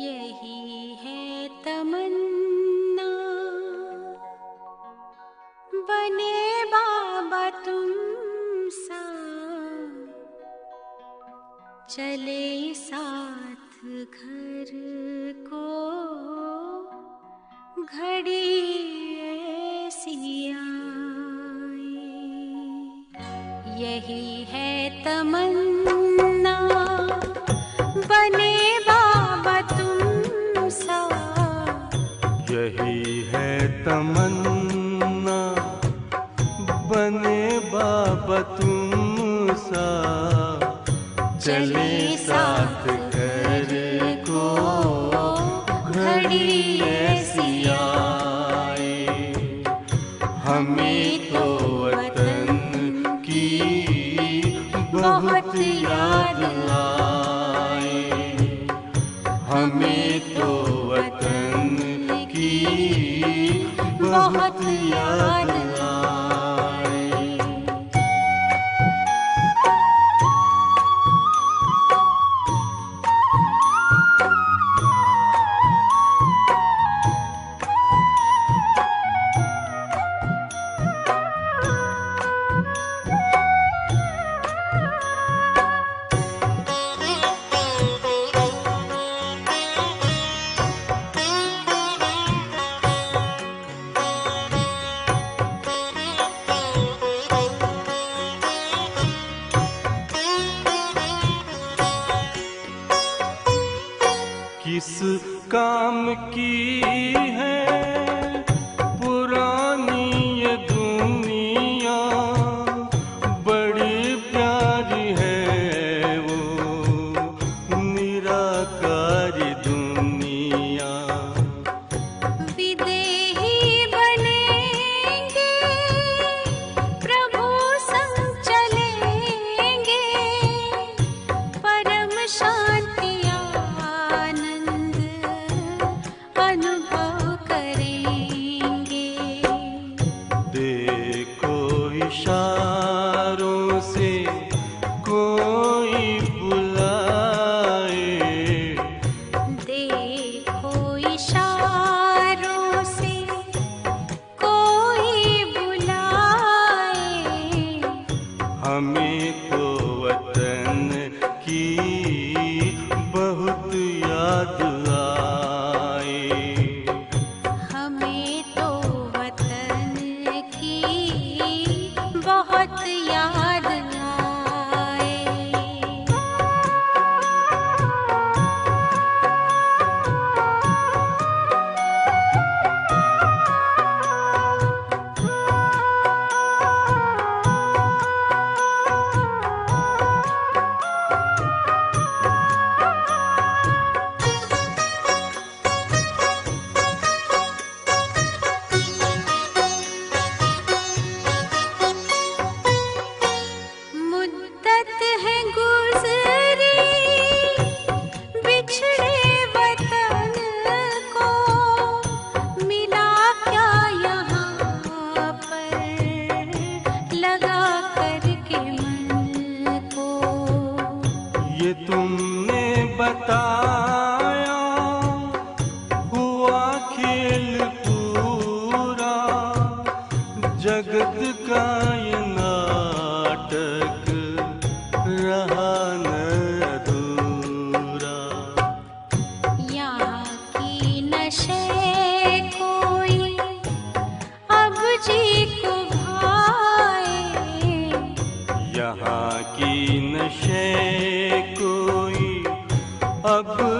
यही है तमन्ना बने बाबा तुम सा चले साथ घर को घड़ी सिया यही है तमन्ना रही है तमन्ना बने बाबा तुम सा चले साथ बहुत याद आकि नशे कोई अब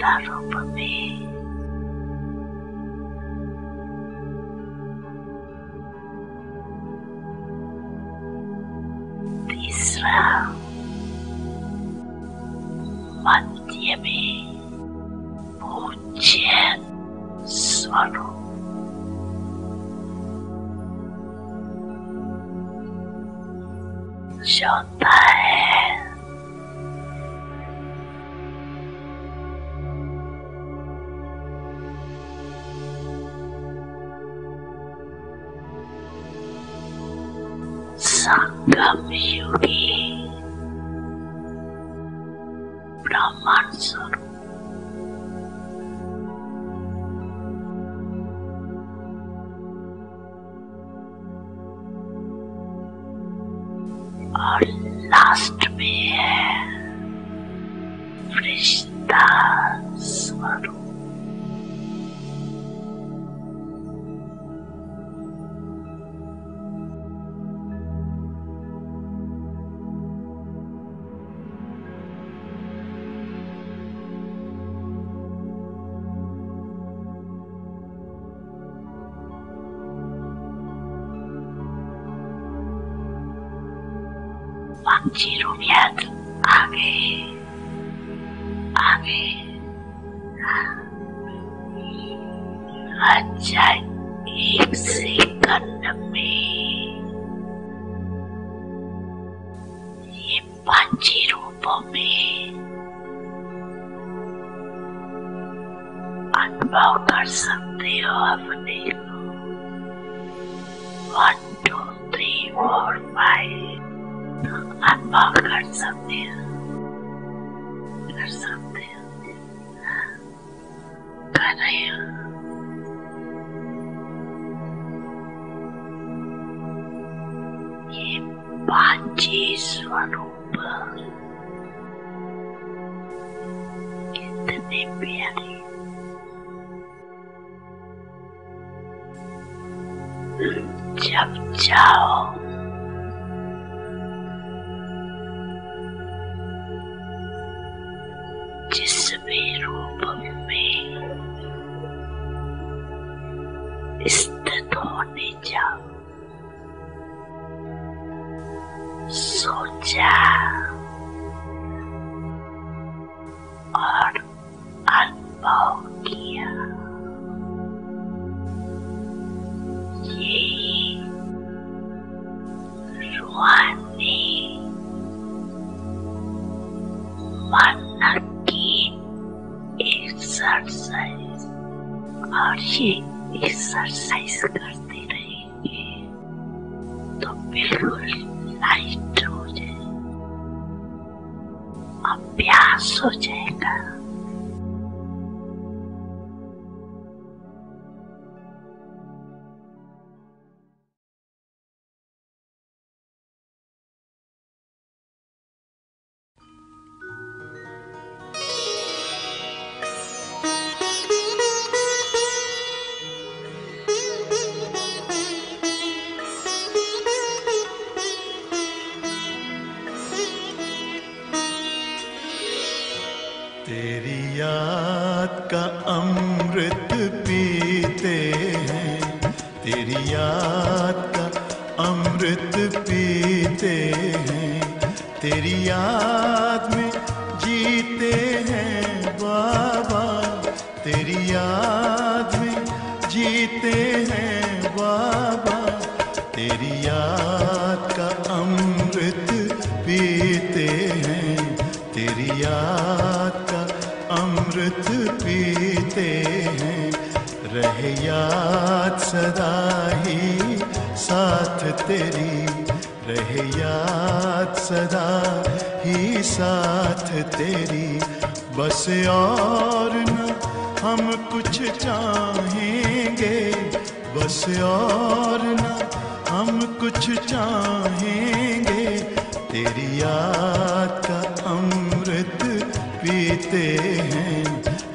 cover for me.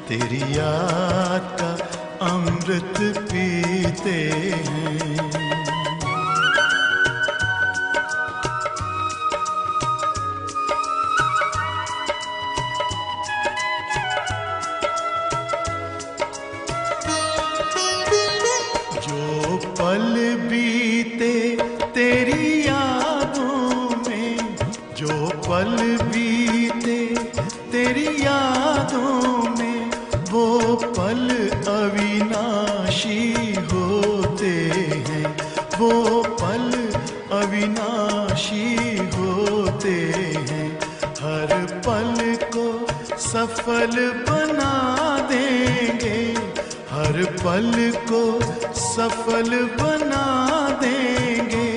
तेरी याद का अमृत पीते हैं पल को सफल बना देंगे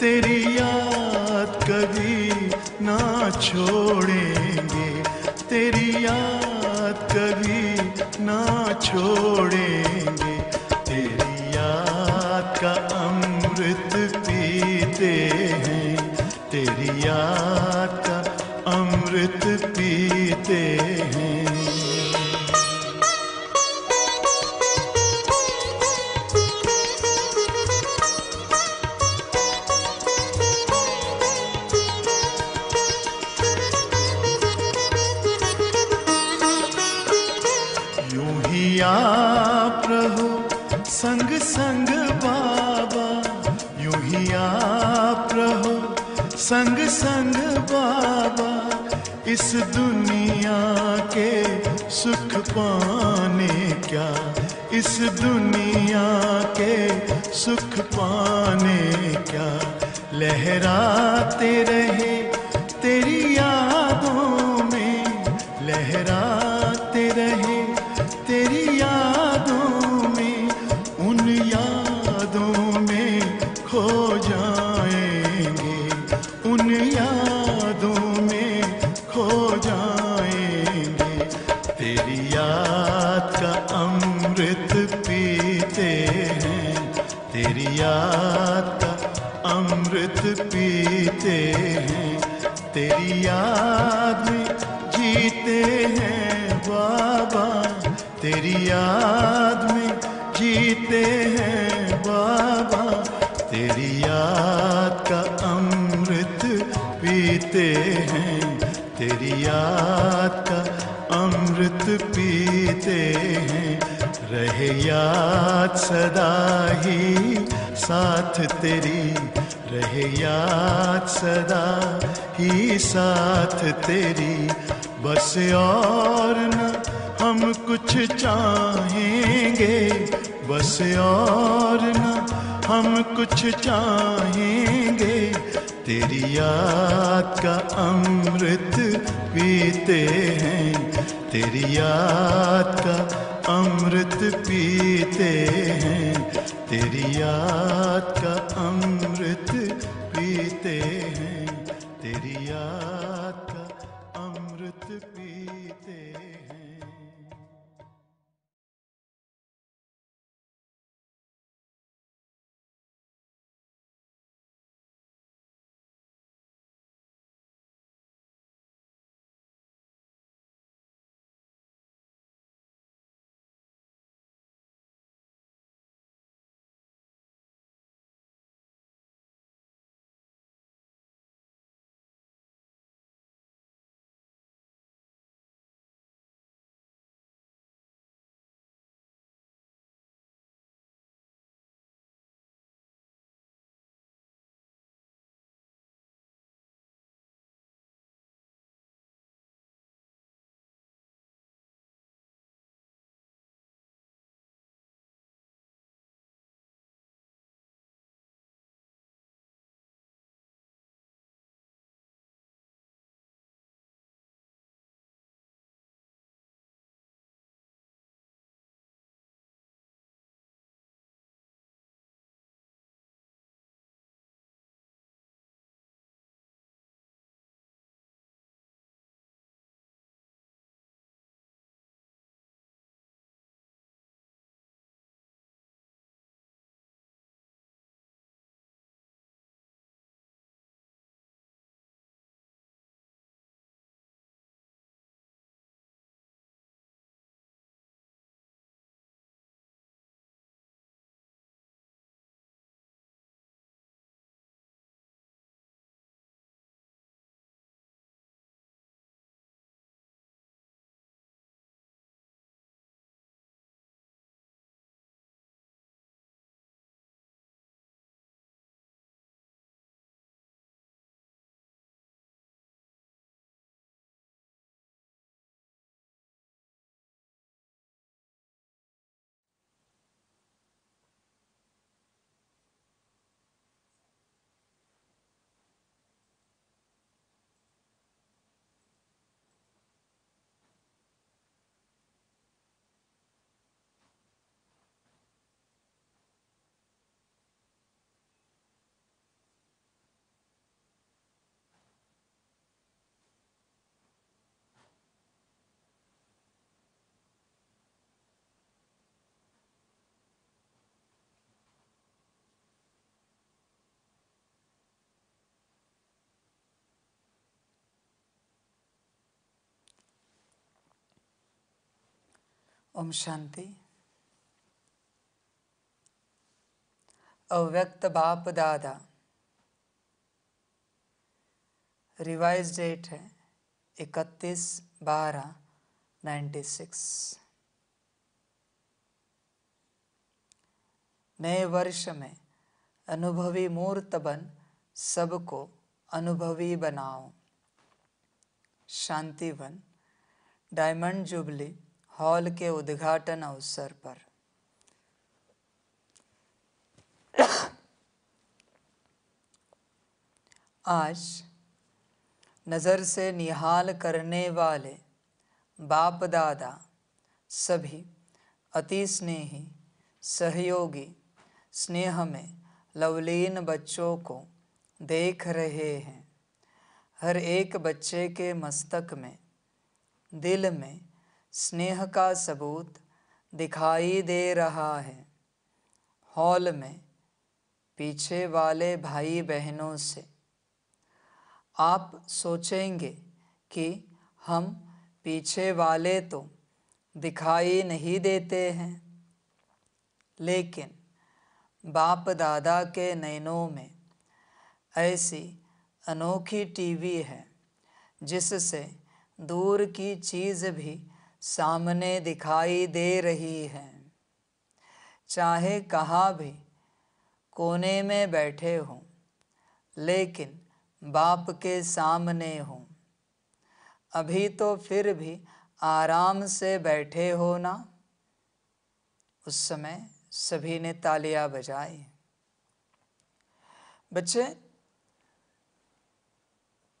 तेरी याद कभी ना छोड़ेंगे तेरी याद कभी ना छोड़ेंगे तेरी याद का अमृत पीते हैं तेरी याद का अमृत पीते हैं तेरी रहे याद सदा ही साथ तेरी बस और न हम कुछ चाहेंगे बस और न हम कुछ चाहेंगे तेरी याद का अमृत पीते हैं तेरी याद का अमृत पी ओम शांति अव्यक्त बाप दादा रिवाइज डेट है इकतीस बारह नाइन्टी सिक्स नए वर्ष में अनुभवी मूर्त बन सबको अनुभवी बनाओ शांति बन डायमंड जुबली हॉल के उद्घाटन अवसर पर आज नज़र से निहाल करने वाले बाप दादा सभी अति स्नेही सहयोगी स्नेह में लवलीन बच्चों को देख रहे हैं हर एक बच्चे के मस्तक में दिल में स्नेह का सबूत दिखाई दे रहा है हॉल में पीछे वाले भाई बहनों से आप सोचेंगे कि हम पीछे वाले तो दिखाई नहीं देते हैं लेकिन बाप दादा के नैनों में ऐसी अनोखी टीवी है जिससे दूर की चीज़ भी सामने दिखाई दे रही है चाहे कहाँ भी कोने में बैठे हों लेकिन बाप के सामने हों अभी तो फिर भी आराम से बैठे हो ना उस समय सभी ने तालियां बजाई बच्चे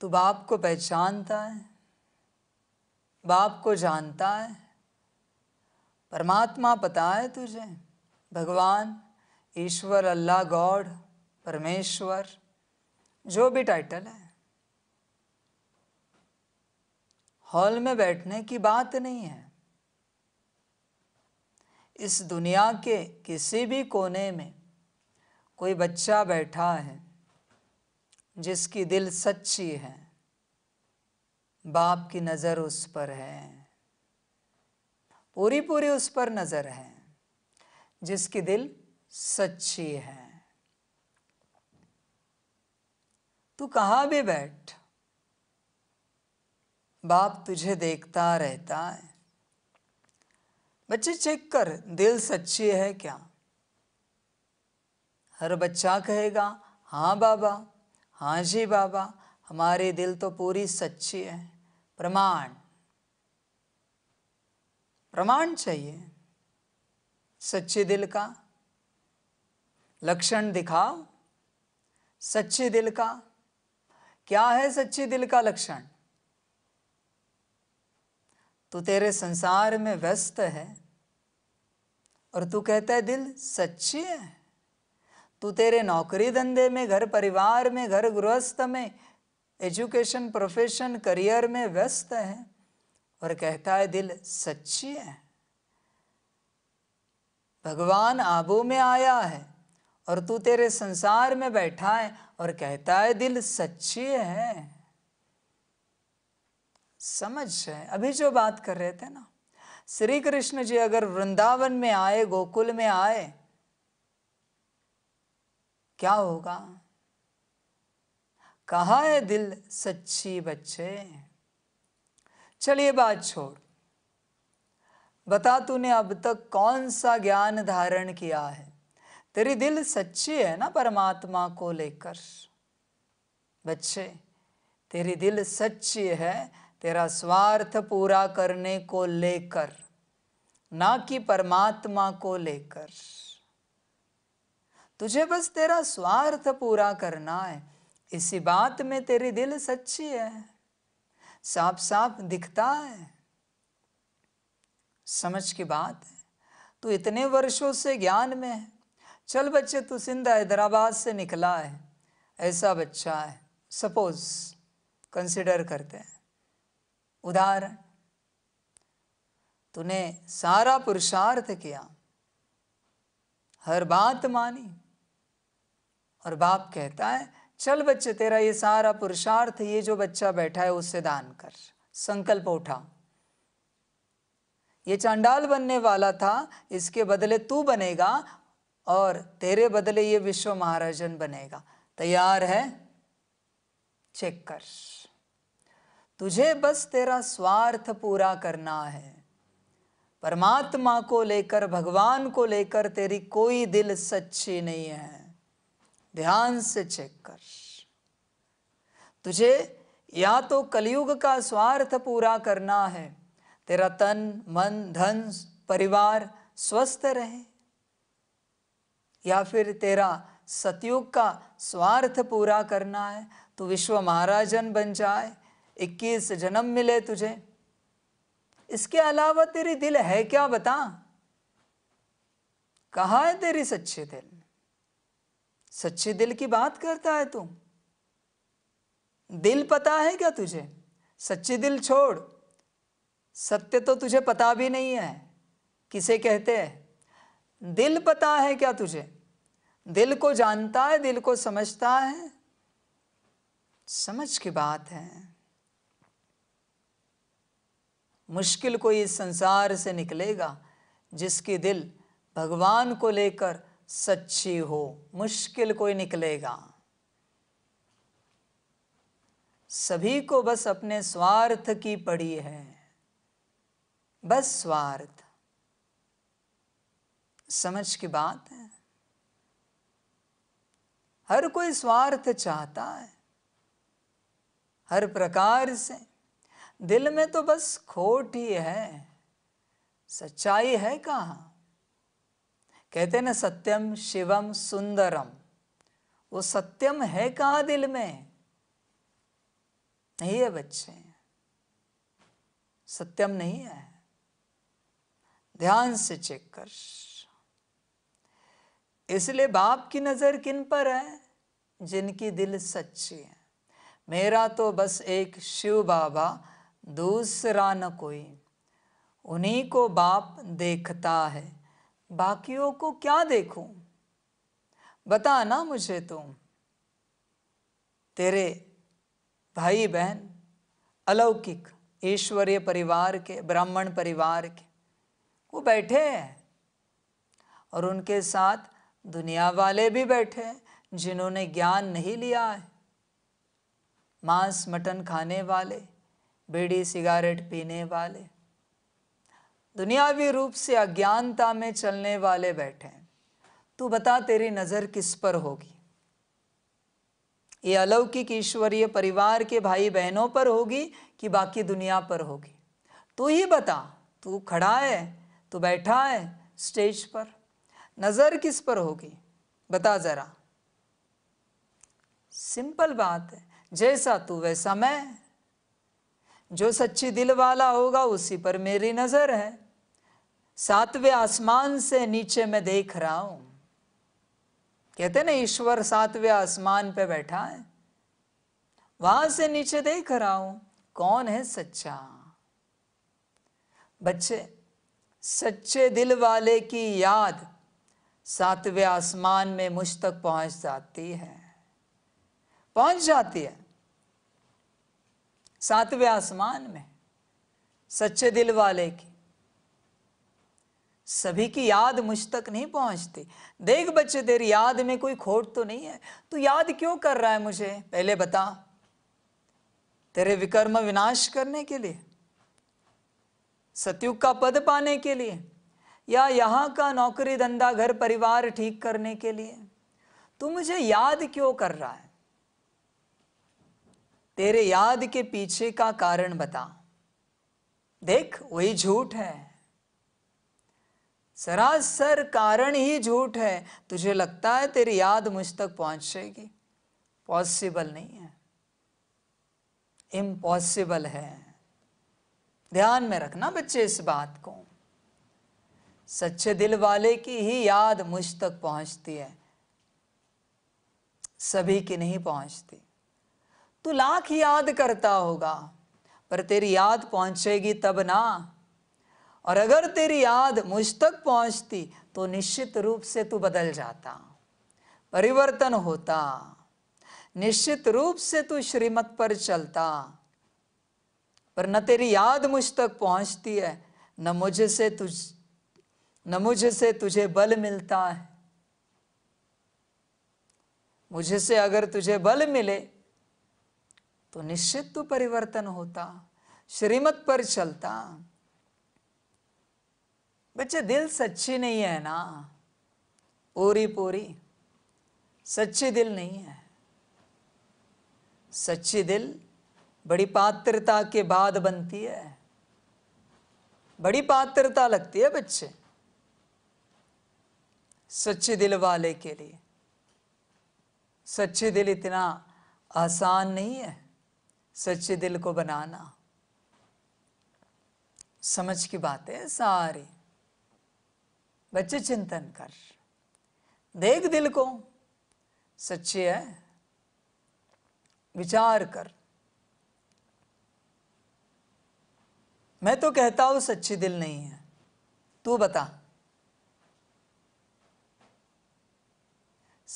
तू बाप को पहचानता है बाप को जानता है परमात्मा पता है तुझे भगवान ईश्वर अल्लाह गॉड परमेश्वर जो भी टाइटल है हॉल में बैठने की बात नहीं है इस दुनिया के किसी भी कोने में कोई बच्चा बैठा है जिसकी दिल सच्ची है बाप की नज़र उस पर है पूरी पूरी उस पर नज़र है जिसकी दिल सच्ची है तू कहाँ भी बैठ बाप तुझे देखता रहता है बच्चे चेक कर दिल सच्ची है क्या हर बच्चा कहेगा हाँ बाबा हाँ जी बाबा हमारे दिल तो पूरी सच्ची है प्रमाण प्रमाण चाहिए सच्चे दिल का लक्षण दिखाओ सच्चे दिल का क्या है सच्चे दिल का लक्षण तू तेरे संसार में व्यस्त है और तू कहता है दिल सच्ची है तू तेरे नौकरी धंधे में घर परिवार में घर गृहस्थ में एजुकेशन प्रोफेशन करियर में व्यस्त है और कहता है दिल सच्ची है भगवान आबू में आया है और तू तेरे संसार में बैठा है और कहता है दिल सच्ची है समझ है अभी जो बात कर रहे थे ना श्री कृष्ण जी अगर वृंदावन में आए गोकुल में आए क्या होगा कहा है दिल सच्ची बच्चे चलिए बात छोड़ बता तूने अब तक कौन सा ज्ञान धारण किया है तेरी दिल सच्ची है ना परमात्मा को लेकर बच्चे तेरी दिल सच्ची है तेरा स्वार्थ पूरा करने को लेकर ना कि परमात्मा को लेकर तुझे बस तेरा स्वार्थ पूरा करना है इसी बात में तेरी दिल सच्ची है साफ साफ दिखता है समझ की बात है तू इतने वर्षों से ज्ञान में है चल बच्चे तू सिंध हैदराबाद से निकला है ऐसा बच्चा है सपोज कंसिडर करते हैं उदाहरण तूने सारा पुरुषार्थ किया हर बात मानी और बाप कहता है चल बच्चे तेरा ये सारा पुरुषार्थ ये जो बच्चा बैठा है उससे दान कर संकल्प उठा ये चांडाल बनने वाला था इसके बदले तू बनेगा और तेरे बदले ये विश्व महाराजन बनेगा तैयार है चेक कर तुझे बस तेरा स्वार्थ पूरा करना है परमात्मा को लेकर भगवान को लेकर तेरी कोई दिल सच्ची नहीं है ध्यान से चेक कर तुझे या तो कलयुग का स्वार्थ पूरा करना है तेरा तन मन धन परिवार स्वस्थ रहे या फिर तेरा सतयुग का स्वार्थ पूरा करना है तू तो विश्व महाराजन बन जाए 21 जन्म मिले तुझे इसके अलावा तेरी दिल है क्या बता कहा है तेरी सच्चे दिल सच्चे दिल की बात करता है तू दिल पता है क्या तुझे सच्चे दिल छोड़ सत्य तो तुझे पता भी नहीं है किसे कहते हैं दिल पता है क्या तुझे दिल को जानता है दिल को समझता है समझ की बात है मुश्किल कोई इस संसार से निकलेगा जिसकी दिल भगवान को लेकर सच्ची हो मुश्किल कोई निकलेगा सभी को बस अपने स्वार्थ की पड़ी है बस स्वार्थ समझ की बात है हर कोई स्वार्थ चाहता है हर प्रकार से दिल में तो बस खोट ही है सच्चाई है कहाँ कहते हैं ना सत्यम शिवम सुंदरम वो सत्यम है कहा दिल में नहीं है बच्चे सत्यम नहीं है ध्यान से चेक कर इसलिए बाप की नजर किन पर है जिनकी दिल सच्ची है मेरा तो बस एक शिव बाबा दूसरा न कोई उन्हीं को बाप देखता है बाकियों को क्या देखूं बताना मुझे तुम तेरे भाई बहन अलौकिक ईश्वरीय परिवार के ब्राह्मण परिवार के वो बैठे हैं और उनके साथ दुनिया वाले भी बैठे हैं जिन्होंने ज्ञान नहीं लिया है मांस मटन खाने वाले बीड़ी सिगारेट पीने वाले दुनियावी रूप से अज्ञानता में चलने वाले बैठे हैं तू बता तेरी नज़र किस पर होगी ये अलौकिक ईश्वरीय परिवार के भाई बहनों पर होगी कि बाकी दुनिया पर होगी तू ही बता तू खड़ा है तू बैठा है स्टेज पर नज़र किस पर होगी बता ज़रा सिंपल बात है जैसा तू वैसा मैं जो सच्ची दिल वाला होगा उसी पर मेरी नज़र है सातवें आसमान से नीचे मैं देख रहा हूं कहते ना ईश्वर सातवें आसमान पे बैठा है वहां से नीचे देख रहा हूं कौन है सच्चा बच्चे सच्चे दिल वाले की याद सातवें आसमान में मुझ तक पहुंच जाती है पहुंच जाती है सातवें आसमान में सच्चे दिल वाले की सभी की याद मुझ तक नहीं पहुंचती देख बच्चे तेरी याद में कोई खोट तो नहीं है तू याद क्यों कर रहा है मुझे पहले बता तेरे विकर्म विनाश करने के लिए सतयुग का पद पाने के लिए या यहां का नौकरी धंधा घर परिवार ठीक करने के लिए तू मुझे याद क्यों कर रहा है तेरे याद के पीछे का कारण बता देख वही झूठ है सरासर कारण ही झूठ है तुझे लगता है तेरी याद मुझ तक पहुंचेगी पॉसिबल नहीं है इम्पॉसिबल है ध्यान में रखना बच्चे इस बात को सच्चे दिल वाले की ही याद मुझ तक पहुंचती है सभी की नहीं पहुंचती तू लाख याद करता होगा पर तेरी याद पहुंचेगी तब ना और अगर तेरी याद मुझ तक पहुंचती तो निश्चित रूप से तू बदल जाता परिवर्तन होता निश्चित रूप से तू श्रीमत पर चलता पर न तेरी याद मुझ तक पहुंचती है न मुझसे तुझ न मुझसे तुझे बल मिलता है मुझसे अगर तुझे बल मिले तो निश्चित तू परिवर्तन होता श्रीमत पर चलता बच्चे दिल सच्ची नहीं है ना ओरी पोरी सच्ची दिल नहीं है सच्ची दिल बड़ी पात्रता के बाद बनती है बड़ी पात्रता लगती है बच्चे सच्चे दिल वाले के लिए सच्चे दिल इतना आसान नहीं है सच्चे दिल को बनाना समझ की बातें सारी बच्चे चिंतन कर देख दिल को सच्चे है विचार कर मैं तो कहता हूं सच्ची दिल नहीं है तू बता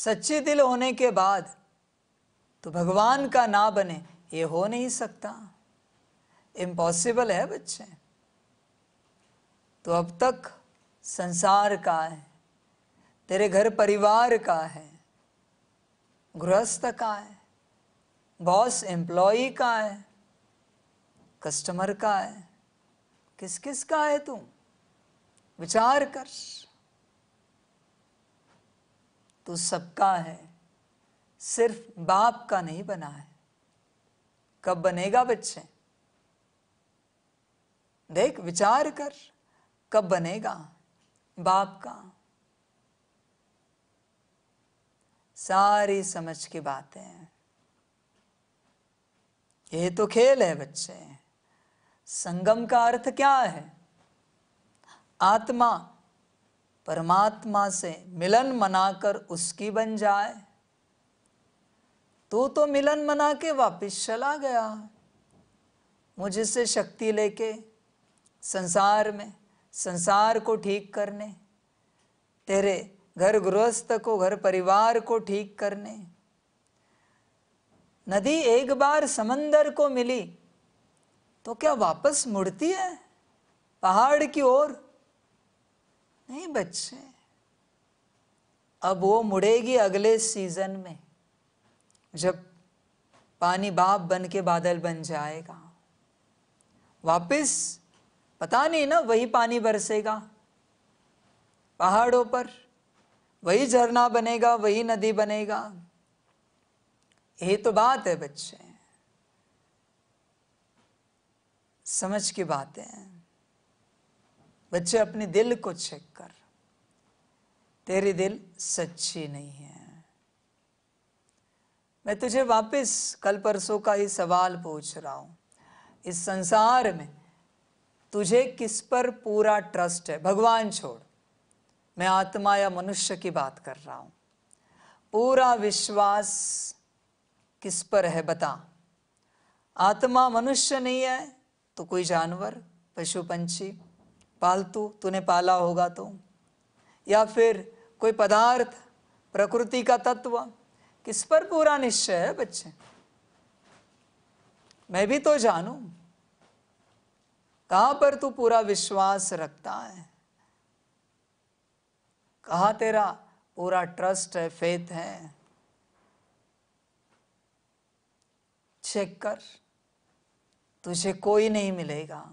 सच्चे दिल होने के बाद तो भगवान का ना बने ये हो नहीं सकता इम्पॉसिबल है बच्चे तो अब तक संसार का है तेरे घर परिवार का है गृहस्थ का है बॉस एम्प्लॉय का है कस्टमर का है किस किस का है तू विचार कर तू सबका है सिर्फ बाप का नहीं बना है कब बनेगा बच्चे देख विचार कर कब बनेगा बाप का सारी समझ की बातें ये तो खेल है बच्चे संगम का अर्थ क्या है आत्मा परमात्मा से मिलन मनाकर उसकी बन जाए तू तो मिलन मना के वापिस चला गया मुझसे शक्ति लेके संसार में संसार को ठीक करने तेरे घर गृहस्थ को घर परिवार को ठीक करने नदी एक बार समंदर को मिली तो क्या वापस मुड़ती है पहाड़ की ओर नहीं बच्चे अब वो मुड़ेगी अगले सीजन में जब पानी बाप बन के बादल बन जाएगा वापस पता नहीं ना वही पानी बरसेगा पहाड़ों पर वही झरना बनेगा वही नदी बनेगा यही तो बात है बच्चे समझ की बातें बच्चे अपने दिल को चेक कर तेरी दिल सच्ची नहीं है मैं तुझे वापस कल परसों का ही सवाल पूछ रहा हूं इस संसार में तुझे किस पर पूरा ट्रस्ट है भगवान छोड़ मैं आत्मा या मनुष्य की बात कर रहा हूं पूरा विश्वास किस पर है बता आत्मा मनुष्य नहीं है तो कोई जानवर पशु पंछी पालतू तूने पाला होगा तो या फिर कोई पदार्थ प्रकृति का तत्व किस पर पूरा निश्चय है बच्चे मैं भी तो जानू कहां पर तू पूरा विश्वास रखता है कहा तेरा पूरा ट्रस्ट है फेथ है चेक कर तुझे कोई नहीं मिलेगा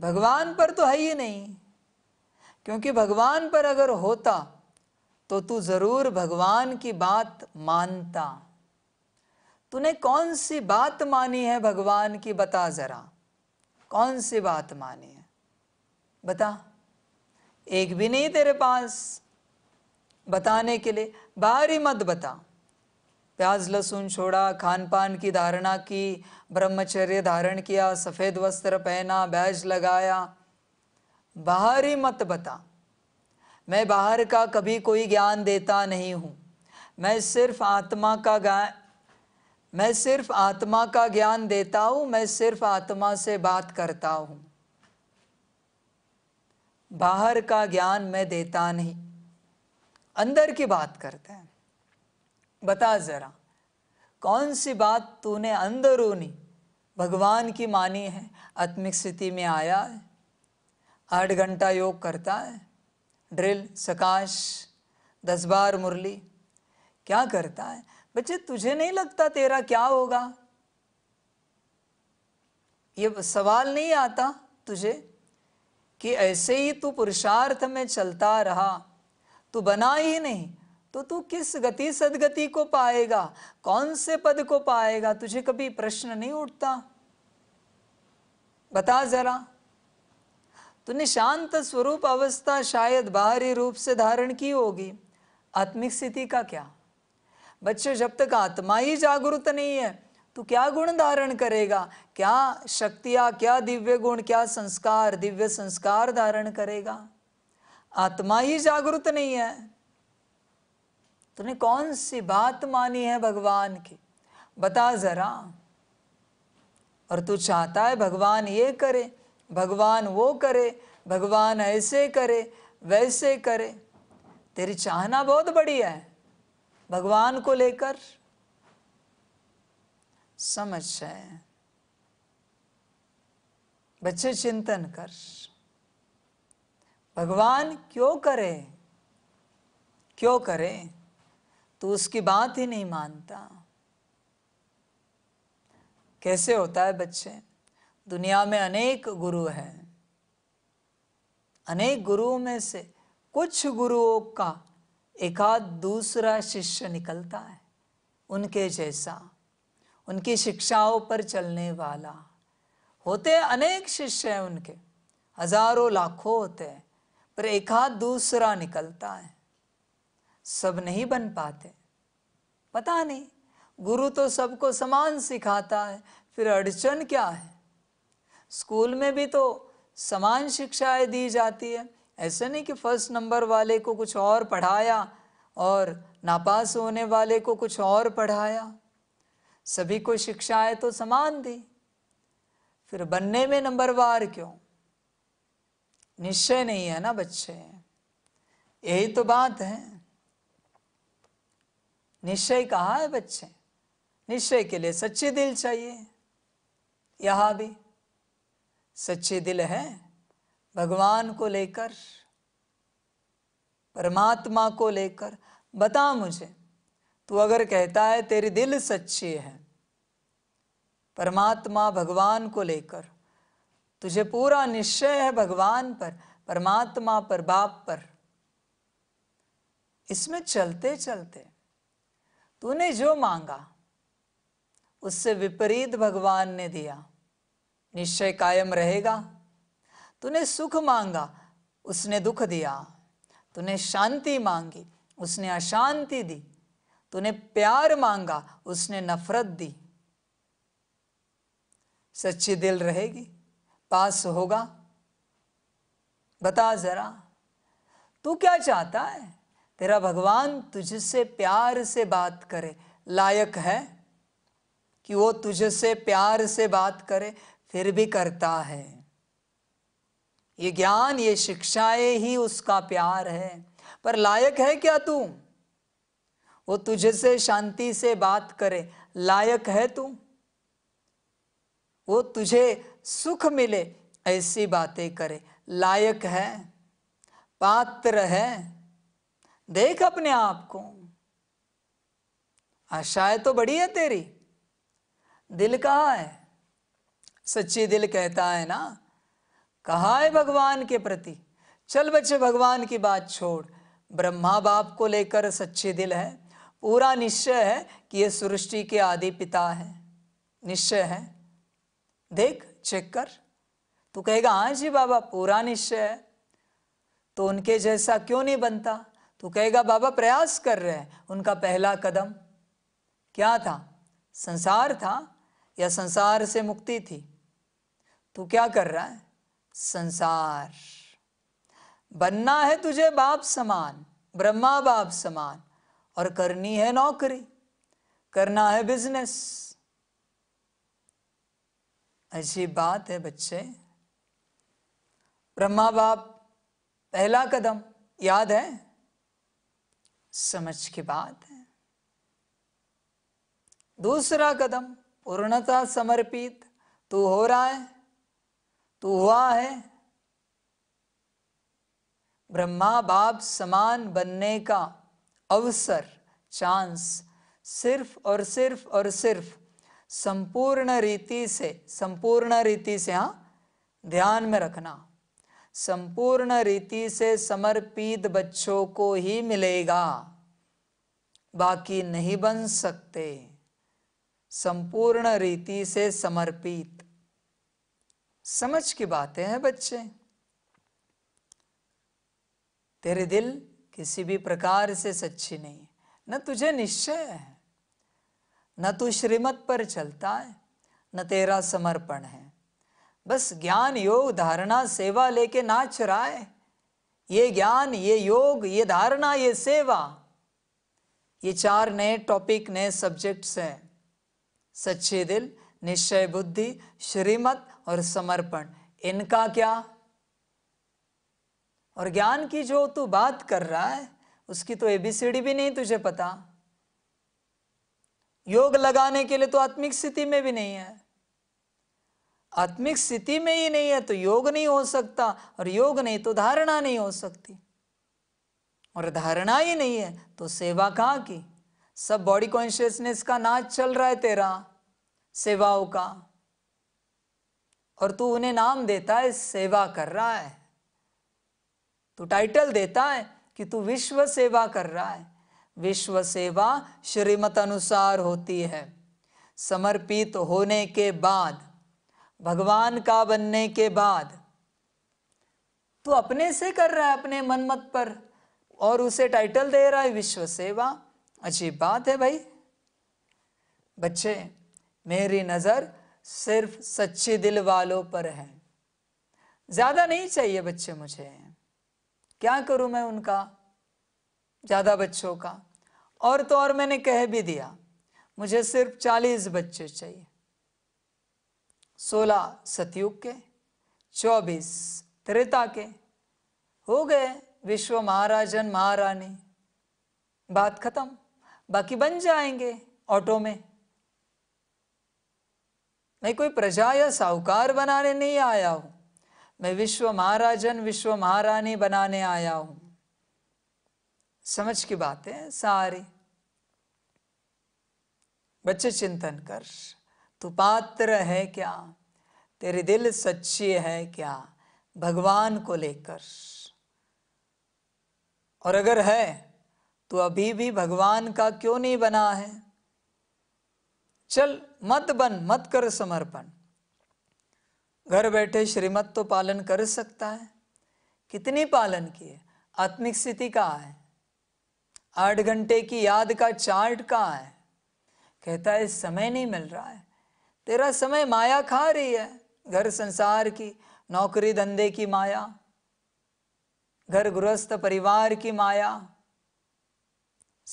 भगवान पर तो है ही नहीं क्योंकि भगवान पर अगर होता तो तू जरूर भगवान की बात मानता तूने कौन सी बात मानी है भगवान की बता जरा कौन सी बात मानी है बता एक भी नहीं तेरे पास बताने के लिए बारी मत बता प्याज लहसुन छोड़ा खान पान की धारणा की ब्रह्मचर्य धारण किया सफ़ेद वस्त्र पहना बैज लगाया बाहर ही मत बता मैं बाहर का कभी कोई ज्ञान देता नहीं हूँ मैं सिर्फ आत्मा का मैं सिर्फ आत्मा का ज्ञान देता हूं मैं सिर्फ आत्मा से बात करता हूं बाहर का ज्ञान मैं देता नहीं अंदर की बात करते हैं बता जरा कौन सी बात तूने अंदरूनी भगवान की मानी है आत्मिक स्थिति में आया है आठ घंटा योग करता है ड्रिल सकाश दस बार मुरली क्या करता है बच्चे तुझे नहीं लगता तेरा क्या होगा ये सवाल नहीं आता तुझे कि ऐसे ही तू पुरुषार्थ में चलता रहा तू बना ही नहीं तो तू किस गति सदगति को पाएगा कौन से पद को पाएगा तुझे कभी प्रश्न नहीं उठता बता जरा तूने तो शांत स्वरूप अवस्था शायद बाहरी रूप से धारण की होगी आत्मिक स्थिति का क्या बच्चे जब तक आत्मा ही जागरूक नहीं है तो क्या गुण धारण करेगा क्या शक्तियाँ क्या दिव्य गुण क्या संस्कार दिव्य संस्कार धारण करेगा आत्मा ही जागरूक नहीं है तूने कौन सी बात मानी है भगवान की बता जरा और तू चाहता है भगवान ये करे भगवान वो करे भगवान ऐसे करे वैसे करे तेरी चाहना बहुत बड़ी है भगवान को लेकर समझ जाए बच्चे चिंतन कर भगवान क्यों करे क्यों करे तो उसकी बात ही नहीं मानता कैसे होता है बच्चे दुनिया में अनेक गुरु हैं अनेक गुरुओं में से कुछ गुरुओं का एकाध दूसरा शिष्य निकलता है उनके जैसा उनकी शिक्षाओं पर चलने वाला होते अनेक शिष्य हैं उनके हजारों लाखों होते हैं पर एकाध दूसरा निकलता है सब नहीं बन पाते पता नहीं गुरु तो सबको समान सिखाता है फिर अड़चन क्या है स्कूल में भी तो समान शिक्षाएं दी जाती है ऐसे नहीं कि फ़र्स्ट नंबर वाले को कुछ और पढ़ाया और नापास होने वाले को कुछ और पढ़ाया सभी को शिक्षाएं तो समान दी फिर बनने में नंबरवार क्यों निश्चय नहीं है ना बच्चे यही तो बात है निश्चय कहा है बच्चे निश्चय के लिए सच्चे दिल चाहिए यहां भी सच्चे दिल है भगवान को लेकर परमात्मा को लेकर बता मुझे तू अगर कहता है तेरी दिल सच्ची है परमात्मा भगवान को लेकर तुझे पूरा निश्चय है भगवान पर परमात्मा पर बाप पर इसमें चलते चलते तूने जो मांगा उससे विपरीत भगवान ने दिया निश्चय कायम रहेगा तूने सुख मांगा उसने दुख दिया तूने शांति मांगी उसने अशांति दी तूने प्यार मांगा उसने नफरत दी सच्ची दिल रहेगी पास होगा बता जरा तू क्या चाहता है तेरा भगवान तुझसे प्यार से बात करे लायक है कि वो तुझसे प्यार से बात करे फिर भी करता है ये ज्ञान ये शिक्षाएं ही उसका प्यार है पर लायक है क्या तू वो तुझसे शांति से बात करे लायक है तू वो तुझे सुख मिले ऐसी बातें करे लायक है पात्र है देख अपने आप को आशाएं तो बड़ी है तेरी दिल कहाँ है सच्ची दिल कहता है ना कहा है भगवान के प्रति चल बच्चे भगवान की बात छोड़ ब्रह्मा बाप को लेकर सच्चे दिल है पूरा निश्चय है कि ये सृष्टि के आदि पिता है निश्चय है देख चेक कर तू कहेगा हाँ जी बाबा पूरा निश्चय है तो उनके जैसा क्यों नहीं बनता तो कहेगा बाबा प्रयास कर रहे हैं उनका पहला कदम क्या था संसार था या संसार से मुक्ति थी तू क्या कर रहा है संसार बनना है तुझे बाप समान ब्रह्मा बाप समान और करनी है नौकरी करना है बिजनेस ऐसी बात है बच्चे ब्रह्मा बाप पहला कदम याद है समझ की बात है दूसरा कदम पूर्णता समर्पित तू हो रहा है तो हुआ है ब्रह्मा बाप समान बनने का अवसर चांस सिर्फ और सिर्फ और सिर्फ संपूर्ण रीति से संपूर्ण रीति से हाँ ध्यान में रखना संपूर्ण रीति से समर्पित बच्चों को ही मिलेगा बाकी नहीं बन सकते संपूर्ण रीति से समर्पित समझ की बातें हैं बच्चे तेरे दिल किसी भी प्रकार से सच्ची नहीं न तुझे निश्चय है न तू श्रीमत पर चलता है न तेरा समर्पण है बस ज्ञान योग धारणा सेवा लेके नाच रहा है ये ज्ञान ये योग ये धारणा ये सेवा ये चार नए टॉपिक नए सब्जेक्ट्स हैं सच्चे दिल निश्चय बुद्धि श्रीमत और समर्पण इनका क्या और ज्ञान की जो तू बात कर रहा है उसकी तो एबीसीडी भी नहीं तुझे पता योग लगाने के लिए तो आत्मिक स्थिति में भी नहीं है आत्मिक स्थिति में ही नहीं है तो योग नहीं हो सकता और योग नहीं तो धारणा नहीं हो सकती और धारणा ही नहीं है तो सेवा कहाँ की सब बॉडी कॉन्शियसनेस का नाच चल रहा है तेरा सेवाओं का और तू उन्हें नाम देता है सेवा कर रहा है तू टाइटल देता है कि तू विश्व सेवा कर रहा है विश्व सेवा श्रीमत अनुसार होती है समर्पित होने के बाद भगवान का बनने के बाद तू अपने से कर रहा है अपने मन मत पर और उसे टाइटल दे रहा है विश्व सेवा अजीब बात है भाई बच्चे मेरी नज़र सिर्फ सच्चे दिल वालों पर है ज़्यादा नहीं चाहिए बच्चे मुझे क्या करूं मैं उनका ज़्यादा बच्चों का और तो और मैंने कह भी दिया मुझे सिर्फ चालीस बच्चे चाहिए सोलह सतयुग के चौबीस त्रेता के हो गए विश्व महाराजन महारानी बात खत्म बाकी बन जाएंगे ऑटो में मैं कोई प्रजा या साहूकार बनाने नहीं आया हूं मैं विश्व महाराजन विश्व महारानी बनाने आया हूं समझ की बातें सारी बच्चे चिंतन कर तू पात्र है क्या तेरे दिल सच्ची है क्या भगवान को लेकर और अगर है तो अभी भी भगवान का क्यों नहीं बना है चल मत बन मत कर समर्पण घर बैठे श्रीमत तो पालन कर सकता है कितनी पालन की है आत्मिक स्थिति का है आठ घंटे की याद का चार्ट का है कहता है समय नहीं मिल रहा है तेरा समय माया खा रही है घर संसार की नौकरी धंधे की माया घर गृहस्थ परिवार की माया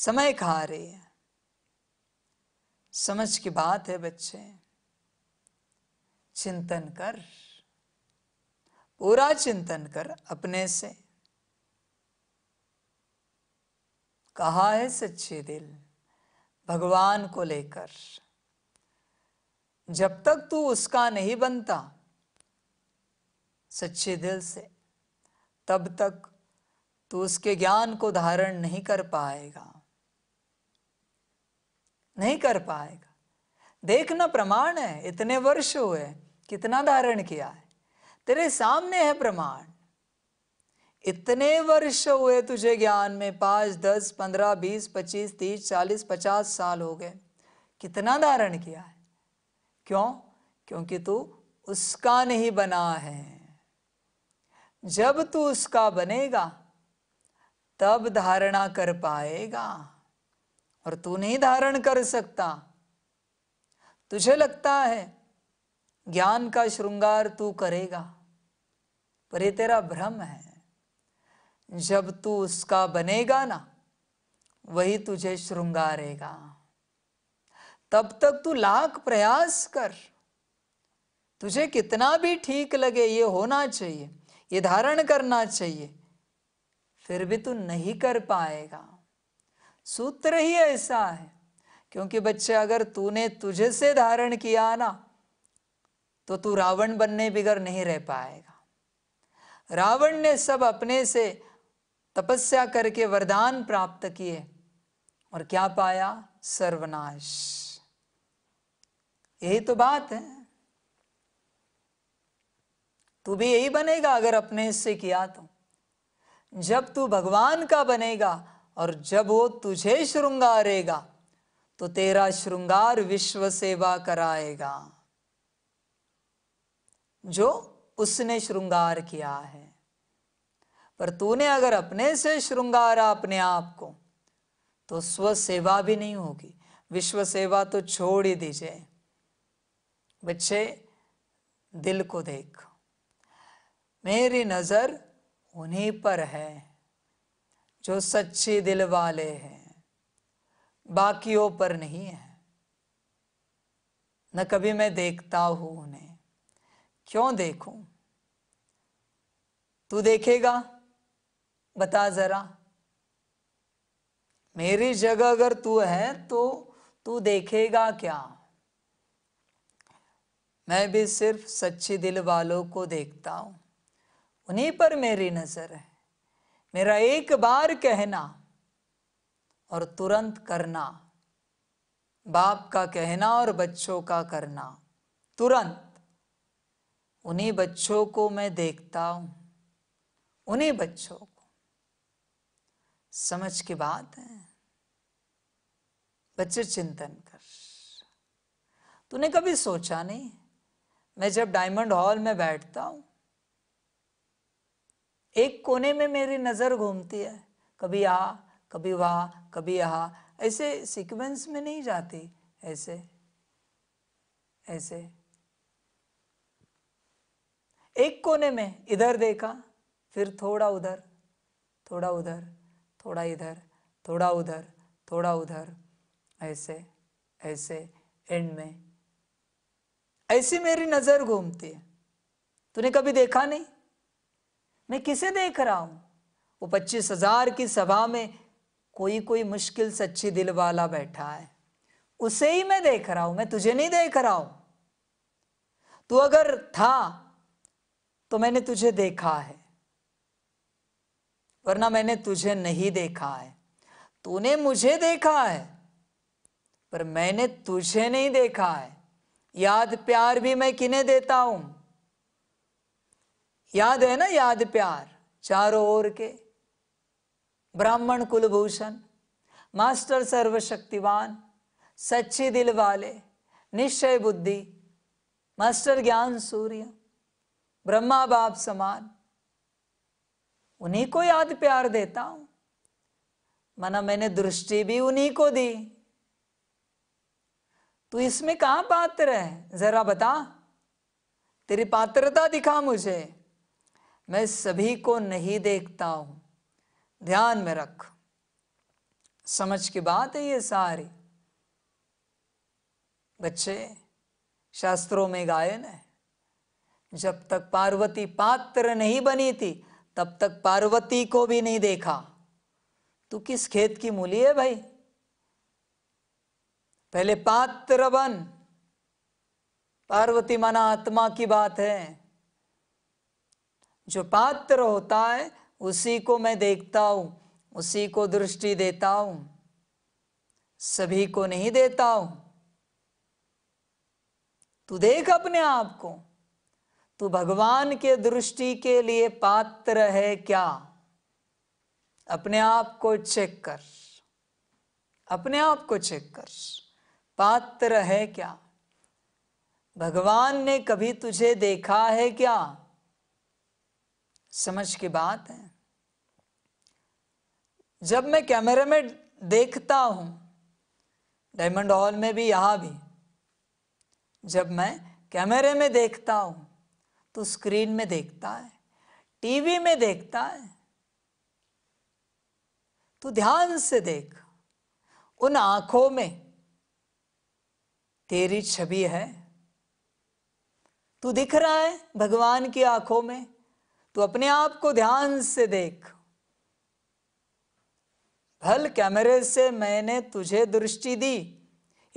समय खा रही है समझ की बात है बच्चे चिंतन कर पूरा चिंतन कर अपने से कहा है सच्चे दिल भगवान को लेकर जब तक तू उसका नहीं बनता सच्चे दिल से तब तक तू उसके ज्ञान को धारण नहीं कर पाएगा नहीं कर पाएगा देखना प्रमाण है इतने वर्ष हुए कितना धारण किया है तेरे सामने है प्रमाण इतने वर्ष हुए तुझे ज्ञान में पांच दस पंद्रह बीस पच्चीस तीस चालीस पचास साल हो गए कितना धारण किया है क्यों क्योंकि तू उसका नहीं बना है जब तू उसका बनेगा तब धारणा कर पाएगा और तू नहीं धारण कर सकता तुझे लगता है ज्ञान का श्रृंगार तू करेगा पर ये तेरा भ्रम है जब तू उसका बनेगा ना वही तुझे श्रृंगारेगा तब तक तू लाख प्रयास कर तुझे कितना भी ठीक लगे ये होना चाहिए ये धारण करना चाहिए फिर भी तू नहीं कर पाएगा सूत्र ही ऐसा है क्योंकि बच्चे अगर तूने तुझे से धारण किया ना तो तू रावण बनने बिगड़ नहीं रह पाएगा रावण ने सब अपने से तपस्या करके वरदान प्राप्त किए और क्या पाया सर्वनाश यही तो बात है तू भी यही बनेगा अगर अपने से किया तो जब तू भगवान का बनेगा और जब वो तुझे श्रृंगारेगा तो तेरा श्रृंगार विश्व सेवा कराएगा जो उसने श्रृंगार किया है पर तूने अगर अपने से श्रृंगारा अपने आप को तो स्व सेवा भी नहीं होगी विश्व सेवा तो छोड़ ही दीजिए बच्चे दिल को देख मेरी नज़र उन्हीं पर है जो सच्चे दिल वाले हैं बाकियों पर नहीं है न कभी मैं देखता हूं उन्हें क्यों देखूं तू देखेगा बता जरा मेरी जगह अगर तू है तो तू देखेगा क्या मैं भी सिर्फ सच्चे दिल वालों को देखता हूं उन्हीं पर मेरी नज़र है मेरा एक बार कहना और तुरंत करना बाप का कहना और बच्चों का करना तुरंत उन्हीं बच्चों को मैं देखता हूं उन्हीं बच्चों को समझ की बात है बच्चे चिंतन कर तूने कभी सोचा नहीं मैं जब डायमंड हॉल में बैठता हूं एक कोने में मेरी नज़र घूमती है कभी आ कभी वहाँ कभी यहाँ ऐसे सीक्वेंस में नहीं जाती ऐसे ऐसे एक कोने में इधर देखा फिर थोड़ा उधर थोड़ा उधर थोड़ा इधर थोड़ा उधर थोड़ा उधर ऐसे ऐसे एंड में ऐसी मेरी नज़र घूमती है तूने कभी देखा नहीं मैं किसे देख रहा हूं वो पच्चीस हजार की सभा में कोई कोई मुश्किल सच्ची दिल वाला बैठा है उसे ही मैं देख रहा हूं मैं तुझे नहीं देख रहा हूं तू अगर था तो मैंने तुझे देखा है वरना मैंने तुझे नहीं देखा है तूने मुझे देखा है पर मैंने तुझे नहीं देखा है याद प्यार भी मैं किन्हें देता हूं याद है ना याद प्यार चारों ओर के ब्राह्मण कुलभूषण मास्टर सर्वशक्तिवान सच्चे दिल वाले निश्चय बुद्धि मास्टर ज्ञान सूर्य ब्रह्मा बाप समान उन्हीं को याद प्यार देता हूं मना मैंने दृष्टि भी उन्हीं को दी तू इसमें कहा पात्र है जरा बता तेरी पात्रता दिखा मुझे मैं सभी को नहीं देखता हूं ध्यान में रख समझ की बात है ये सारी बच्चे शास्त्रों में गायन है जब तक पार्वती पात्र नहीं बनी थी तब तक पार्वती को भी नहीं देखा तू किस खेत की मूली है भाई पहले पात्र बन पार्वती माना आत्मा की बात है जो पात्र होता है उसी को मैं देखता हूँ उसी को दृष्टि देता हूँ सभी को नहीं देता हूँ तू देख अपने आप को तू भगवान के दृष्टि के लिए पात्र है क्या अपने आप को चेक कर अपने आप को चेक कर पात्र है क्या भगवान ने कभी तुझे देखा है क्या समझ की बात है जब मैं कैमरे में देखता हूं डायमंड हॉल में भी यहां भी जब मैं कैमरे में देखता हूं तो स्क्रीन में देखता है टीवी में देखता है तो ध्यान से देख उन आंखों में तेरी छवि है तू दिख रहा है भगवान की आंखों में तो अपने आप को ध्यान से देख भल कैमरे से मैंने तुझे दृष्टि दी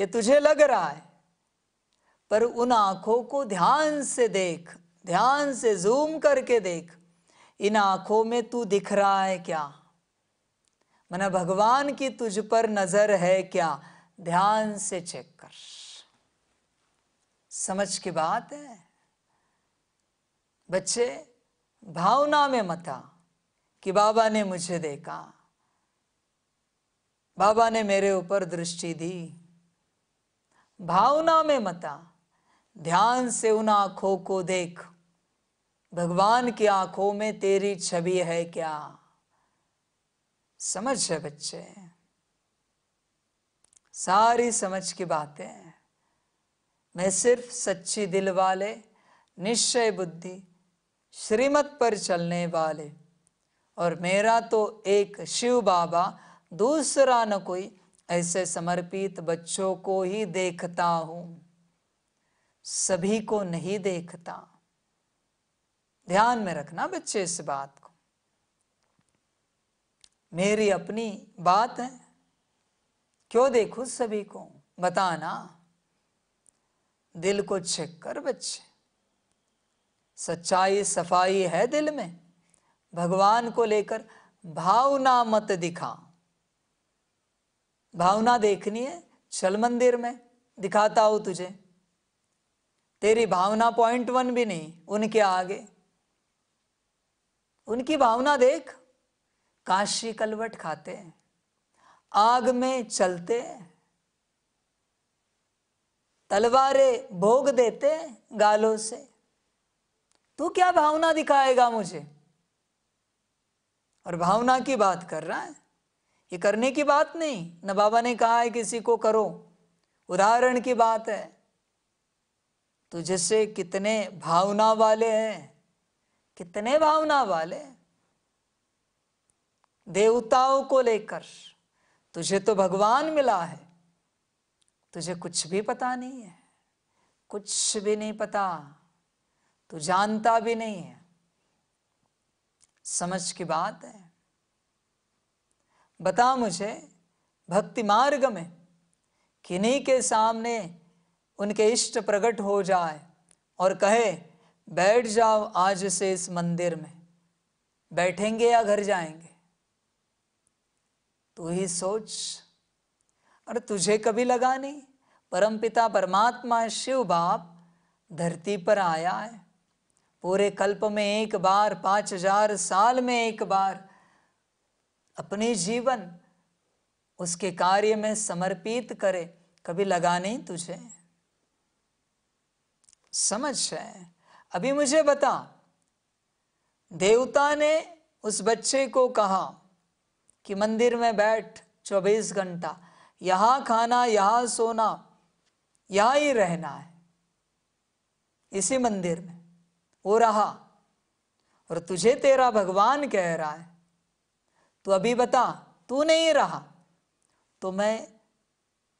ये तुझे लग रहा है पर उन आंखों को ध्यान से देख ध्यान से जूम करके देख इन आंखों में तू दिख रहा है क्या मना भगवान की तुझ पर नजर है क्या ध्यान से चेक कर समझ की बात है बच्चे भावना में मता कि बाबा ने मुझे देखा बाबा ने मेरे ऊपर दृष्टि दी भावना में मता ध्यान से उन आंखों को देख भगवान की आंखों में तेरी छवि है क्या समझ है बच्चे सारी समझ की बातें मैं सिर्फ सच्ची दिल वाले निश्चय बुद्धि श्रीमत पर चलने वाले और मेरा तो एक शिव बाबा दूसरा न कोई ऐसे समर्पित बच्चों को ही देखता हूं सभी को नहीं देखता ध्यान में रखना बच्चे इस बात को मेरी अपनी बात है क्यों देखू सभी को बताना दिल को चेक कर बच्चे सच्चाई सफाई है दिल में भगवान को लेकर भावना मत दिखा भावना देखनी है चल मंदिर में दिखाता हूं तुझे तेरी भावना पॉइंट वन भी नहीं उनके आगे उनकी भावना देख काशी कलवट खाते आग में चलते तलवारें भोग देते गालों से तो क्या भावना दिखाएगा मुझे और भावना की बात कर रहा है ये करने की बात नहीं न बाबा ने कहा है किसी को करो उदाहरण की बात है तो जैसे कितने भावना वाले हैं कितने भावना वाले देवताओं को लेकर तुझे तो भगवान मिला है तुझे कुछ भी पता नहीं है कुछ भी नहीं पता तो जानता भी नहीं है समझ की बात है बता मुझे भक्ति मार्ग में किन्हीं के सामने उनके इष्ट प्रकट हो जाए और कहे बैठ जाओ आज से इस मंदिर में बैठेंगे या घर जाएंगे तू ही सोच और तुझे कभी लगा नहीं परमपिता परमात्मा शिव बाप धरती पर आया है पूरे कल्प में एक बार पांच हजार साल में एक बार अपने जीवन उसके कार्य में समर्पित करे कभी लगा नहीं तुझे समझ है अभी मुझे बता देवता ने उस बच्चे को कहा कि मंदिर में बैठ चौबीस घंटा यहां खाना यहाँ सोना यहां ही रहना है इसी मंदिर में हो रहा और तुझे तेरा भगवान कह रहा है तो अभी बता तू नहीं रहा तो मैं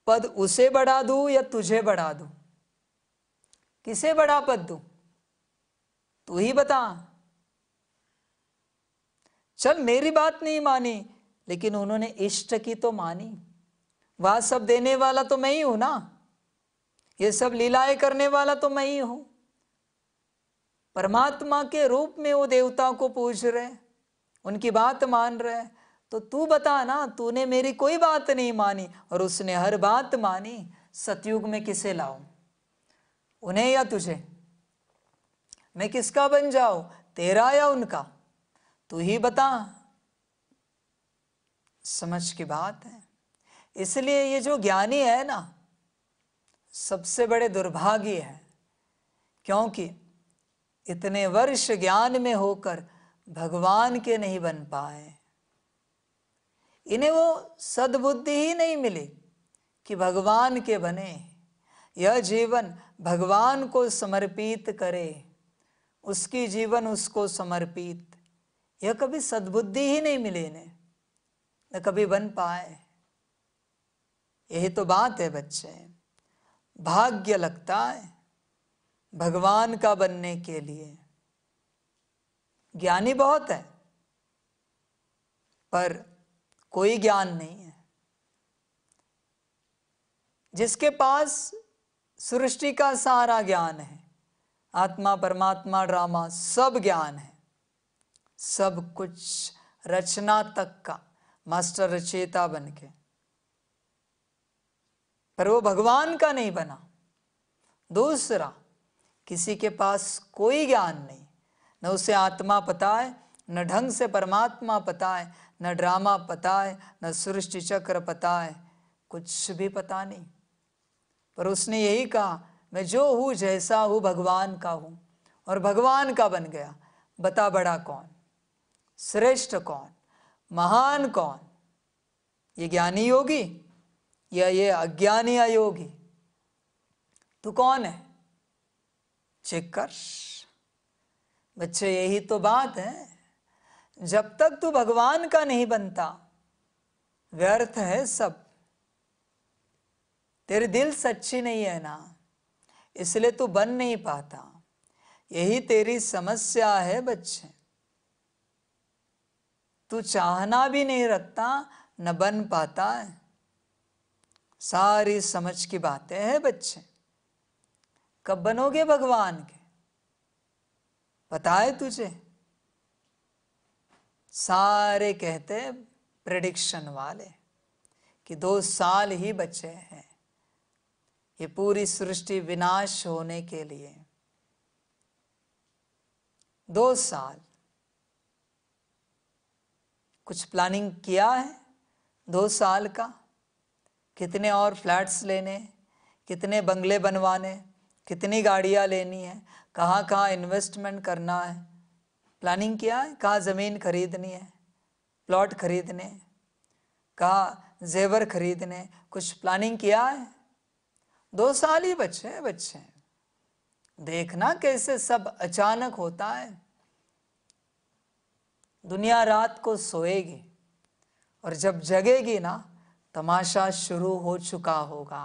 पद उसे बढ़ा दू या तुझे बढ़ा दू किसे बड़ा पद दू तू ही बता चल मेरी बात नहीं मानी लेकिन उन्होंने इष्ट की तो मानी वह सब देने वाला तो मैं ही हूं ना ये सब लीलाएं करने वाला तो मैं ही हूं परमात्मा के रूप में वो देवता को पूज रहे उनकी बात मान रहे तो तू बता ना तूने मेरी कोई बात नहीं मानी और उसने हर बात मानी सतयुग में किसे लाऊं उन्हें या तुझे मैं किसका बन जाऊं तेरा या उनका तू ही बता समझ की बात है इसलिए ये जो ज्ञानी है ना सबसे बड़े दुर्भाग्य है क्योंकि इतने वर्ष ज्ञान में होकर भगवान के नहीं बन पाए इन्हें वो सद्बुद्धि ही नहीं मिली कि भगवान के बने यह जीवन भगवान को समर्पित करे उसकी जीवन उसको समर्पित यह कभी सद्बुद्धि ही नहीं मिले इन्हें न कभी बन पाए यही तो बात है बच्चे भाग्य लगता है भगवान का बनने के लिए ज्ञानी बहुत है पर कोई ज्ञान नहीं है जिसके पास सृष्टि का सारा ज्ञान है आत्मा परमात्मा ड्रामा सब ज्ञान है सब कुछ रचना तक का मास्टर रचेता बन के पर वो भगवान का नहीं बना दूसरा किसी के पास कोई ज्ञान नहीं न उसे आत्मा पता है न ढंग से परमात्मा पता है न ड्रामा पता है न सृष्टि चक्र पता है कुछ भी पता नहीं पर उसने यही कहा मैं जो हूँ जैसा हूँ भगवान का हूँ और भगवान का बन गया बता बड़ा कौन श्रेष्ठ कौन महान कौन ये ज्ञानी योगी या ये अज्ञानी अयोगी तू कौन है कर बच्चे यही तो बात है जब तक तू भगवान का नहीं बनता व्यर्थ है सब तेरे दिल सच्ची नहीं है ना इसलिए तू बन नहीं पाता यही तेरी समस्या है बच्चे तू चाहना भी नहीं रखता न बन पाता है सारी समझ की बातें हैं बच्चे कब बनोगे भगवान के पता है तुझे सारे कहते प्रडिक्शन वाले कि दो साल ही बचे हैं ये पूरी सृष्टि विनाश होने के लिए दो साल कुछ प्लानिंग किया है दो साल का कितने और फ्लैट्स लेने कितने बंगले बनवाने कितनी गाड़ियाँ लेनी है कहाँ कहाँ इन्वेस्टमेंट करना है प्लानिंग किया है कहाँ ज़मीन खरीदनी है प्लॉट खरीदने कहाँ जेवर खरीदने कुछ प्लानिंग किया है दो साल ही बच्चे हैं बच्चे देखना कैसे सब अचानक होता है दुनिया रात को सोएगी और जब जगेगी ना तमाशा शुरू हो चुका होगा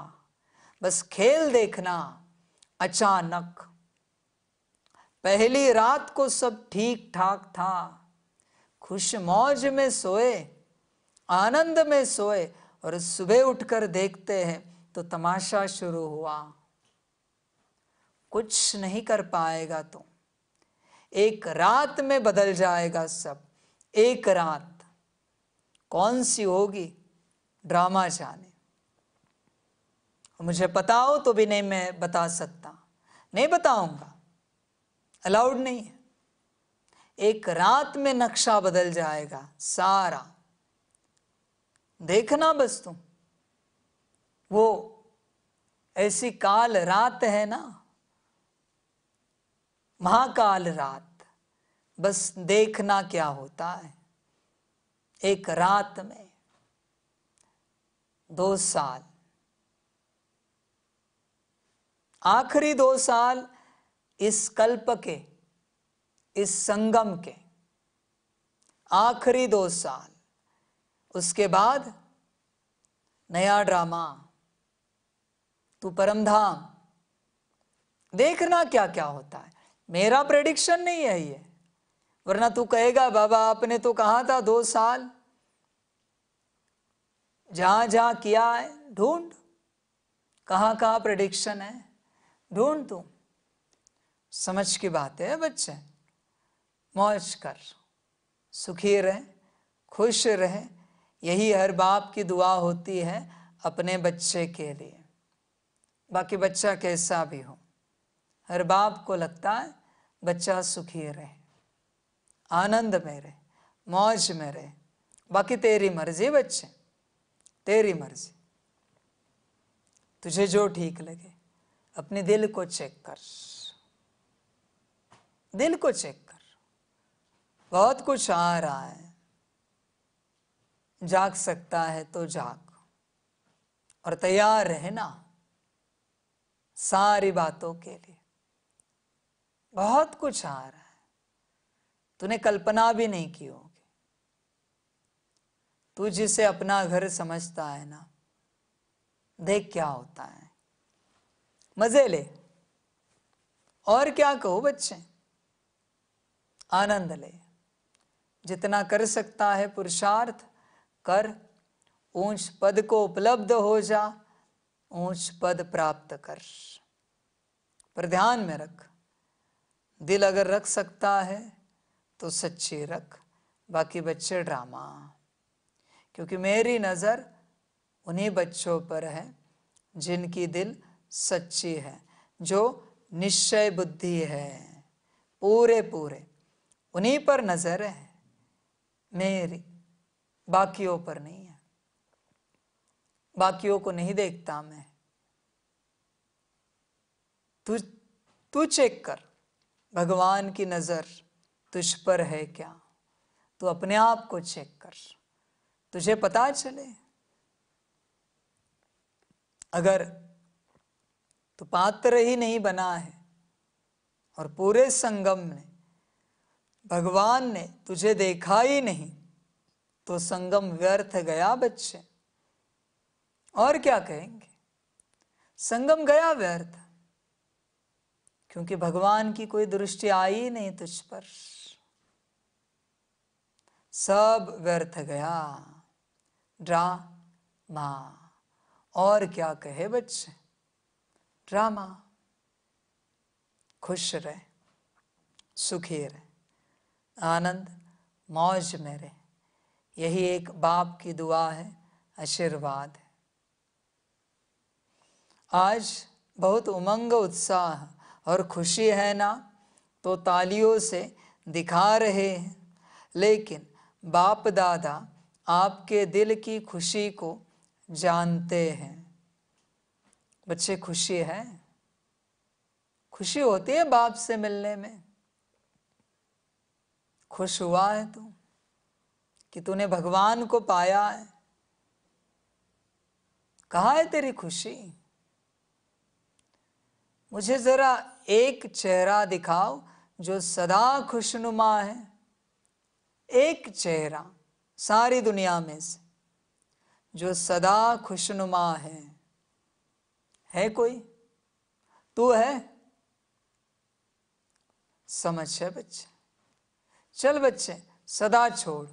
बस खेल देखना अचानक पहली रात को सब ठीक ठाक था खुश मौज में सोए आनंद में सोए और सुबह उठकर देखते हैं तो तमाशा शुरू हुआ कुछ नहीं कर पाएगा तो एक रात में बदल जाएगा सब एक रात कौन सी होगी ड्रामा जाने मुझे पता हो तो भी नहीं मैं बता सकता नहीं बताऊंगा अलाउड नहीं है एक रात में नक्शा बदल जाएगा सारा देखना बस तुम वो ऐसी काल रात है ना महाकाल रात बस देखना क्या होता है एक रात में दो साल आखिरी दो साल इस कल्प के इस संगम के आखिरी दो साल उसके बाद नया ड्रामा तू परमधाम देखना क्या क्या होता है मेरा प्रेडिक्शन नहीं है ये वरना तू कहेगा बाबा आपने तो कहा था दो साल जहां जहां किया है ढूंढ कहां कहां प्रेडिक्शन है ढूंढ तू समझ की बात है बच्चे मौज कर सुखी रहे खुश रहे यही हर बाप की दुआ होती है अपने बच्चे के लिए बाकी बच्चा कैसा भी हो हर बाप को लगता है बच्चा सुखी रहे आनंद में रहे मौज में रहे बाकी तेरी मर्जी बच्चे तेरी मर्जी तुझे जो ठीक लगे अपने दिल को चेक कर दिल को चेक कर बहुत कुछ आ रहा है जाग सकता है तो जाग और तैयार रहना सारी बातों के लिए बहुत कुछ आ रहा है तूने कल्पना भी नहीं की होगी तू जिसे अपना घर समझता है ना देख क्या होता है मजे ले और क्या कहो बच्चे आनंद ले जितना कर सकता है पुरुषार्थ कर ऊंच पद को उपलब्ध हो जा ऊंच पद प्राप्त कर पर ध्यान में रख दिल अगर रख सकता है तो सच्ची रख बाकी बच्चे ड्रामा क्योंकि मेरी नज़र उन्हीं बच्चों पर है जिनकी दिल सच्ची है जो निश्चय बुद्धि है पूरे पूरे उन्हीं पर नजर है मेरी बाकियों पर नहीं है बाकियों को नहीं देखता मैं तू तू चेक कर भगवान की नज़र तुझ पर है क्या तू अपने आप को चेक कर तुझे पता चले अगर तो पात्र ही नहीं बना है और पूरे संगम ने भगवान ने तुझे देखा ही नहीं तो संगम व्यर्थ गया बच्चे और क्या कहेंगे संगम गया व्यर्थ क्योंकि भगवान की कोई दृष्टि आई नहीं तुझ पर सब व्यर्थ गया ड्रा मा और क्या कहे बच्चे ड्रामा खुश रहे सुखी रहे आनंद मौज में रहे यही एक बाप की दुआ है आशीर्वाद है आज बहुत उमंग उत्साह और खुशी है ना तो तालियों से दिखा रहे हैं लेकिन बाप दादा आपके दिल की खुशी को जानते हैं बच्चे खुशी है खुशी होती है बाप से मिलने में खुश हुआ है तू कि तूने भगवान को पाया है कहा है तेरी खुशी मुझे जरा एक चेहरा दिखाओ जो सदा खुशनुमा है एक चेहरा सारी दुनिया में से जो सदा खुशनुमा है है कोई तू है समझ है बच्चे चल बच्चे सदा छोड़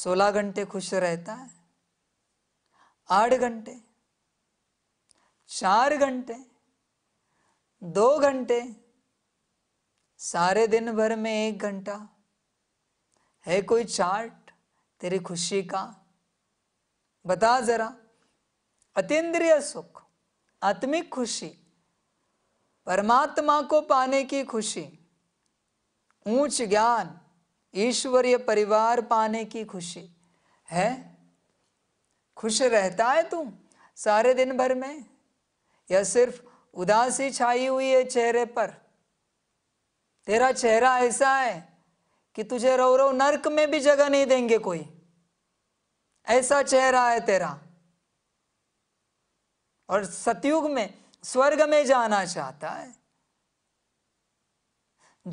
सोलह घंटे खुश रहता है आठ घंटे चार घंटे दो घंटे सारे दिन भर में एक घंटा है कोई चार्ट तेरी खुशी का बता जरा अतीन्द्रिय सुख आत्मिक खुशी परमात्मा को पाने की खुशी ऊंच ज्ञान ईश्वरीय परिवार पाने की खुशी है खुश रहता है तू सारे दिन भर में या सिर्फ उदासी छाई हुई है चेहरे पर तेरा चेहरा ऐसा है कि तुझे रो रो नर्क में भी जगह नहीं देंगे कोई ऐसा चेहरा है तेरा और सतयुग में स्वर्ग में जाना चाहता है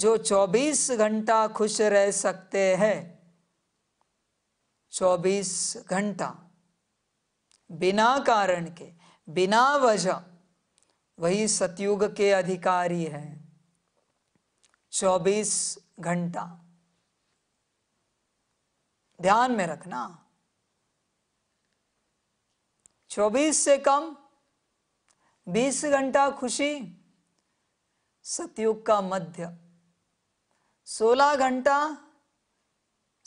जो 24 घंटा खुश रह सकते हैं 24 घंटा बिना कारण के बिना वजह वही सतयुग के अधिकारी है 24 घंटा ध्यान में रखना 24 से कम बीस घंटा खुशी सतयुग का मध्य सोलह घंटा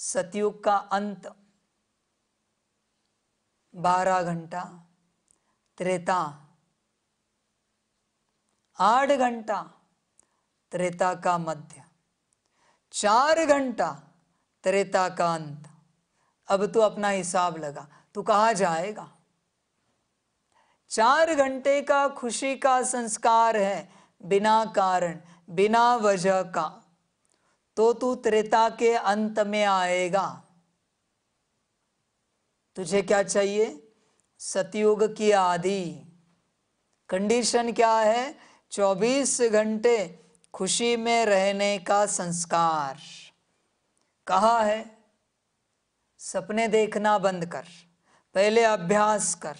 सतयुग का अंत बारह घंटा त्रेता आठ घंटा त्रेता का मध्य चार घंटा त्रेता का अंत अब तो अपना हिसाब लगा तो कहा जाएगा चार घंटे का खुशी का संस्कार है बिना कारण बिना वजह का तो तू त्रेता के अंत में आएगा तुझे क्या चाहिए सतयुग की आदि कंडीशन क्या है 24 घंटे खुशी में रहने का संस्कार कहा है सपने देखना बंद कर पहले अभ्यास कर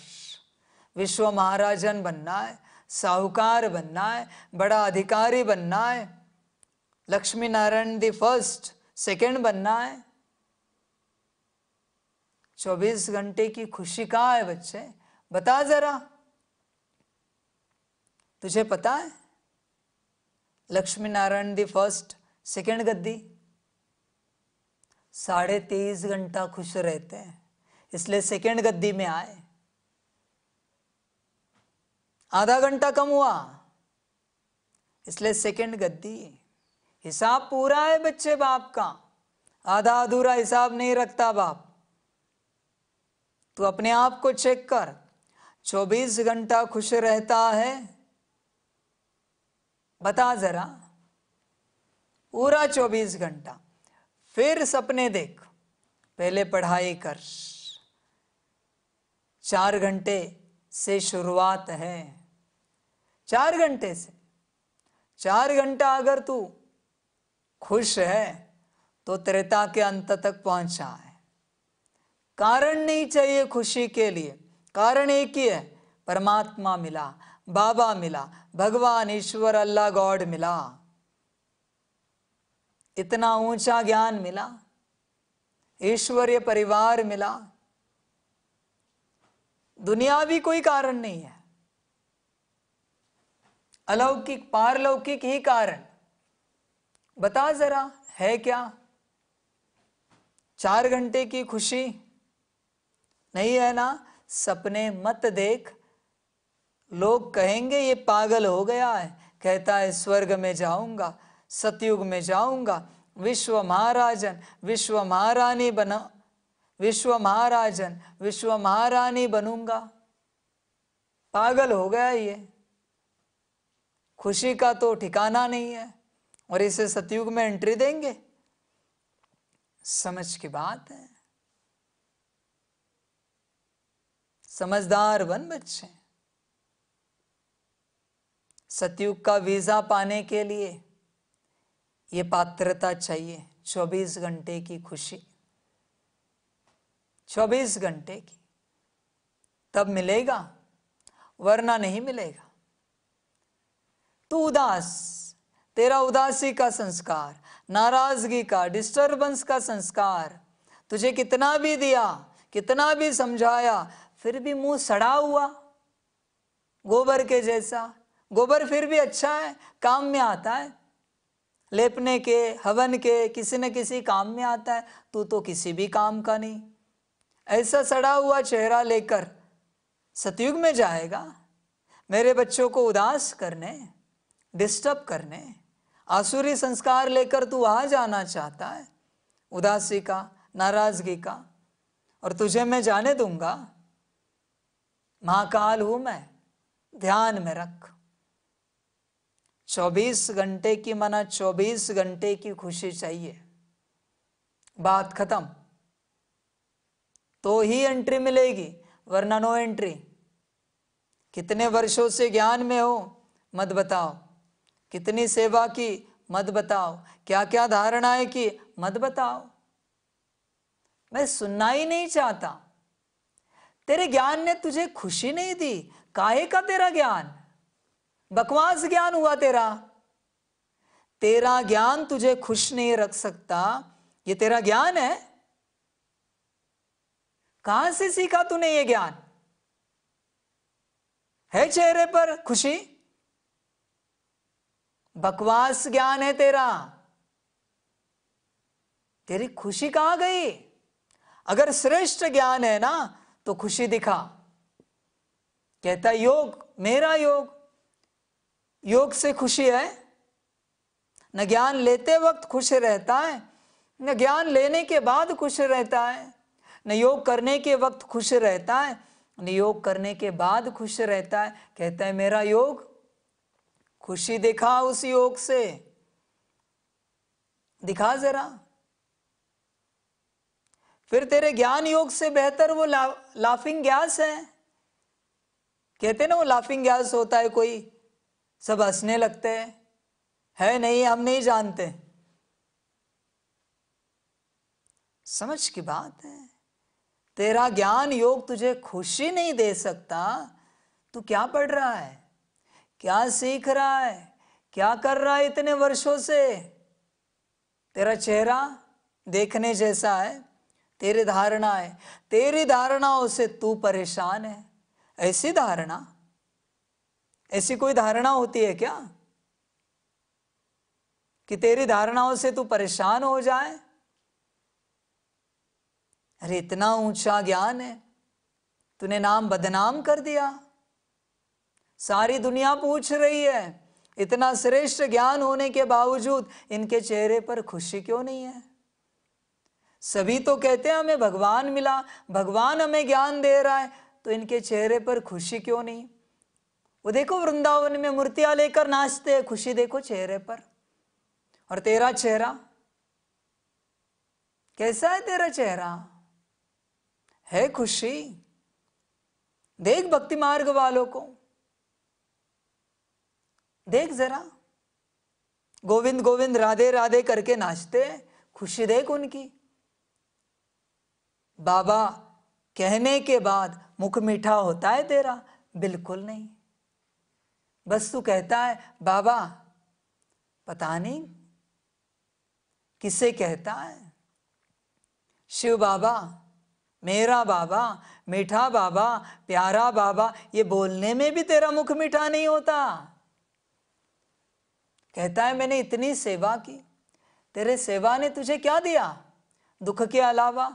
विश्व महाराजन बनना है साहूकार बनना है बड़ा अधिकारी बनना है Lakshmi Narayan the first second बनना है चौबीस घंटे की खुशी कहाँ है बच्चे बता जरा तुझे पता है Lakshmi Narayan the first second गद्दी साढ़े तेईस घंटा खुश रहते हैं इसलिए सेकेंड गद्दी में आए आधा घंटा कम हुआ इसलिए सेकंड गद्दी हिसाब पूरा है बच्चे बाप का आधा अधूरा हिसाब नहीं रखता बाप तू अपने आप को चेक कर 24 घंटा खुश रहता है बता जरा पूरा 24 घंटा फिर सपने देख पहले पढ़ाई कर चार घंटे से शुरुआत है चार घंटे से चार घंटा अगर तू खुश है तो त्रेता के अंत तक पहुंचा है कारण नहीं चाहिए खुशी के लिए कारण एक ही है परमात्मा मिला बाबा मिला भगवान ईश्वर अल्लाह गॉड मिला इतना ऊंचा ज्ञान मिला ईश्वरीय परिवार मिला दुनियावी कोई कारण नहीं है अलौकिक पारलौकिक ही कारण बता जरा है क्या चार घंटे की खुशी नहीं है ना सपने मत देख लोग कहेंगे ये पागल हो गया है कहता है स्वर्ग में जाऊंगा सतयुग में जाऊंगा विश्व महाराजन विश्व महारानी बना विश्व महाराजन विश्व महारानी बनूंगा पागल हो गया ये खुशी का तो ठिकाना नहीं है और इसे सतयुग में एंट्री देंगे समझ की बात है समझदार बन बच्चे सतयुग का वीजा पाने के लिए ये पात्रता चाहिए 24 घंटे की खुशी चौबीस घंटे की तब मिलेगा वरना नहीं मिलेगा तू उदास तेरा उदासी का संस्कार नाराजगी का डिस्टर्बेंस का संस्कार तुझे कितना भी दिया कितना भी समझाया फिर भी मुंह सड़ा हुआ गोबर के जैसा गोबर फिर भी अच्छा है काम में आता है लेपने के हवन के किसी न किसी काम में आता है तू तो किसी भी काम का नहीं ऐसा सड़ा हुआ चेहरा लेकर सतयुग में जाएगा मेरे बच्चों को उदास करने डिस्टर्ब करने आसुरी संस्कार लेकर तू आ जाना चाहता है उदासी का नाराजगी का और तुझे मैं जाने दूंगा महाकाल हूं मैं ध्यान में रख 24 घंटे की मना 24 घंटे की खुशी चाहिए बात खत्म तो ही एंट्री मिलेगी वरना नो एंट्री कितने वर्षों से ज्ञान में हो मत बताओ कितनी सेवा की मत बताओ क्या क्या धारणाएं की मत बताओ मैं सुनना ही नहीं चाहता तेरे ज्ञान ने तुझे खुशी नहीं दी काहे का तेरा ज्ञान बकवास ज्ञान हुआ तेरा तेरा ज्ञान तुझे खुश नहीं रख सकता ये तेरा ज्ञान है कहां से सीखा तूने ये ज्ञान है चेहरे पर खुशी बकवास ज्ञान है तेरा तेरी खुशी कहां गई अगर श्रेष्ठ ज्ञान है ना तो खुशी दिखा कहता योग मेरा योग योग से खुशी है न ज्ञान लेते वक्त खुश रहता है न ज्ञान लेने के बाद खुश रहता है नियोग करने के वक्त खुश रहता है नियोग करने के बाद खुश रहता है कहता है मेरा योग खुशी दिखा उस योग से दिखा जरा फिर तेरे ज्ञान योग से बेहतर वो ला, लाफिंग गैस है कहते ना वो लाफिंग गैस होता है कोई सब हंसने लगते हैं है नहीं हम नहीं जानते समझ की बात है तेरा ज्ञान योग तुझे खुशी नहीं दे सकता तू क्या पढ़ रहा है क्या सीख रहा है क्या कर रहा है इतने वर्षों से तेरा चेहरा देखने जैसा है तेरी धारणा है तेरी धारणाओं से तू परेशान है ऐसी धारणा ऐसी कोई धारणा होती है क्या कि तेरी धारणाओं से तू परेशान हो जाए अरे इतना ऊंचा ज्ञान है तूने नाम बदनाम कर दिया सारी दुनिया पूछ रही है इतना श्रेष्ठ ज्ञान होने के बावजूद इनके चेहरे पर खुशी क्यों नहीं है सभी तो कहते हैं हमें भगवान मिला भगवान हमें ज्ञान दे रहा है तो इनके चेहरे पर खुशी क्यों नहीं वो देखो वृंदावन में मूर्तियां लेकर नाचते हैं खुशी देखो चेहरे पर और तेरा चेहरा कैसा है तेरा चेहरा है खुशी देख भक्ति मार्ग वालों को देख जरा गोविंद गोविंद राधे राधे करके नाचते खुशी देख उनकी बाबा कहने के बाद मुख मीठा होता है तेरा बिल्कुल नहीं बस तू कहता है बाबा पता नहीं किसे कहता है शिव बाबा मेरा बाबा मीठा बाबा प्यारा बाबा ये बोलने में भी तेरा मुख मीठा नहीं होता कहता है मैंने इतनी सेवा की तेरे सेवा ने तुझे क्या दिया दुख के अलावा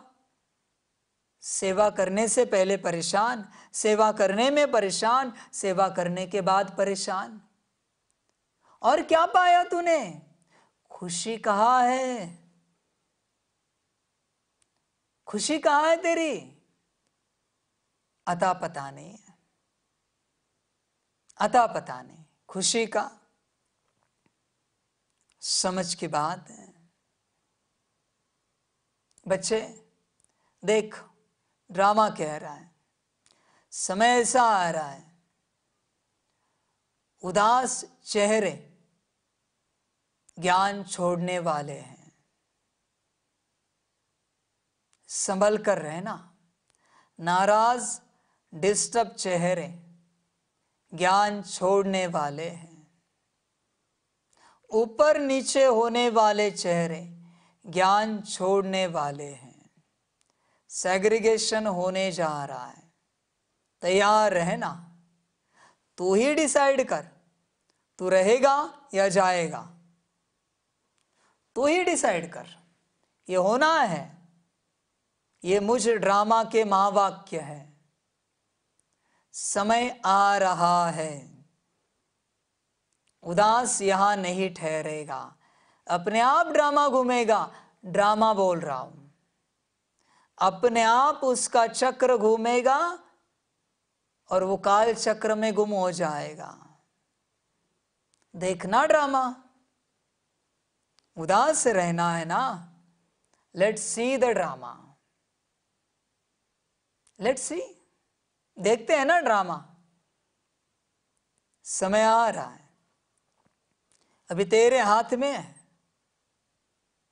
सेवा करने से पहले परेशान सेवा करने में परेशान सेवा करने के बाद परेशान और क्या पाया तूने खुशी कहा है खुशी कहाँ है तेरी अता पता नहीं है अता पता नहीं खुशी का समझ की बात है बच्चे देख ड्रामा कह रहा है समय ऐसा आ रहा है उदास चेहरे ज्ञान छोड़ने वाले हैं संभल कर रहना नाराज डिस्टर्ब चेहरे ज्ञान छोड़ने वाले हैं ऊपर नीचे होने वाले चेहरे ज्ञान छोड़ने वाले हैं सेग्रीगेशन होने जा रहा है तैयार रहना तू ही डिसाइड कर तू रहेगा या जाएगा तू ही डिसाइड कर ये होना है ये मुझ ड्रामा के महावाक्य है समय आ रहा है उदास यहां नहीं ठहरेगा अपने आप ड्रामा घूमेगा ड्रामा बोल रहा हूं अपने आप उसका चक्र घूमेगा और वो काल चक्र में गुम हो जाएगा देखना ड्रामा उदास रहना है ना let's see the drama let's see देखते हैं ना ड्रामा समय आ रहा है अभी तेरे हाथ में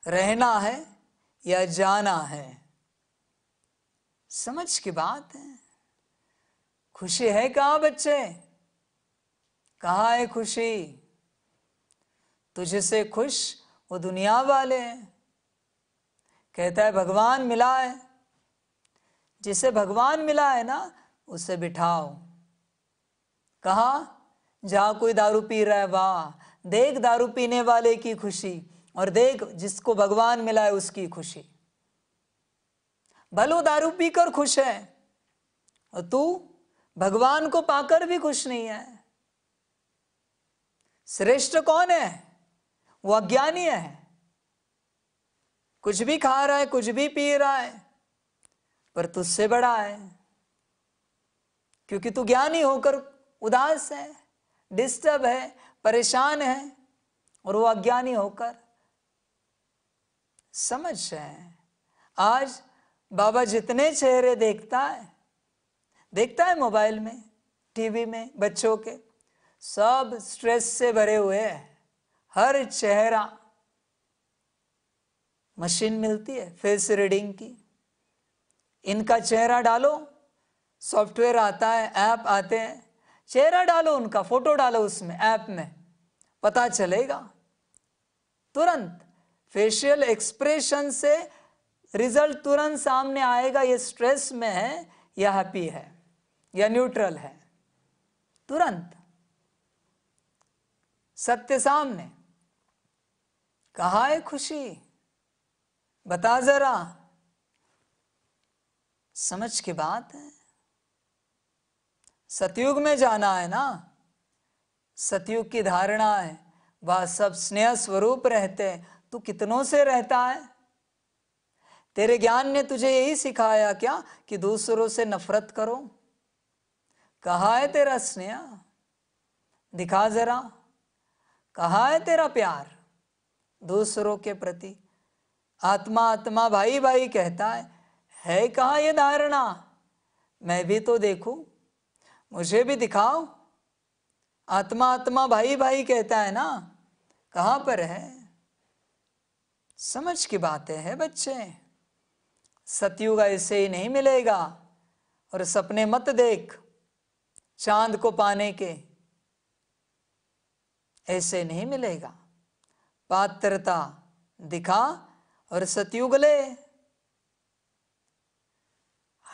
रहना है या जाना है समझ की बात है खुशी है कहा बच्चे कहा है खुशी तुझसे खुश वो दुनिया वाले हैं कहता है भगवान मिला है जिसे भगवान मिला है ना उसे बिठाओ कहा जा कोई दारू पी रहा है वाह देख दारू पीने वाले की खुशी और देख जिसको भगवान मिला है उसकी खुशी भलो दारू पीकर खुश है और तू भगवान को पाकर भी खुश नहीं है श्रेष्ठ कौन है वो अज्ञानी है कुछ भी खा रहा है कुछ भी पी रहा है पर तुझसे बड़ा है क्योंकि तू ज्ञानी होकर उदास है डिस्टर्ब है परेशान है और वो अज्ञानी होकर समझ है आज बाबा जितने चेहरे देखता है देखता है मोबाइल में टीवी में बच्चों के सब स्ट्रेस से भरे हुए हैं हर चेहरा मशीन मिलती है फेस रीडिंग की इनका चेहरा डालो सॉफ्टवेयर आता है ऐप आते हैं चेहरा डालो उनका फोटो डालो उसमें ऐप में पता चलेगा तुरंत फेशियल एक्सप्रेशन से रिजल्ट तुरंत सामने आएगा ये स्ट्रेस में है या हैप्पी है या न्यूट्रल है तुरंत सत्य सामने कहा है खुशी बता जरा समझ के बात है सतयुग में जाना है ना सतयुग की धारणा है वह सब स्नेह स्वरूप रहते हैं तू कितनों से रहता है तेरे ज्ञान ने तुझे यही सिखाया क्या कि दूसरों से नफरत करो कहा है तेरा स्नेह दिखा जरा कहा है तेरा प्यार दूसरों के प्रति आत्मा आत्मा भाई भाई कहता है है कहाँ ये धारणा मैं भी तो देखूं मुझे भी दिखाओ आत्मा आत्मा भाई भाई कहता है ना कहाँ पर है समझ की बातें हैं बच्चे सतयुग ऐसे ही नहीं मिलेगा और सपने मत देख चांद को पाने के ऐसे नहीं मिलेगा पात्रता दिखा और सतयुग ले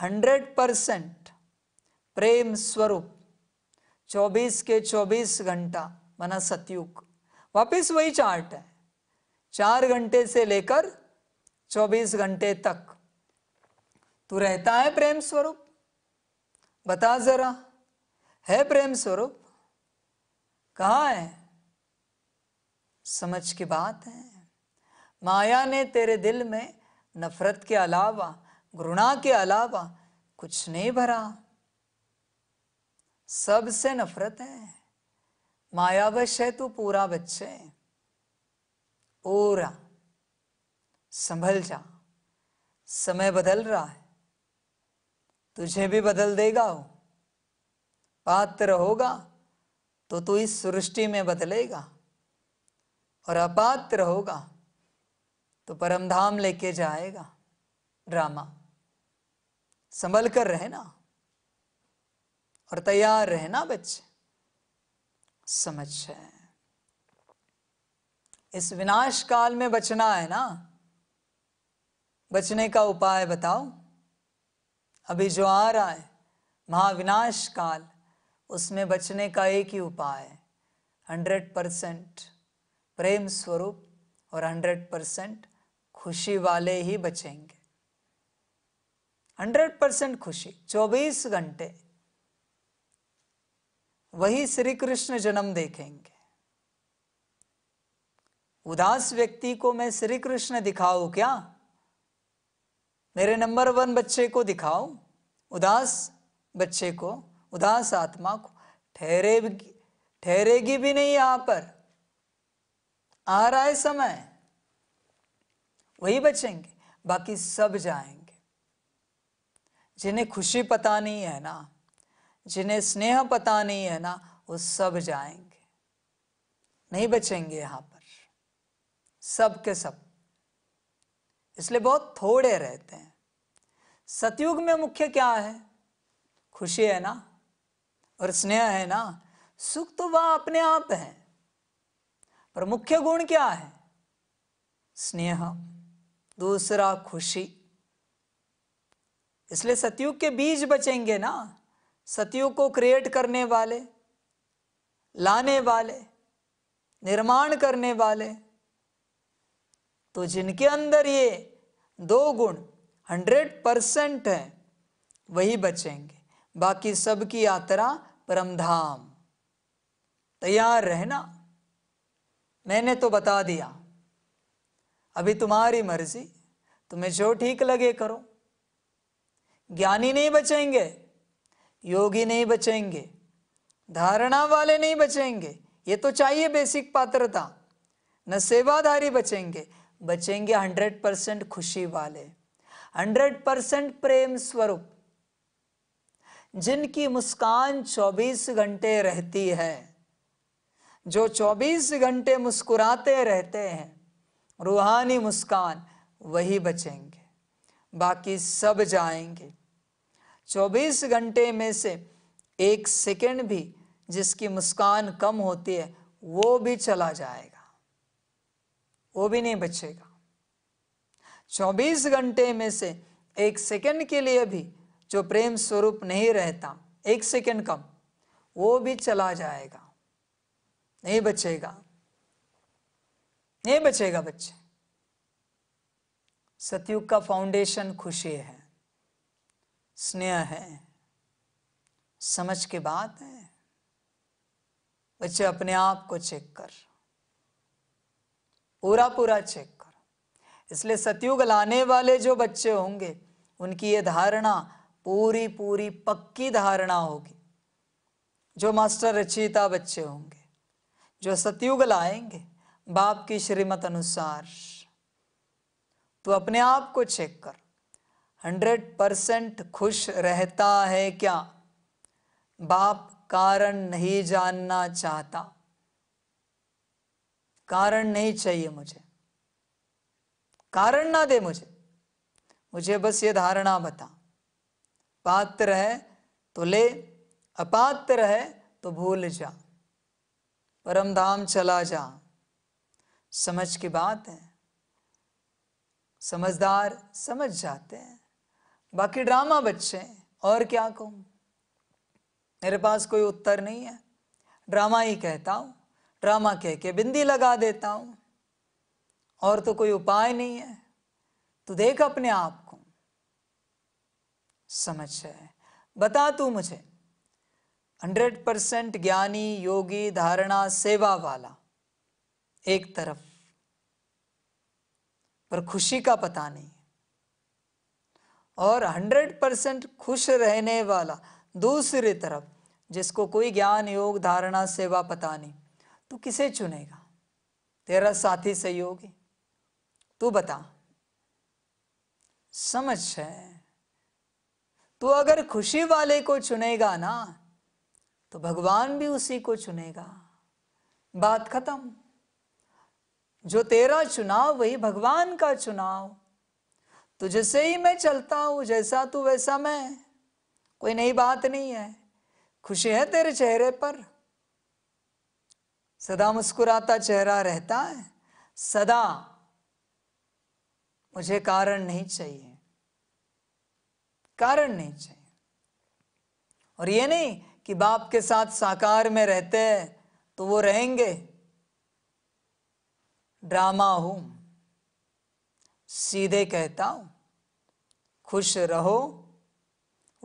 हंड्रेड परसेंट प्रेम स्वरूप चौबीस के चौबीस घंटा माना सतयुग वापिस वही चार्ट है चार घंटे से लेकर चौबीस घंटे तक तू रहता है प्रेम स्वरूप बता जरा है प्रेम स्वरूप कहा है समझ की बात है माया ने तेरे दिल में नफरत के अलावा घृणा के अलावा कुछ नहीं भरा सबसे नफरत है मायावश है तू पूरा बच्चे पूरा संभल जा समय बदल रहा है तुझे भी बदल देगा वो पात्र होगा तो तू इस सृष्टि में बदलेगा और अपात्र होगा तो परमधाम लेके जाएगा ड्रामा संभल कर रहना और तैयार रहना बच्चे समझ है इस विनाश काल में बचना है ना बचने का उपाय बताओ अभी जो आ रहा है महाविनाश काल उसमें बचने का एक ही उपाय है हंड्रेड परसेंट प्रेम स्वरूप और हंड्रेड परसेंट खुशी वाले ही बचेंगे हंड्रेड परसेंट खुशी चौबीस घंटे वही श्री कृष्ण जन्म देखेंगे उदास व्यक्ति को मैं श्री कृष्ण दिखाऊ क्या मेरे नंबर वन बच्चे को दिखाऊ उदास बच्चे को उदास आत्मा को ठहरे ठहरेगी भी नहीं यहां पर आ रहा है समय वही बचेंगे बाकी सब जाएंगे जिन्हें खुशी पता नहीं है ना जिन्हें स्नेह पता नहीं है ना वो सब जाएंगे नहीं बचेंगे यहां पर सब के सब इसलिए बहुत थोड़े रहते हैं सतयुग में मुख्य क्या है खुशी है ना और स्नेह है ना सुख तो वह अपने आप है पर मुख्य गुण क्या है स्नेह दूसरा खुशी इसलिए सतयुग के बीज बचेंगे ना सतयुग को क्रिएट करने वाले लाने वाले निर्माण करने वाले तो जिनके अंदर ये दो गुण हंड्रेड परसेंट हैं वही बचेंगे बाकी सबकी यात्रा परमधाम तैयार रहना मैंने तो बता दिया अभी तुम्हारी मर्जी तुम्हें जो ठीक लगे करो ज्ञानी नहीं बचेंगे योगी नहीं बचेंगे धारणा वाले नहीं बचेंगे ये तो चाहिए बेसिक पात्रता न सेवाधारी बचेंगे बचेंगे हंड्रेड परसेंट खुशी वाले हंड्रेड परसेंट प्रेम स्वरूप जिनकी मुस्कान 24 घंटे रहती है जो 24 घंटे मुस्कुराते रहते हैं रूहानी मुस्कान वही बचेंगे बाकी सब जाएंगे 24 घंटे में से एक सेकंड भी जिसकी मुस्कान कम होती है वो भी चला जाएगा वो भी नहीं बचेगा 24 घंटे में से एक सेकंड के लिए भी जो प्रेम स्वरूप नहीं रहता एक सेकंड कम वो भी चला जाएगा नहीं बचेगा नहीं बचेगा बच्चे सतयुग का फाउंडेशन खुशी है स्नेह है समझ के बात है बच्चे अपने आप को चेक कर पूरा पूरा चेक कर इसलिए सतयुग लाने वाले जो बच्चे होंगे उनकी ये धारणा पूरी पूरी पक्की धारणा होगी जो मास्टर रचिता बच्चे होंगे जो सतयुग लाएंगे बाप की श्रीमत अनुसार तो अपने आप को चेक कर हंड्रेड परसेंट खुश रहता है क्या बाप कारण नहीं जानना चाहता कारण नहीं चाहिए मुझे कारण ना दे मुझे मुझे बस ये धारणा बता पात्र है तो ले अपात्र है तो भूल जा परमधाम चला जा समझ की बात है समझदार समझ जाते हैं बाकी ड्रामा बच्चे और क्या कहूँ मेरे पास कोई उत्तर नहीं है ड्रामा ही कहता हूँ ड्रामा कह के बिंदी लगा देता हूँ और तो कोई उपाय नहीं है तो देख अपने आप को समझ है बता तू मुझे हंड्रेड परसेंट ज्ञानी योगी धारणा सेवा वाला एक तरफ पर खुशी का पता नहीं और हंड्रेड परसेंट खुश रहने वाला दूसरी तरफ जिसको कोई ज्ञान योग धारणा सेवा पता नहीं तू किसे चुनेगा तेरा साथी होगी तू बता समझ है तू अगर खुशी वाले को चुनेगा ना तो भगवान भी उसी को चुनेगा बात खत्म जो तेरा चुनाव वही भगवान का चुनाव से ही मैं चलता हूं जैसा तू वैसा मैं कोई नई बात नहीं है खुशी है तेरे चेहरे पर सदा मुस्कुराता चेहरा रहता है सदा मुझे कारण नहीं चाहिए कारण नहीं चाहिए और ये नहीं कि बाप के साथ साकार में रहते हैं तो वो रहेंगे ड्रामा हूं सीधे कहता हूं खुश रहो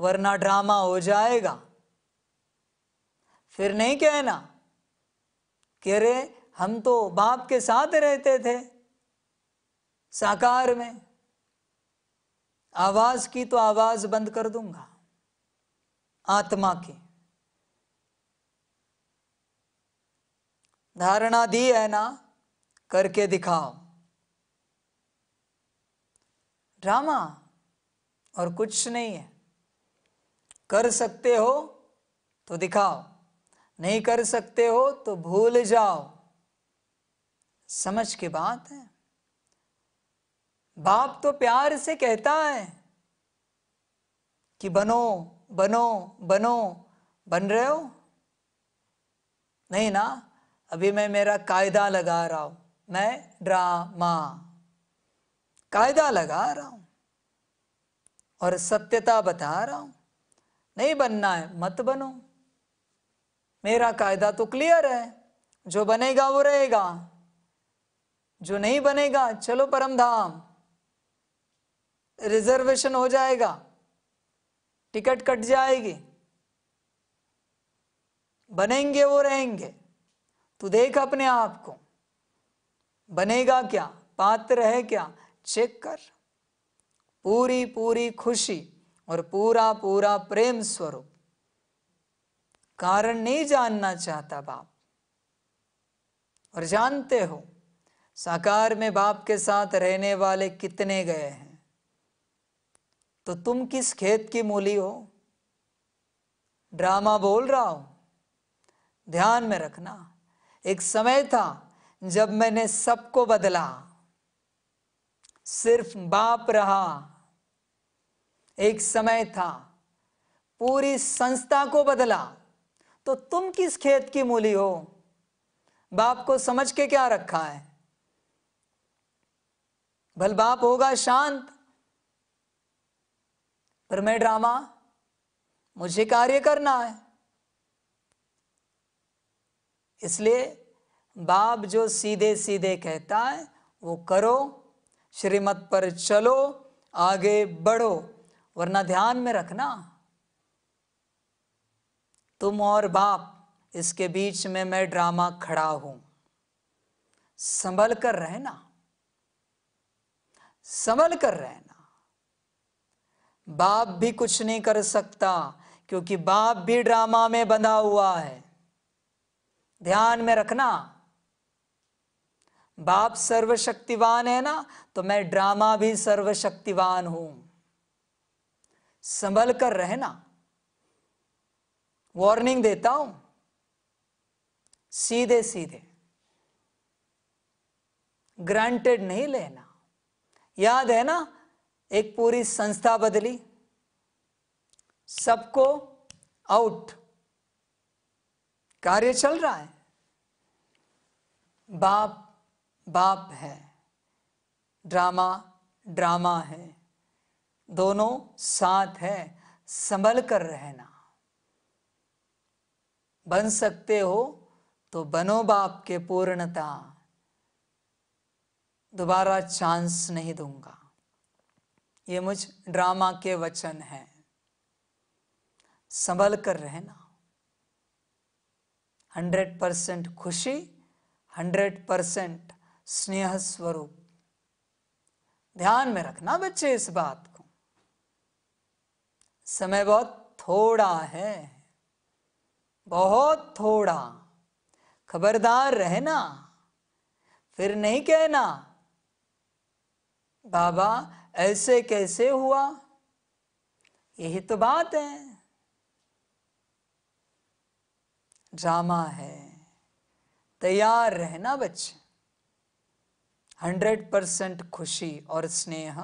वरना ड्रामा हो जाएगा फिर नहीं कहना कि अरे हम तो बाप के साथ रहते थे साकार में आवाज की तो आवाज बंद कर दूंगा आत्मा की धारणा दी है ना करके दिखाओ ड्रामा और कुछ नहीं है कर सकते हो तो दिखाओ नहीं कर सकते हो तो भूल जाओ समझ के बात है बाप तो प्यार से कहता है कि बनो बनो बनो बन रहे हो नहीं ना अभी मैं मेरा कायदा लगा रहा हूं मैं ड्रामा कायदा लगा रहा हूं और सत्यता बता रहा हूं नहीं बनना है मत बनो मेरा कायदा तो क्लियर है जो बनेगा वो रहेगा जो नहीं बनेगा चलो परमधाम रिजर्वेशन हो जाएगा टिकट कट जाएगी बनेंगे वो रहेंगे तू देख अपने आप को बनेगा क्या पात्र है क्या चेक कर पूरी पूरी खुशी और पूरा पूरा प्रेम स्वरूप कारण नहीं जानना चाहता बाप और जानते हो साकार में बाप के साथ रहने वाले कितने गए हैं तो तुम किस खेत की मूली हो ड्रामा बोल रहा हो ध्यान में रखना एक समय था जब मैंने सबको बदला सिर्फ बाप रहा एक समय था पूरी संस्था को बदला तो तुम किस खेत की मूली हो बाप को समझ के क्या रखा है भल बाप होगा शांत पर मैं ड्रामा मुझे कार्य करना है इसलिए बाप जो सीधे सीधे कहता है वो करो श्रीमत पर चलो आगे बढ़ो वरना ध्यान में रखना तुम और बाप इसके बीच में मैं ड्रामा खड़ा हूं संभल कर रहना संभल कर रहना बाप भी कुछ नहीं कर सकता क्योंकि बाप भी ड्रामा में बंधा हुआ है ध्यान में रखना बाप सर्वशक्तिवान है ना तो मैं ड्रामा भी सर्वशक्तिवान हूं संभल कर रहना वार्निंग देता हूं सीधे सीधे ग्रांटेड नहीं लेना याद है ना एक पूरी संस्था बदली सबको आउट कार्य चल रहा है बाप बाप है ड्रामा ड्रामा है दोनों साथ है संभल कर रहना बन सकते हो तो बनो बाप के पूर्णता दोबारा चांस नहीं दूंगा ये मुझ ड्रामा के वचन है संभल कर रहना हंड्रेड परसेंट खुशी हंड्रेड परसेंट स्नेह स्वरूप ध्यान में रखना बच्चे इस बात को समय बहुत थोड़ा है बहुत थोड़ा खबरदार रहना फिर नहीं कहना बाबा ऐसे कैसे हुआ यही तो बात है ड्रामा है तैयार रहना बच्चे हंड्रेड परसेंट खुशी और स्नेह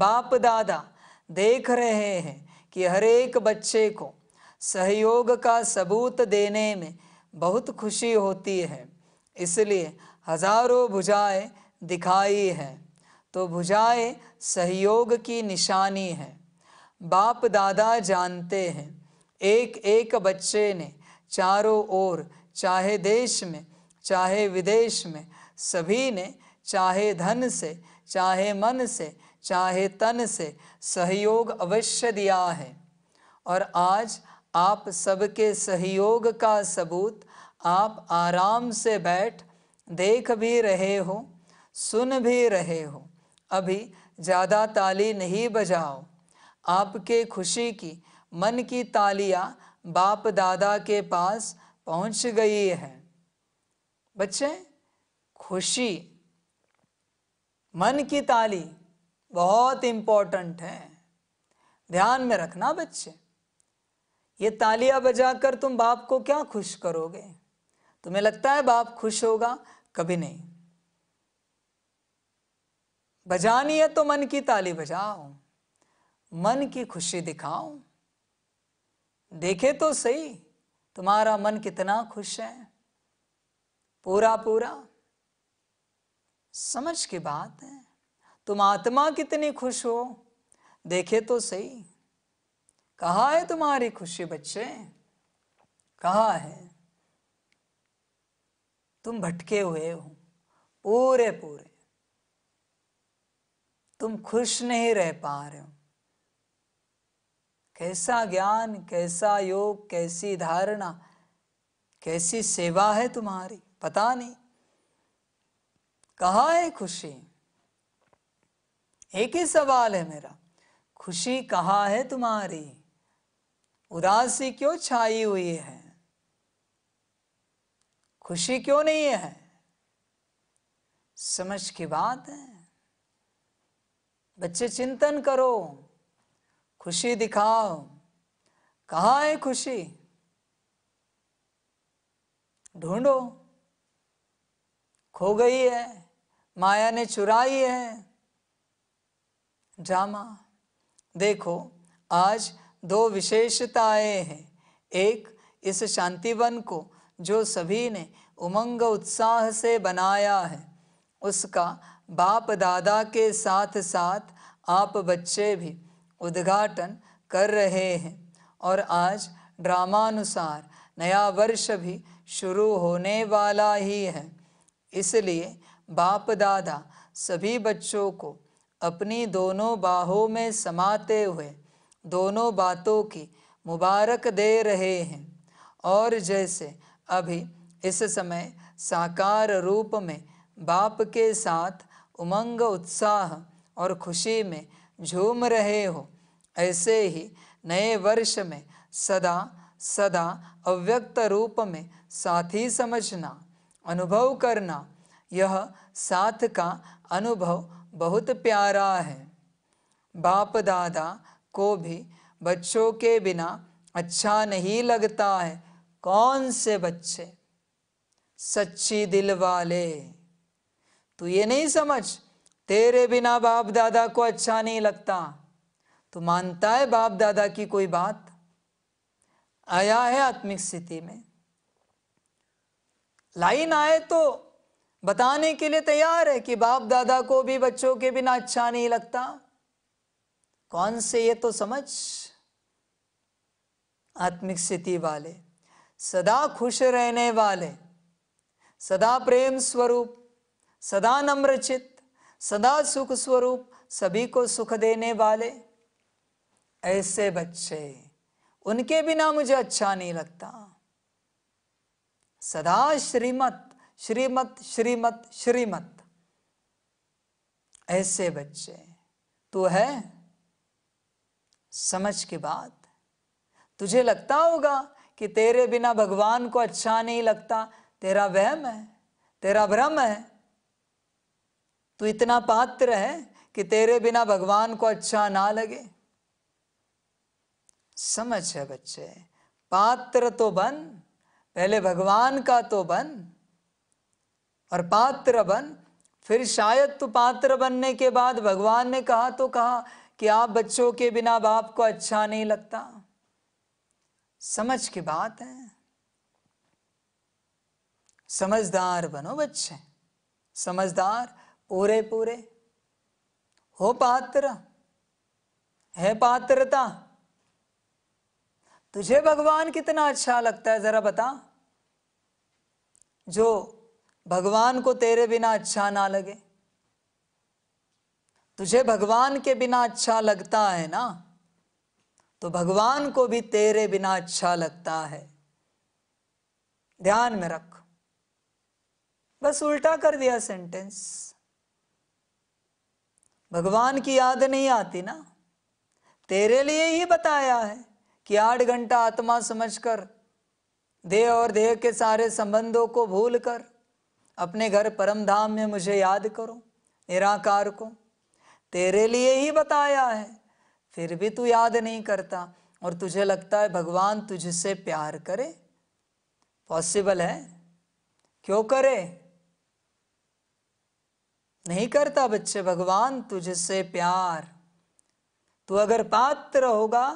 बाप दादा देख रहे हैं कि हर एक बच्चे को सहयोग का सबूत देने में बहुत खुशी होती है इसलिए हजारों भुजाएं दिखाई है तो भुजाएं सहयोग की निशानी है बाप दादा जानते हैं एक एक बच्चे ने चारों ओर चाहे देश में चाहे विदेश में सभी ने चाहे धन से चाहे मन से चाहे तन से सहयोग अवश्य दिया है और आज आप सबके सहयोग का सबूत आप आराम से बैठ देख भी रहे हो सुन भी रहे हो अभी ज़्यादा ताली नहीं बजाओ आपके खुशी की मन की तालियां बाप दादा के पास पहुंच गई है बच्चे खुशी मन की ताली बहुत इंपॉर्टेंट है ध्यान में रखना बच्चे ये तालियां बजाकर तुम बाप को क्या खुश करोगे तुम्हें लगता है बाप खुश होगा कभी नहीं बजानी है तो मन की ताली बजाओ मन की खुशी दिखाओ देखे तो सही तुम्हारा मन कितना खुश है पूरा पूरा समझ की बात है तुम आत्मा कितनी खुश हो देखे तो सही कहा है तुम्हारी खुशी बच्चे कहा है तुम भटके हुए हो पूरे पूरे तुम खुश नहीं रह पा रहे हो कैसा ज्ञान कैसा योग कैसी धारणा कैसी सेवा है तुम्हारी पता नहीं कहा है खुशी एक ही सवाल है मेरा खुशी कहा है तुम्हारी उदासी क्यों छाई हुई है खुशी क्यों नहीं है समझ की बात है बच्चे चिंतन करो खुशी दिखाओ कहा है खुशी ढूंढो खो गई है माया ने चुराई है ड्रामा देखो आज दो विशेषताएं हैं एक इस शांतिवन को जो सभी ने उमंग उत्साह से बनाया है उसका बाप दादा के साथ साथ आप बच्चे भी उद्घाटन कर रहे हैं और आज ड्रामानुसार नया वर्ष भी शुरू होने वाला ही है इसलिए बाप दादा सभी बच्चों को अपनी दोनों बाहों में समाते हुए दोनों बातों की मुबारक दे रहे हैं और जैसे अभी इस समय साकार रूप में बाप के साथ उमंग उत्साह और खुशी में झूम रहे हो ऐसे ही नए वर्ष में सदा सदा अव्यक्त रूप में साथी समझना अनुभव करना यह साथ का अनुभव बहुत प्यारा है बाप दादा को भी बच्चों के बिना अच्छा नहीं लगता है कौन से बच्चे सच्ची दिल वाले तू ये नहीं समझ तेरे बिना बाप दादा को अच्छा नहीं लगता तो मानता है बाप दादा की कोई बात आया है आत्मिक स्थिति में लाइन आए तो बताने के लिए तैयार है कि बाप दादा को भी बच्चों के बिना अच्छा नहीं लगता कौन से ये तो समझ आत्मिक स्थिति वाले सदा खुश रहने वाले सदा प्रेम स्वरूप सदा नम्रचित सदा सुख स्वरूप सभी को सुख देने वाले ऐसे बच्चे उनके बिना मुझे अच्छा नहीं लगता सदा श्रीमत श्रीमत श्रीमत श्रीमत ऐसे बच्चे तो है समझ की बात तुझे लगता होगा कि तेरे बिना भगवान को अच्छा नहीं लगता तेरा वहम है तेरा भ्रम है तू इतना पात्र है कि तेरे बिना भगवान को अच्छा ना लगे समझ है बच्चे पात्र तो बन पहले भगवान का तो बन और पात्र बन फिर शायद तू पात्र बनने के बाद भगवान ने कहा तो कहा कि आप बच्चों के बिना बाप को अच्छा नहीं लगता समझ की बात है समझदार बनो बच्चे समझदार पूरे पूरे हो पात्र है पात्रता तुझे भगवान कितना अच्छा लगता है जरा बता जो भगवान को तेरे बिना अच्छा ना लगे तुझे भगवान के बिना अच्छा लगता है ना तो भगवान को भी तेरे बिना अच्छा लगता है ध्यान में रख बस उल्टा कर दिया सेंटेंस भगवान की याद नहीं आती ना तेरे लिए ही बताया है कि आठ घंटा आत्मा समझकर देह और देह के सारे संबंधों को भूल कर अपने घर परम धाम में मुझे याद करो निराकार को तेरे लिए ही बताया है फिर भी तू याद नहीं करता और तुझे लगता है भगवान तुझसे प्यार करे पॉसिबल है क्यों करे नहीं करता बच्चे भगवान तुझसे प्यार तू अगर पात्र होगा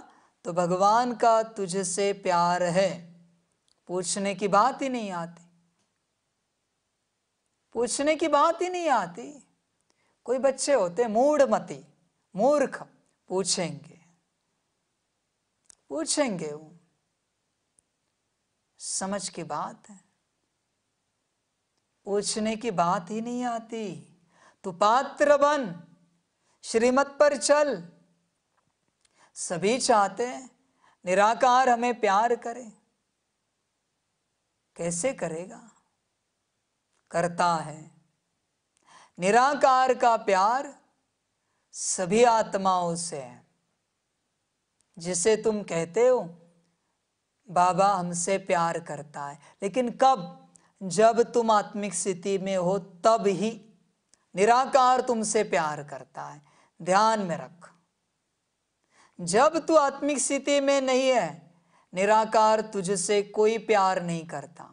तो भगवान का तुझसे प्यार है पूछने की बात ही नहीं आती पूछने की बात ही नहीं आती कोई बच्चे होते मूढ़मती मूर्ख पूछेंगे पूछेंगे वो समझ की बात है पूछने की बात ही नहीं आती तो पात्र बन श्रीमत पर चल सभी चाहते निराकार हमें प्यार करे कैसे करेगा करता है निराकार का प्यार सभी आत्माओं से है जिसे तुम कहते हो बाबा हमसे प्यार करता है लेकिन कब जब तुम आत्मिक स्थिति में हो तब ही निराकार तुमसे प्यार करता है ध्यान में रख जब तू आत्मिक स्थिति में नहीं है निराकार तुझसे कोई प्यार नहीं करता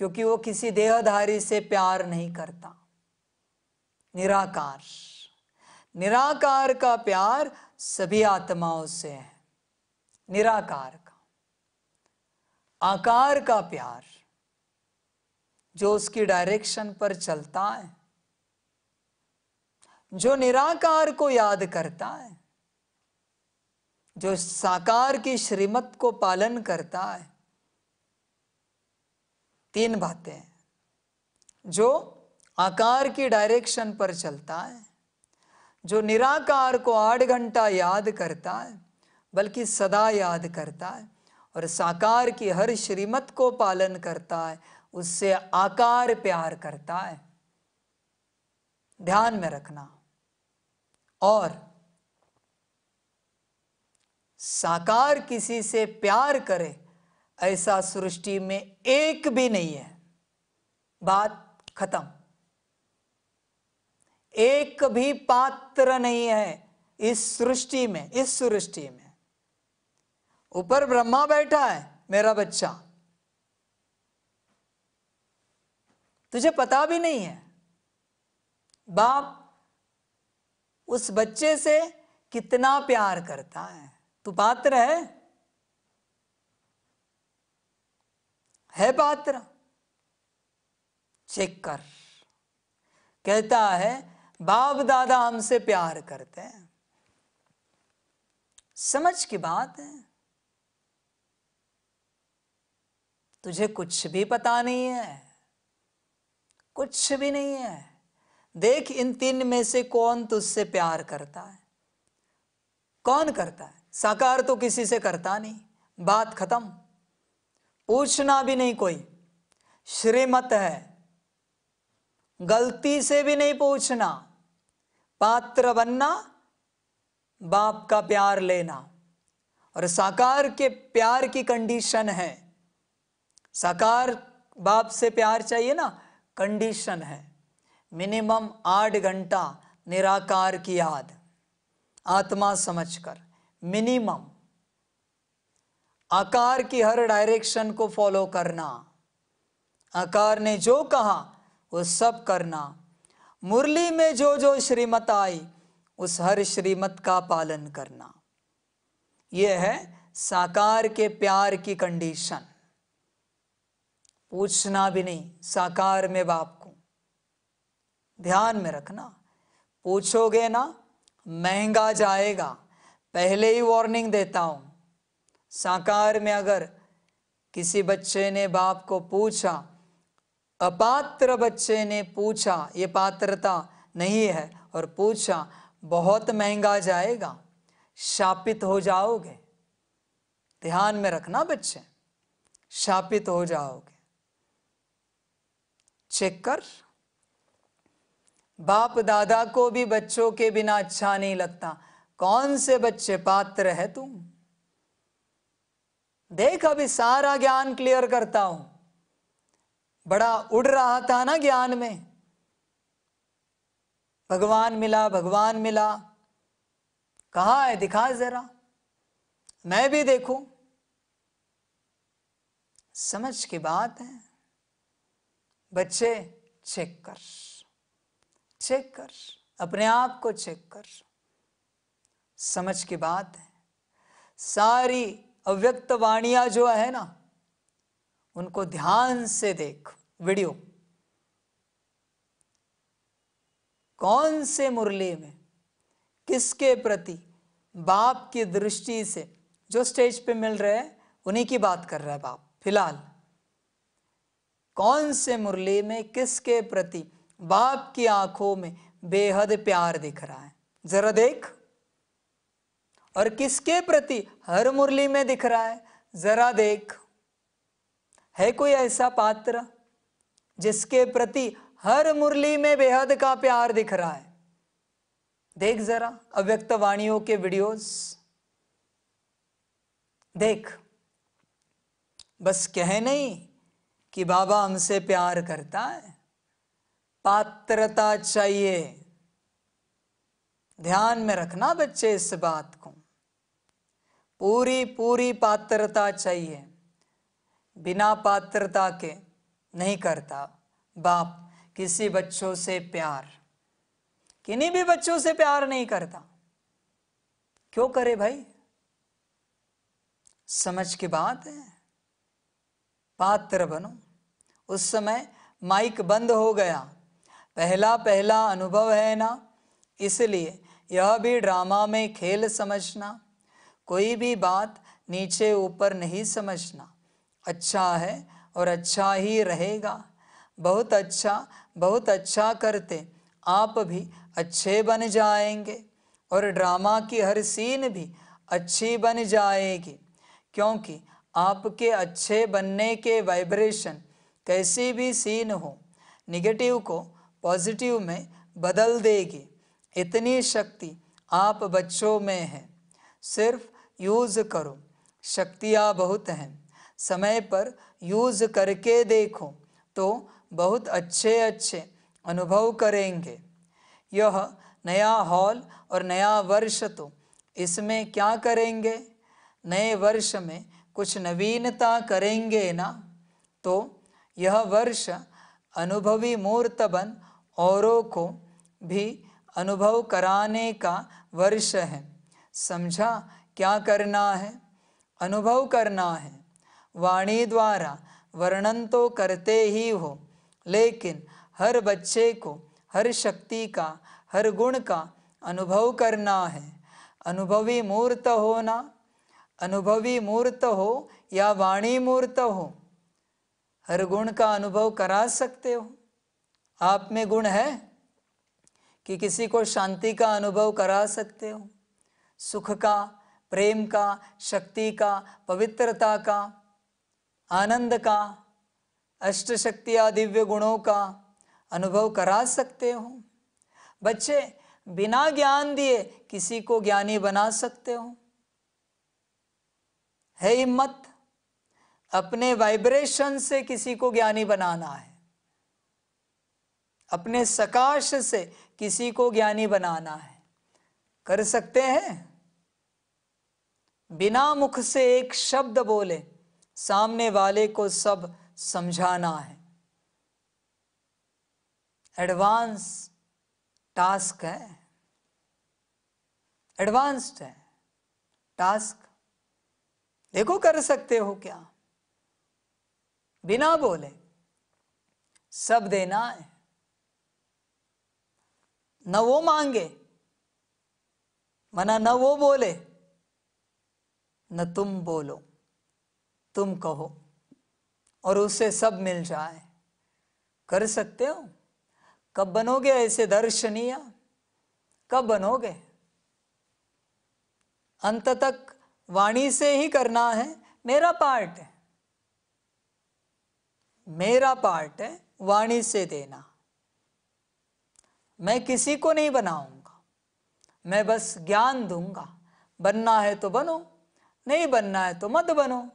क्योंकि वो किसी देहधारी से प्यार नहीं करता निराकार निराकार का प्यार सभी आत्माओं से है निराकार का आकार का प्यार जो उसकी डायरेक्शन पर चलता है जो निराकार को याद करता है जो साकार की श्रीमत को पालन करता है तीन बातें जो आकार की डायरेक्शन पर चलता है जो निराकार को आठ घंटा याद करता है बल्कि सदा याद करता है और साकार की हर श्रीमत को पालन करता है उससे आकार प्यार करता है ध्यान में रखना और साकार किसी से प्यार करे ऐसा सृष्टि में एक भी नहीं है बात खत्म एक भी पात्र नहीं है इस सृष्टि में इस सृष्टि में ऊपर ब्रह्मा बैठा है मेरा बच्चा तुझे पता भी नहीं है बाप उस बच्चे से कितना प्यार करता है तू पात्र है है पात्र चेक कर कहता है बाप दादा हमसे प्यार करते हैं समझ की बात है तुझे कुछ भी पता नहीं है कुछ भी नहीं है देख इन तीन में से कौन तुझसे प्यार करता है कौन करता है साकार तो किसी से करता नहीं बात खत्म पूछना भी नहीं कोई श्रीमत है गलती से भी नहीं पूछना पात्र बनना बाप का प्यार लेना और साकार के प्यार की कंडीशन है साकार बाप से प्यार चाहिए ना कंडीशन है मिनिमम आठ घंटा निराकार की याद आत्मा समझकर मिनिमम आकार की हर डायरेक्शन को फॉलो करना आकार ने जो कहा वो सब करना मुरली में जो जो श्रीमत आई उस हर श्रीमत का पालन करना यह है साकार के प्यार की कंडीशन पूछना भी नहीं साकार में बाप को ध्यान में रखना पूछोगे ना महंगा जाएगा पहले ही वार्निंग देता हूं साकार में अगर किसी बच्चे ने बाप को पूछा अपात्र बच्चे ने पूछा ये पात्रता नहीं है और पूछा बहुत महंगा जाएगा शापित हो जाओगे ध्यान में रखना बच्चे शापित हो जाओगे चेक कर बाप दादा को भी बच्चों के बिना अच्छा नहीं लगता कौन से बच्चे पात्र है तुम देख अभी सारा ज्ञान क्लियर करता हूं बड़ा उड़ रहा था ना ज्ञान में भगवान मिला भगवान मिला कहा है दिखा जरा मैं भी देखूं समझ की बात है बच्चे चेक कर चेक कर अपने आप को चेक कर समझ की बात है सारी अव्यक्त वाणिया जो है ना उनको ध्यान से देख वीडियो कौन से मुरली में किसके प्रति बाप की दृष्टि से जो स्टेज पे मिल रहे हैं उन्हीं की बात कर रहा है बाप फिलहाल कौन से मुरली में किसके प्रति बाप की आंखों में बेहद प्यार दिख रहा है जरा देख और किसके प्रति हर मुरली में दिख रहा है जरा देख है कोई ऐसा पात्र जिसके प्रति हर मुरली में बेहद का प्यार दिख रहा है देख जरा अव्यक्त वाणियों के वीडियोस देख बस कह नहीं कि बाबा हमसे प्यार करता है पात्रता चाहिए ध्यान में रखना बच्चे इस बात को पूरी पूरी पात्रता चाहिए बिना पात्रता के नहीं करता बाप किसी बच्चों से प्यार किन्हीं भी बच्चों से प्यार नहीं करता क्यों करे भाई समझ की बात है पात्र बनो उस समय माइक बंद हो गया पहला पहला अनुभव है ना इसलिए यह भी ड्रामा में खेल समझना कोई भी बात नीचे ऊपर नहीं समझना अच्छा है और अच्छा ही रहेगा बहुत अच्छा बहुत अच्छा करते आप भी अच्छे बन जाएंगे और ड्रामा की हर सीन भी अच्छी बन जाएगी क्योंकि आपके अच्छे बनने के वाइब्रेशन कैसी भी सीन हो निगेटिव को पॉजिटिव में बदल देगी इतनी शक्ति आप बच्चों में है सिर्फ यूज़ करो शक्तियाँ बहुत हैं समय पर यूज़ करके देखो तो बहुत अच्छे अच्छे अनुभव करेंगे यह नया हॉल और नया वर्ष तो इसमें क्या करेंगे नए वर्ष में कुछ नवीनता करेंगे ना तो यह वर्ष अनुभवी मूर्त बन औरों को भी अनुभव कराने का वर्ष है समझा क्या करना है अनुभव करना है वाणी द्वारा वर्णन तो करते ही हो लेकिन हर बच्चे को हर शक्ति का हर गुण का अनुभव करना है अनुभवी मूर्त ना अनुभवी मूर्त हो या वाणी मूर्त हो हर गुण का अनुभव करा सकते हो आप में गुण है कि किसी को शांति का अनुभव करा सकते हो सुख का प्रेम का शक्ति का पवित्रता का आनंद का अष्ट शक्ति दिव्य गुणों का अनुभव करा सकते हो बच्चे बिना ज्ञान दिए किसी को ज्ञानी बना सकते हो है हिम्मत अपने वाइब्रेशन से किसी को ज्ञानी बनाना है अपने सकाश से किसी को ज्ञानी बनाना है कर सकते हैं बिना मुख से एक शब्द बोले सामने वाले को सब समझाना है एडवांस टास्क है एडवांस्ड है टास्क देखो कर सकते हो क्या बिना बोले सब देना है न वो मांगे मना न वो बोले न तुम बोलो तुम कहो और उसे सब मिल जाए कर सकते हो कब बनोगे ऐसे दर्शनीय कब बनोगे अंत तक वाणी से ही करना है मेरा पार्ट है मेरा पार्ट है वाणी से देना मैं किसी को नहीं बनाऊंगा मैं बस ज्ञान दूंगा बनना है तो बनो नहीं बनना है तो मत बनो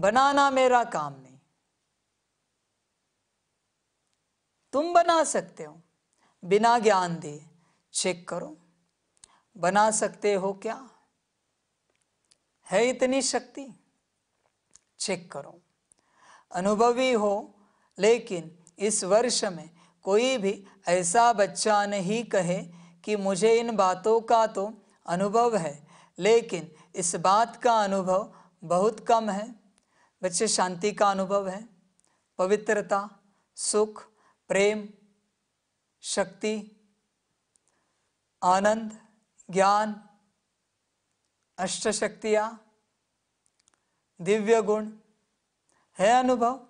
बनाना मेरा काम नहीं तुम बना सकते हो बिना ज्ञान दिए चेक करो बना सकते हो क्या है इतनी शक्ति चेक करो अनुभवी हो लेकिन इस वर्ष में कोई भी ऐसा बच्चा नहीं कहे कि मुझे इन बातों का तो अनुभव है लेकिन इस बात का अनुभव बहुत कम है बच्चे शांति का अनुभव है पवित्रता सुख प्रेम शक्ति आनंद ज्ञान अष्टशक्तियाँ दिव्य गुण है अनुभव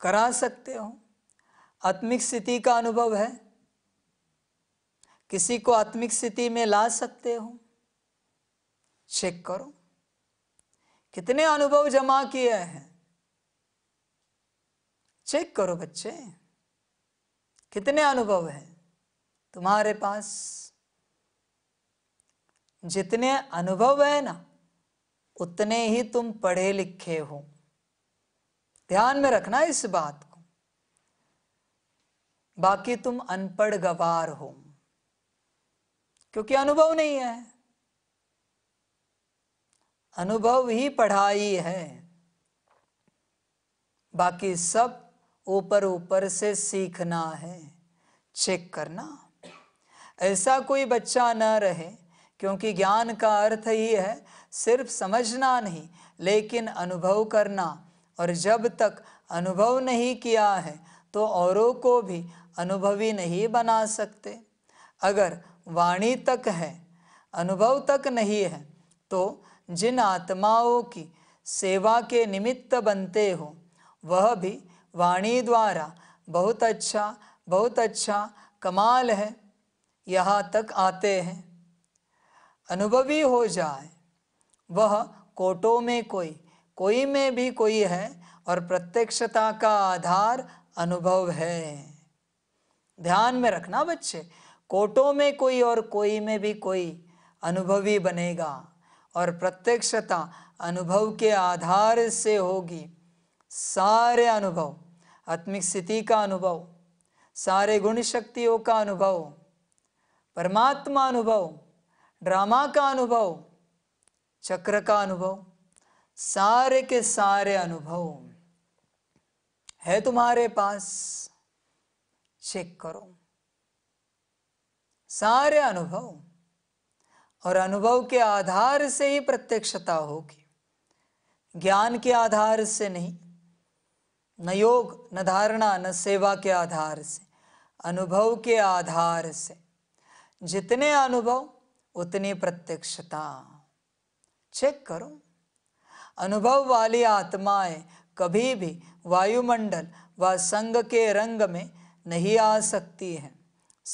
करा सकते हो आत्मिक स्थिति का अनुभव है किसी को आत्मिक स्थिति में ला सकते हो चेक करो कितने अनुभव जमा किए हैं चेक करो बच्चे कितने अनुभव हैं तुम्हारे पास जितने अनुभव है ना उतने ही तुम पढ़े लिखे हो ध्यान में रखना इस बात को बाकी तुम अनपढ़ गवार हो क्योंकि अनुभव नहीं है अनुभव ही पढ़ाई है बाकी सब ऊपर ऊपर से सीखना है चेक करना ऐसा कोई बच्चा न रहे क्योंकि ज्ञान का अर्थ ही है सिर्फ समझना नहीं लेकिन अनुभव करना और जब तक अनुभव नहीं किया है तो औरों को भी अनुभवी नहीं बना सकते अगर वाणी तक है अनुभव तक नहीं है तो जिन आत्माओं की सेवा के निमित्त बनते हो वह भी वाणी द्वारा बहुत अच्छा बहुत अच्छा कमाल है यहाँ तक आते हैं अनुभवी हो जाए वह कोटों में कोई कोई में भी कोई है और प्रत्यक्षता का आधार अनुभव है ध्यान में रखना बच्चे कोटों में कोई और कोई में भी कोई अनुभवी बनेगा और प्रत्यक्षता अनुभव के आधार से होगी सारे अनुभव आत्मिक स्थिति का अनुभव सारे गुण शक्तियों का अनुभव परमात्मा अनुभव ड्रामा का अनुभव चक्र का अनुभव सारे के सारे अनुभव है तुम्हारे पास चेक करो सारे अनुभव और अनुभव के आधार से ही प्रत्यक्षता होगी ज्ञान के आधार से नहीं न योग न धारणा न सेवा के आधार से अनुभव के आधार से जितने अनुभव उतनी प्रत्यक्षता चेक करो अनुभव वाली आत्माएं कभी भी वायुमंडल व संग के रंग में नहीं आ सकती है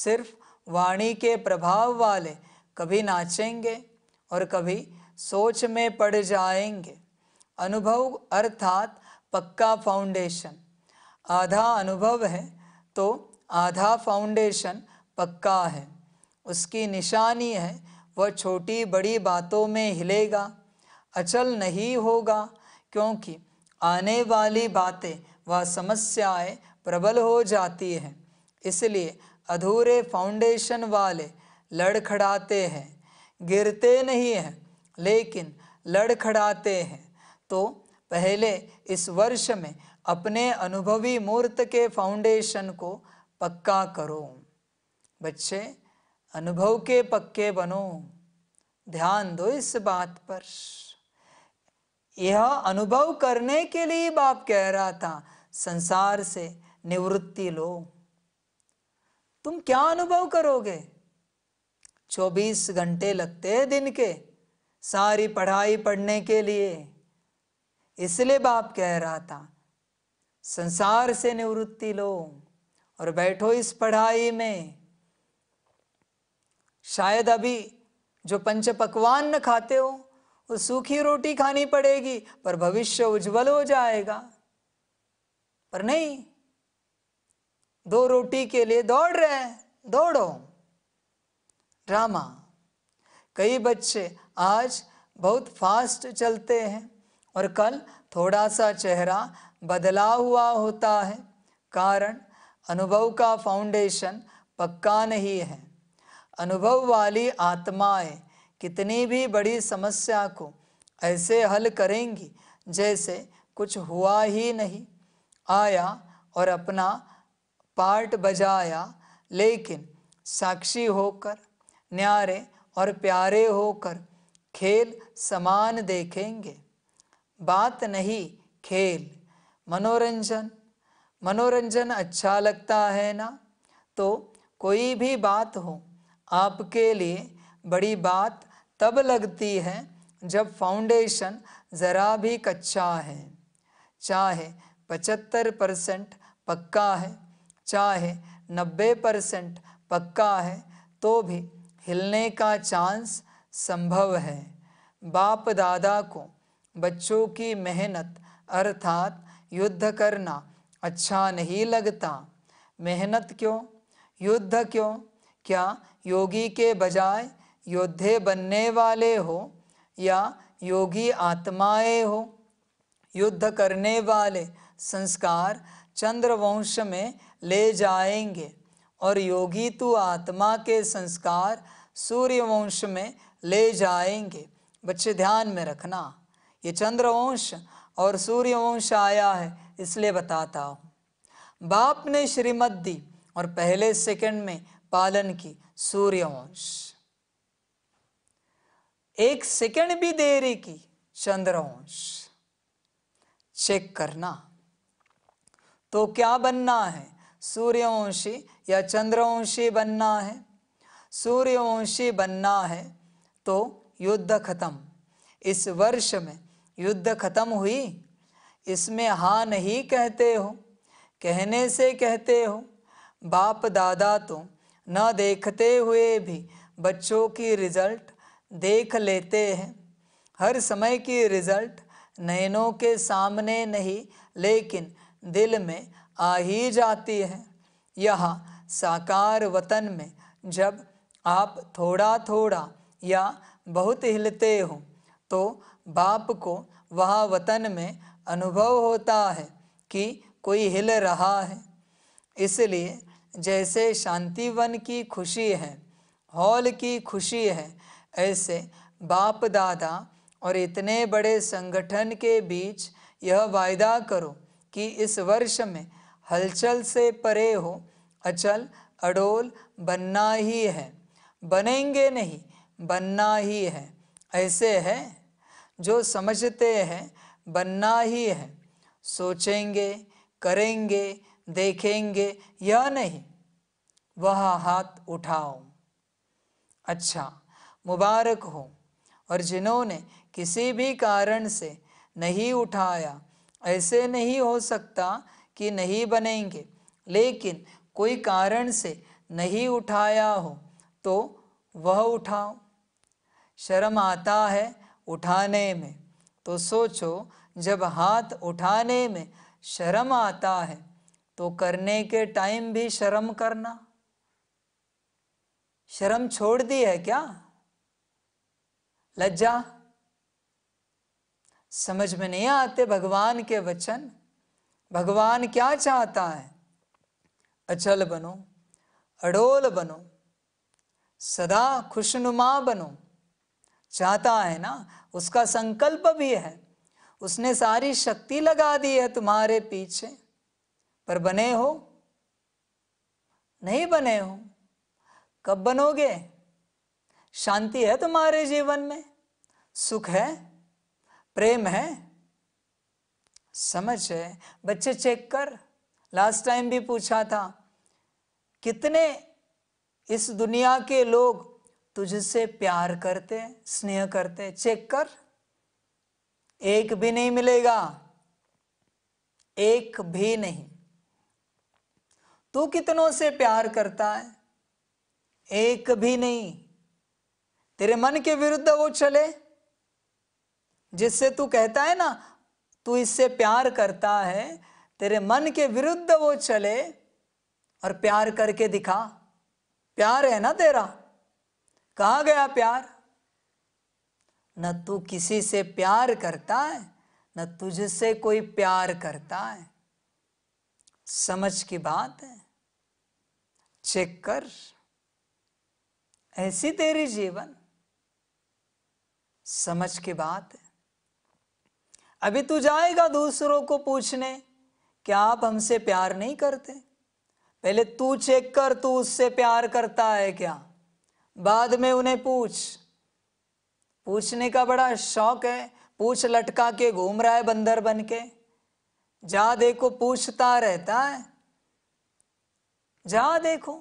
सिर्फ वाणी के प्रभाव वाले कभी नाचेंगे और कभी सोच में पड़ जाएंगे अनुभव अर्थात पक्का फाउंडेशन आधा अनुभव है तो आधा फाउंडेशन पक्का है उसकी निशानी है वह छोटी बड़ी बातों में हिलेगा अचल नहीं होगा क्योंकि आने वाली बातें व समस्याएं प्रबल हो जाती हैं इसलिए अधूरे फाउंडेशन वाले लड़खड़ाते हैं गिरते नहीं हैं लेकिन लड़खड़ाते हैं तो पहले इस वर्ष में अपने अनुभवी मूर्त के फाउंडेशन को पक्का करो बच्चे अनुभव के पक्के बनो ध्यान दो इस बात पर यह अनुभव करने के लिए बाप कह रहा था संसार से निवृत्ति लो तुम क्या अनुभव करोगे चौबीस घंटे लगते हैं दिन के सारी पढ़ाई पढ़ने के लिए इसलिए बाप कह रहा था संसार से निवृत्ति लो और बैठो इस पढ़ाई में शायद अभी जो पंच पकवान न खाते हो वो सूखी रोटी खानी पड़ेगी पर भविष्य उज्जवल हो जाएगा पर नहीं दो रोटी के लिए दौड़ रहे हैं दौड़ो ड्रामा कई बच्चे आज बहुत फास्ट चलते हैं और कल थोड़ा सा चेहरा बदला हुआ होता है कारण अनुभव का फाउंडेशन पक्का नहीं है अनुभव वाली आत्माएं कितनी भी बड़ी समस्या को ऐसे हल करेंगी जैसे कुछ हुआ ही नहीं आया और अपना पार्ट बजाया लेकिन साक्षी होकर न्यारे और प्यारे होकर खेल समान देखेंगे बात नहीं खेल मनोरंजन मनोरंजन अच्छा लगता है ना तो कोई भी बात हो आपके लिए बड़ी बात तब लगती है जब फाउंडेशन ज़रा भी कच्चा है चाहे पचहत्तर परसेंट पक्का है चाहे नब्बे परसेंट पक्का है तो भी हिलने का चांस संभव है बाप दादा को बच्चों की मेहनत अर्थात युद्ध करना अच्छा नहीं लगता मेहनत क्यों युद्ध क्यों क्या योगी के बजाय योद्धे बनने वाले हो या योगी आत्माएं हो युद्ध करने वाले संस्कार चंद्रवंश में ले जाएंगे और योगी तो आत्मा के संस्कार सूर्यवंश में ले जाएंगे बच्चे ध्यान में रखना ये चंद्रवंश और सूर्यवंश आया है इसलिए बताता हूँ बाप ने श्रीमत दी और पहले सेकंड में पालन की सूर्यवंश एक सेकंड भी देरी की चंद्रवंश चेक करना तो क्या बनना है सूर्यवंशी या चंद्रवंशी बनना है सूर्यवंशी बनना है तो युद्ध खत्म इस वर्ष में युद्ध खत्म हुई इसमें हाँ नहीं कहते हो कहने से कहते हो बाप दादा तो न देखते हुए भी बच्चों की रिजल्ट देख लेते हैं हर समय की रिजल्ट नैनों के सामने नहीं लेकिन दिल में आ ही जाती है यहाँ साकार वतन में जब आप थोड़ा थोड़ा या बहुत हिलते हो तो बाप को वह वतन में अनुभव होता है कि कोई हिल रहा है इसलिए जैसे शांतिवन की खुशी है हॉल की खुशी है ऐसे बाप दादा और इतने बड़े संगठन के बीच यह वायदा करो कि इस वर्ष में हलचल से परे हो अचल अडोल बनना ही है बनेंगे नहीं बनना ही है ऐसे है जो समझते हैं बनना ही है सोचेंगे करेंगे देखेंगे या नहीं वह हाथ उठाओ अच्छा मुबारक हो और जिन्होंने किसी भी कारण से नहीं उठाया ऐसे नहीं हो सकता कि नहीं बनेंगे लेकिन कोई कारण से नहीं उठाया हो तो वह उठाओ शर्म आता है उठाने में तो सोचो जब हाथ उठाने में शर्म आता है तो करने के टाइम भी शर्म करना शर्म छोड़ दी है क्या लज्जा समझ में नहीं आते भगवान के वचन भगवान क्या चाहता है अचल बनो अडोल बनो सदा खुशनुमा बनो चाहता है ना उसका संकल्प भी है उसने सारी शक्ति लगा दी है तुम्हारे पीछे पर बने हो नहीं बने हो कब बनोगे शांति है तुम्हारे जीवन में सुख है प्रेम है समझ है बच्चे चेक कर लास्ट टाइम भी पूछा था कितने इस दुनिया के लोग तुझसे प्यार करते स्नेह करते चेक कर एक भी नहीं मिलेगा एक भी नहीं तू कितनों से प्यार करता है एक भी नहीं तेरे मन के विरुद्ध वो चले जिससे तू कहता है ना तू इससे प्यार करता है तेरे मन के विरुद्ध वो चले और प्यार करके दिखा प्यार है ना तेरा कहा गया प्यार न तू किसी से प्यार करता है न तुझसे कोई प्यार करता है समझ की बात है चेक कर ऐसी तेरी जीवन समझ की बात है अभी तू जाएगा दूसरों को पूछने क्या आप हमसे प्यार नहीं करते पहले तू चेक कर तू उससे प्यार करता है क्या बाद में उन्हें पूछ पूछने का बड़ा शौक है पूछ लटका के घूम रहा है बंदर बन के जा देखो पूछता रहता है जा देखो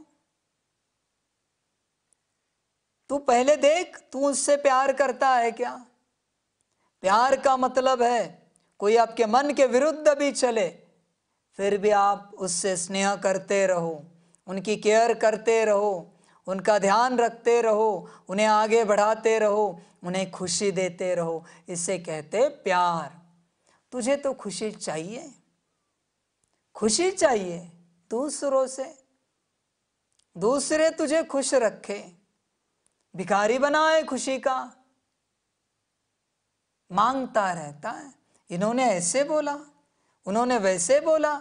तू पहले देख तू उससे प्यार करता है क्या प्यार का मतलब है कोई आपके मन के विरुद्ध भी चले फिर भी आप उससे स्नेह करते रहो उनकी केयर करते रहो उनका ध्यान रखते रहो उन्हें आगे बढ़ाते रहो उन्हें खुशी देते रहो इसे कहते प्यार तुझे तो खुशी चाहिए खुशी चाहिए दूसरों से दूसरे तुझे खुश रखे भिखारी बनाए खुशी का मांगता रहता है इन्होंने ऐसे बोला उन्होंने वैसे बोला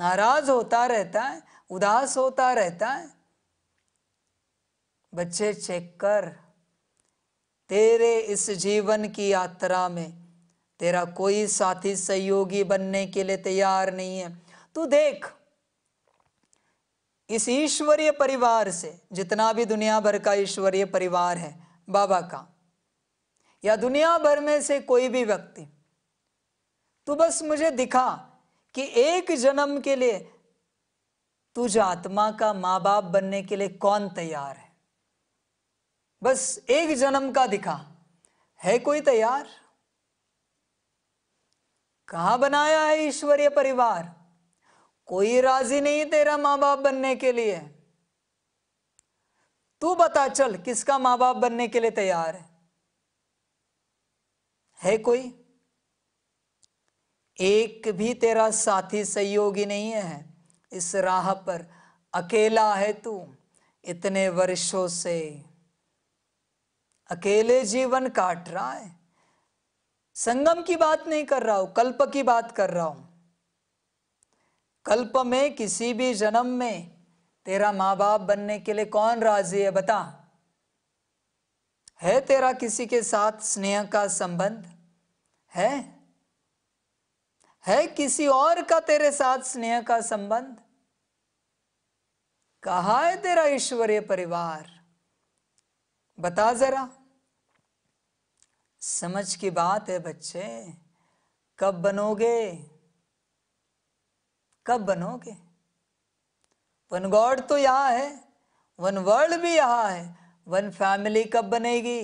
नाराज होता रहता है उदास होता रहता है बच्चे चेक कर तेरे इस जीवन की यात्रा में तेरा कोई साथी सहयोगी बनने के लिए तैयार नहीं है तू देख इस ईश्वरीय परिवार से जितना भी दुनिया भर का ईश्वरीय परिवार है बाबा का या दुनिया भर में से कोई भी व्यक्ति तू बस मुझे दिखा कि एक जन्म के लिए तुझ आत्मा का मां बाप बनने के लिए कौन तैयार है बस एक जन्म का दिखा है कोई तैयार कहा बनाया है ईश्वरीय परिवार कोई राजी नहीं तेरा मां बाप बनने के लिए तू बता चल किसका मां बाप बनने के लिए तैयार है है कोई एक भी तेरा साथी सहयोगी नहीं है इस राह पर अकेला है तू इतने वर्षों से अकेले जीवन काट रहा है संगम की बात नहीं कर रहा हूं कल्प की बात कर रहा हूं कल्प में किसी भी जन्म में तेरा मां बाप बनने के लिए कौन राजी है बता है तेरा किसी के साथ स्नेह का संबंध है है किसी और का तेरे साथ स्नेह का संबंध कहा है तेरा ईश्वरीय परिवार बता जरा समझ की बात है बच्चे कब बनोगे कब बनोगे वन गॉड तो यहां है वन वर्ल्ड भी यहां है वन फैमिली कब बनेगी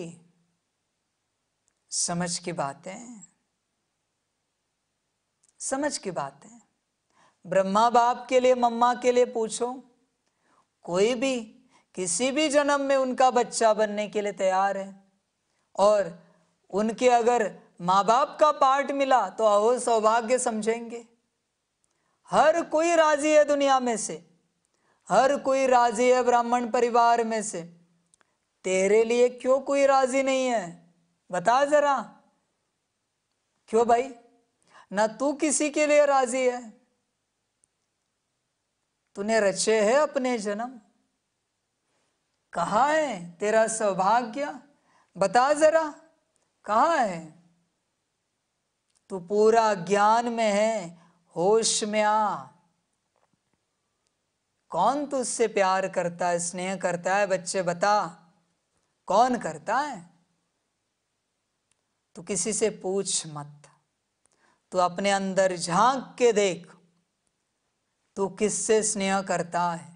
समझ की बातें समझ की बात है ब्रह्मा बाप के लिए मम्मा के लिए पूछो कोई भी किसी भी जन्म में उनका बच्चा बनने के लिए तैयार है और उनके अगर माँ बाप का पार्ट मिला तो अहो सौभाग्य समझेंगे हर कोई राजी है दुनिया में से हर कोई राजी है ब्राह्मण परिवार में से तेरे लिए क्यों कोई राजी नहीं है बता जरा क्यों भाई ना तू किसी के लिए राजी है तूने रचे है अपने जन्म कहा है तेरा सौभाग्य बता जरा कहा है तू पूरा ज्ञान में है होश में आ कौन तुझसे प्यार करता है स्नेह करता है बच्चे बता कौन करता है तू किसी से पूछ मत तो अपने अंदर झांक के देख तू किससे स्नेह करता है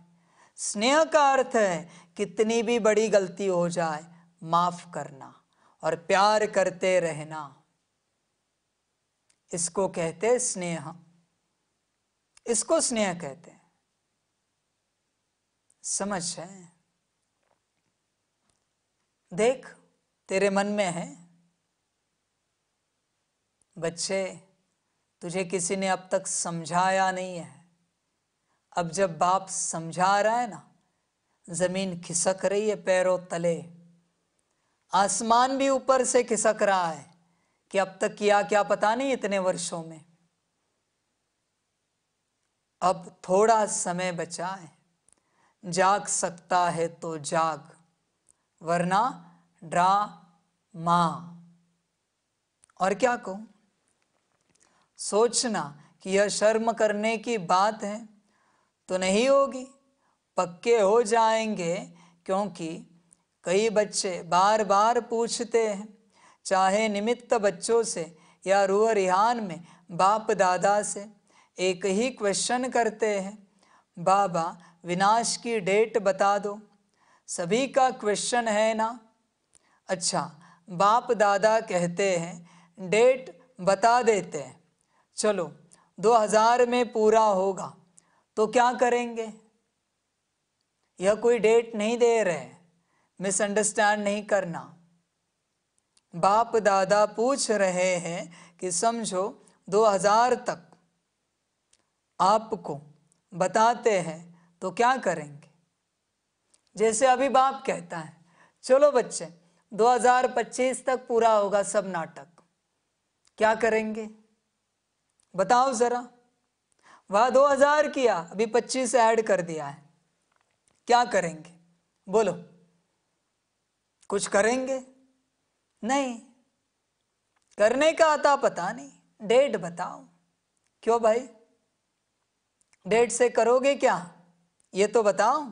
स्नेह का अर्थ है कितनी भी बड़ी गलती हो जाए माफ करना और प्यार करते रहना इसको कहते स्नेह इसको स्नेह कहते हैं समझ है देख तेरे मन में है बच्चे तुझे किसी ने अब तक समझाया नहीं है अब जब बाप समझा रहा है ना ज़मीन खिसक रही है पैरों तले आसमान भी ऊपर से खिसक रहा है कि अब तक किया क्या पता नहीं इतने वर्षों में अब थोड़ा समय बचा है जाग सकता है तो जाग वरना ड्रा मां और क्या कहूं सोचना कि यह शर्म करने की बात है तो नहीं होगी पक्के हो जाएंगे क्योंकि कई बच्चे बार बार पूछते हैं चाहे निमित्त बच्चों से या रूह रिहान में बाप दादा से एक ही क्वेश्चन करते हैं बाबा विनाश की डेट बता दो सभी का क्वेश्चन है ना अच्छा बाप दादा कहते हैं डेट बता देते हैं चलो 2000 में पूरा होगा तो क्या करेंगे यह कोई डेट नहीं दे रहे मिसअंडरस्टैंड नहीं करना बाप दादा पूछ रहे हैं कि समझो 2000 तक आपको बताते हैं तो क्या करेंगे जैसे अभी बाप कहता है चलो बच्चे 2025 तक पूरा होगा सब नाटक क्या करेंगे बताओ ज़रा वह दो हज़ार किया अभी पच्चीस ऐड कर दिया है क्या करेंगे बोलो कुछ करेंगे नहीं करने का आता पता नहीं डेट बताओ क्यों भाई डेट से करोगे क्या ये तो बताओ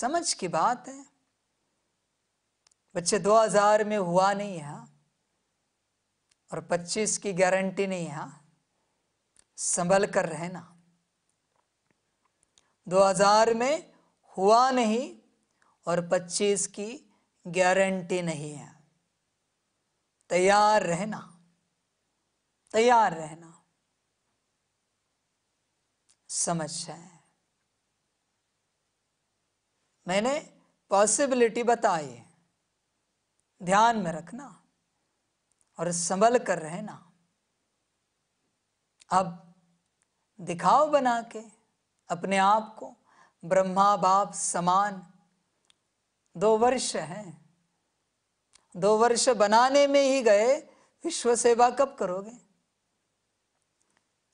समझ की बात है बच्चे 2000 में हुआ नहीं है और 25 की गारंटी नहीं है हाँ? संभल कर रहना 2000 में हुआ नहीं और 25 की गारंटी नहीं है तैयार रहना तैयार रहना समझ है मैंने पॉसिबिलिटी बताई ध्यान में रखना और संभल कर रहना अब दिखाव बना के अपने आप को ब्रह्मा बाप समान दो वर्ष हैं दो वर्ष बनाने में ही गए विश्व सेवा कब करोगे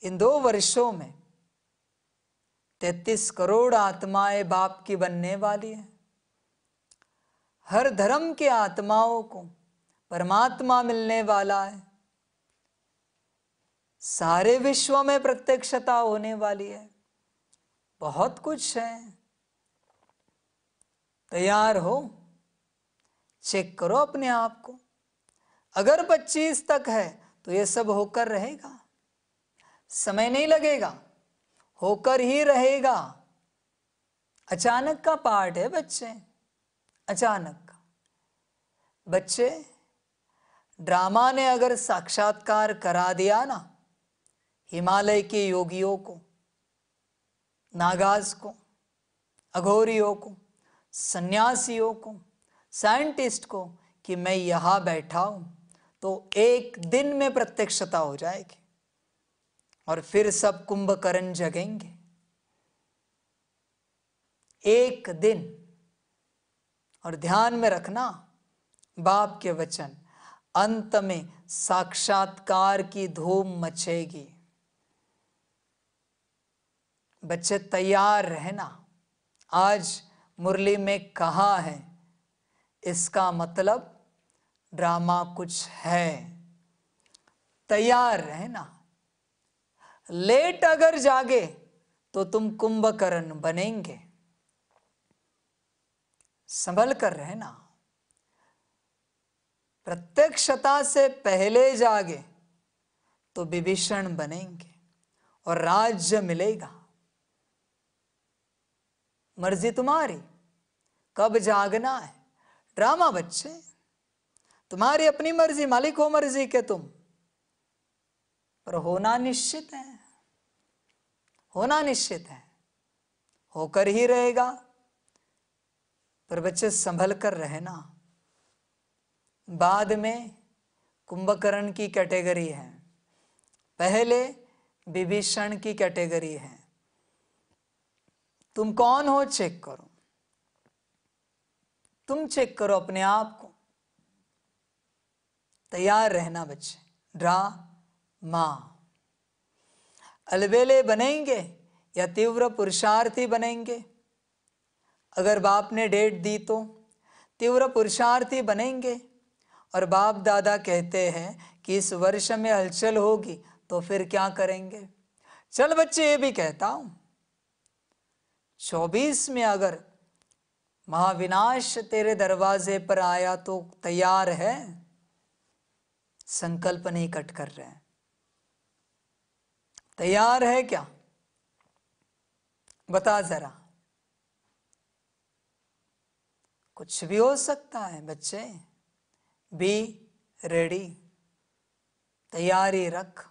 इन दो वर्षों में तैतीस करोड़ आत्माएं बाप की बनने वाली है हर धर्म के आत्माओं को परमात्मा मिलने वाला है सारे विश्व में प्रत्यक्षता होने वाली है बहुत कुछ है तैयार हो चेक करो अपने आप को अगर 25 तक है तो ये सब होकर रहेगा समय नहीं लगेगा होकर ही रहेगा अचानक का पार्ट है बच्चे अचानक का बच्चे ड्रामा ने अगर साक्षात्कार करा दिया ना हिमालय के योगियों को नागाज को अघोरियों को सन्यासियों को साइंटिस्ट को कि मैं यहां बैठा हूं तो एक दिन में प्रत्यक्षता हो जाएगी और फिर सब कुंभकर्ण जगेंगे एक दिन और ध्यान में रखना बाप के वचन अंत में साक्षात्कार की धूम मचेगी बच्चे तैयार रहना आज मुरली में कहा है इसका मतलब ड्रामा कुछ है तैयार रहना लेट अगर जागे तो तुम कुंभकर्ण बनेंगे संभल कर रहना प्रत्यक्षता से पहले जागे तो विभीषण बनेंगे और राज्य मिलेगा मर्जी तुम्हारी कब जागना है ड्रामा बच्चे तुम्हारी अपनी मर्जी मालिक हो मर्जी के तुम पर होना निश्चित है होना निश्चित है होकर ही रहेगा पर बच्चे संभल कर रहना बाद में कुंभकर्ण की कैटेगरी है पहले विभीषण की कैटेगरी है तुम कौन हो चेक करो तुम चेक करो अपने आप को तैयार रहना बच्चे ड्रा मा अलबेले बनेंगे या तीव्र पुरुषार्थी बनेंगे अगर बाप ने डेट दी तो तीव्र पुरुषार्थी बनेंगे और बाप दादा कहते हैं कि इस वर्ष में हलचल होगी तो फिर क्या करेंगे चल बच्चे ये भी कहता हूं चौबीस में अगर महाविनाश तेरे दरवाजे पर आया तो तैयार है संकल्प नहीं कट कर रहे हैं तैयार है क्या बता जरा कुछ भी हो सकता है बच्चे बी रेडी तैयारी रख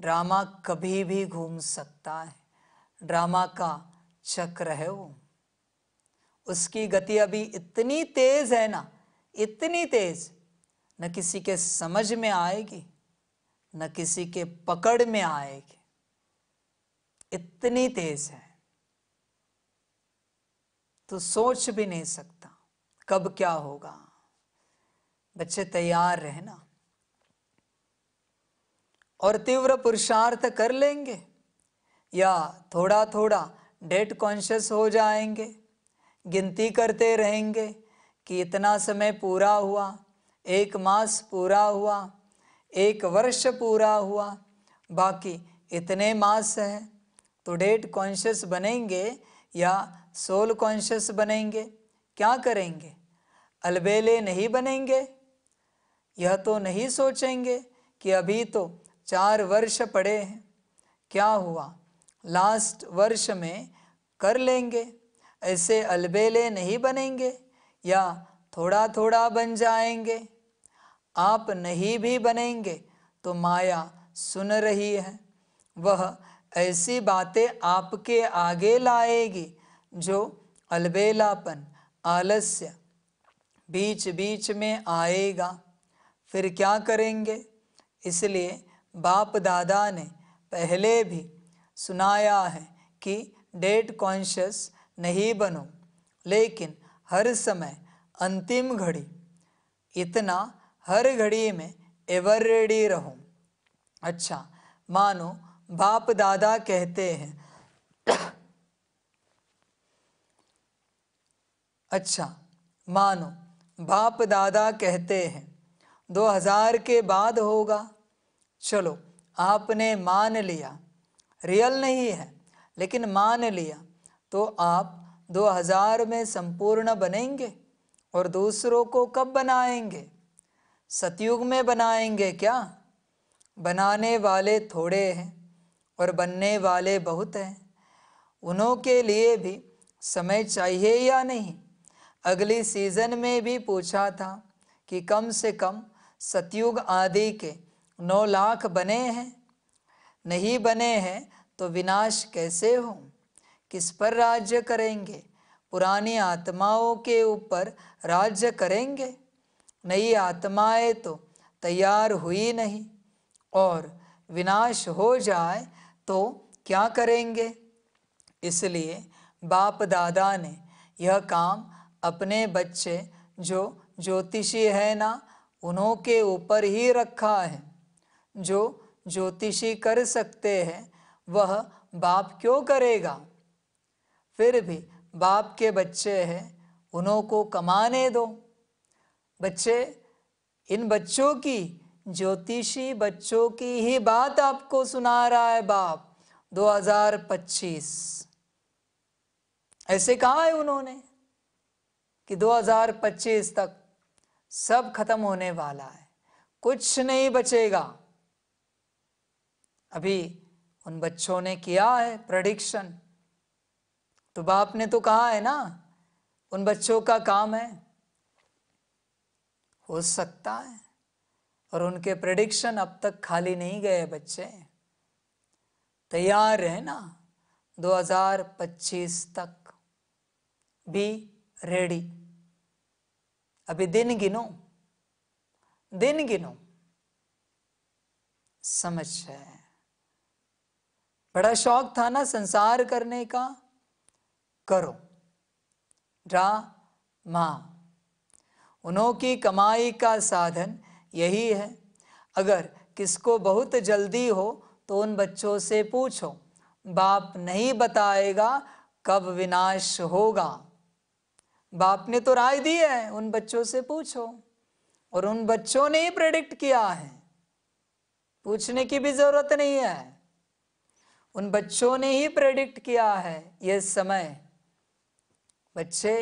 ड्रामा कभी भी घूम सकता है ड्रामा का चक्र है वो उसकी गति अभी इतनी तेज है ना इतनी तेज न किसी के समझ में आएगी न किसी के पकड़ में आएगी इतनी तेज है तो सोच भी नहीं सकता कब क्या होगा बच्चे तैयार रहना और तीव्र पुरुषार्थ कर लेंगे या थोड़ा थोड़ा डेट कॉन्शियस हो जाएंगे गिनती करते रहेंगे कि इतना समय पूरा हुआ एक मास पूरा हुआ एक वर्ष पूरा हुआ बाकी इतने मास है तो डेट कॉन्शियस बनेंगे या सोल कॉन्शियस बनेंगे क्या करेंगे अलबेले नहीं बनेंगे यह तो नहीं सोचेंगे कि अभी तो चार वर्ष पड़े हैं क्या हुआ लास्ट वर्ष में कर लेंगे ऐसे अलबेले नहीं बनेंगे या थोड़ा थोड़ा बन जाएंगे आप नहीं भी बनेंगे तो माया सुन रही है वह ऐसी बातें आपके आगे लाएगी जो अलबेलापन आलस्य बीच बीच में आएगा फिर क्या करेंगे इसलिए बाप दादा ने पहले भी सुनाया है कि डेट कॉन्शियस नहीं बनो लेकिन हर समय अंतिम घड़ी इतना हर घड़ी में एवर रेडी रहो अच्छा मानो बाप दादा कहते हैं अच्छा मानो बाप दादा कहते हैं 2000 के बाद होगा चलो आपने मान लिया रियल नहीं है लेकिन मान लिया तो आप 2000 में संपूर्ण बनेंगे और दूसरों को कब बनाएंगे सतयुग में बनाएंगे क्या बनाने वाले थोड़े हैं और बनने वाले बहुत हैं उनों के लिए भी समय चाहिए या नहीं अगली सीज़न में भी पूछा था कि कम से कम सतयुग आदि के नौ लाख बने हैं नहीं बने हैं तो विनाश कैसे हो किस पर राज्य करेंगे पुरानी आत्माओं के ऊपर राज्य करेंगे नई आत्माएं तो तैयार हुई नहीं और विनाश हो जाए तो क्या करेंगे इसलिए बाप दादा ने यह काम अपने बच्चे जो ज्योतिषी है ना उन्हों के ऊपर ही रखा है जो ज्योतिषी कर सकते हैं वह बाप क्यों करेगा फिर भी बाप के बच्चे हैं उन्हों को कमाने दो बच्चे इन बच्चों की ज्योतिषी बच्चों की ही बात आपको सुना रहा है बाप 2025 ऐसे कहा है उन्होंने कि 2025 तक सब खत्म होने वाला है कुछ नहीं बचेगा अभी उन बच्चों ने किया है प्रडिक्शन तो बाप ने तो कहा है ना उन बच्चों का काम है हो सकता है और उनके प्रडिक्शन अब तक खाली नहीं गए बच्चे तैयार है ना 2025 तक बी रेडी अभी दिन गिनो दिन गिनो समझ है बड़ा शौक था ना संसार करने का करो रा मा उन्हों की कमाई का साधन यही है अगर किसको बहुत जल्दी हो तो उन बच्चों से पूछो बाप नहीं बताएगा कब विनाश होगा बाप ने तो राय दी है उन बच्चों से पूछो और उन बच्चों ने ही प्रेडिक्ट किया है पूछने की भी जरूरत नहीं है उन बच्चों ने ही प्रेडिक्ट किया है यह समय बच्चे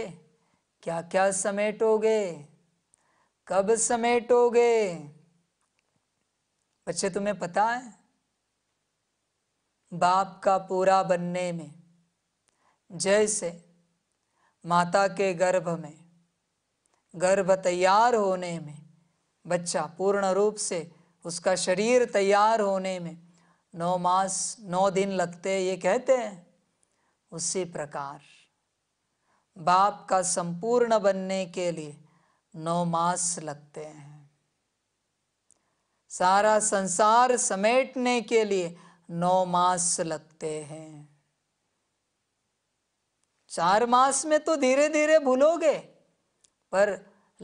क्या क्या समेटोगे कब समेटोगे बच्चे तुम्हें पता है बाप का पूरा बनने में जैसे माता के गर्भ में गर्भ तैयार होने में बच्चा पूर्ण रूप से उसका शरीर तैयार होने में नौ मास नौ दिन लगते ये कहते हैं उसी प्रकार बाप का संपूर्ण बनने के लिए नौ मास लगते हैं सारा संसार समेटने के लिए नौ मास लगते हैं चार मास में तो धीरे धीरे भूलोगे पर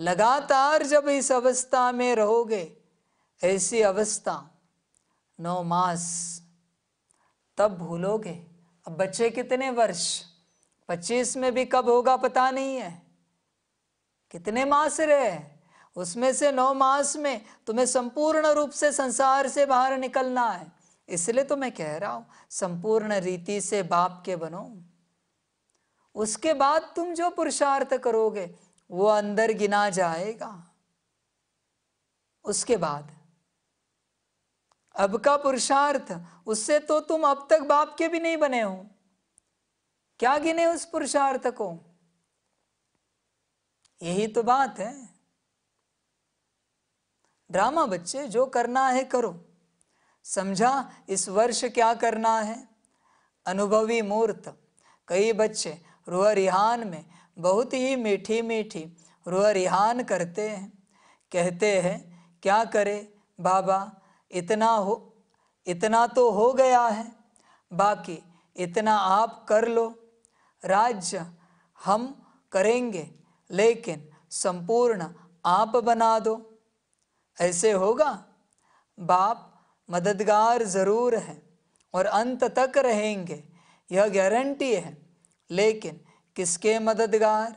लगातार जब इस अवस्था में रहोगे ऐसी अवस्था नौ मास तब भूलोगे अब बच्चे कितने वर्ष पच्चीस में भी कब होगा पता नहीं है कितने मास रहे उसमें से नौ मास में तुम्हें संपूर्ण रूप से संसार से बाहर निकलना है इसलिए तो मैं कह रहा हूं संपूर्ण रीति से बाप के बनो उसके बाद तुम जो पुरुषार्थ करोगे वो अंदर गिना जाएगा उसके बाद अब का पुरुषार्थ उससे तो तुम अब तक बाप के भी नहीं बने हो क्या गिने उस पुरुषार्थ को यही तो बात है ड्रामा बच्चे जो करना है करो समझा इस वर्ष क्या करना है अनुभवी मूर्त कई बच्चे रुआ रिहान में बहुत ही मीठी मीठी रुआ रिहान करते हैं कहते हैं क्या करे बाबा इतना हो इतना तो हो गया है बाकी इतना आप कर लो राज्य हम करेंगे लेकिन संपूर्ण आप बना दो ऐसे होगा बाप मददगार ज़रूर है और अंत तक रहेंगे यह गारंटी है लेकिन किसके मददगार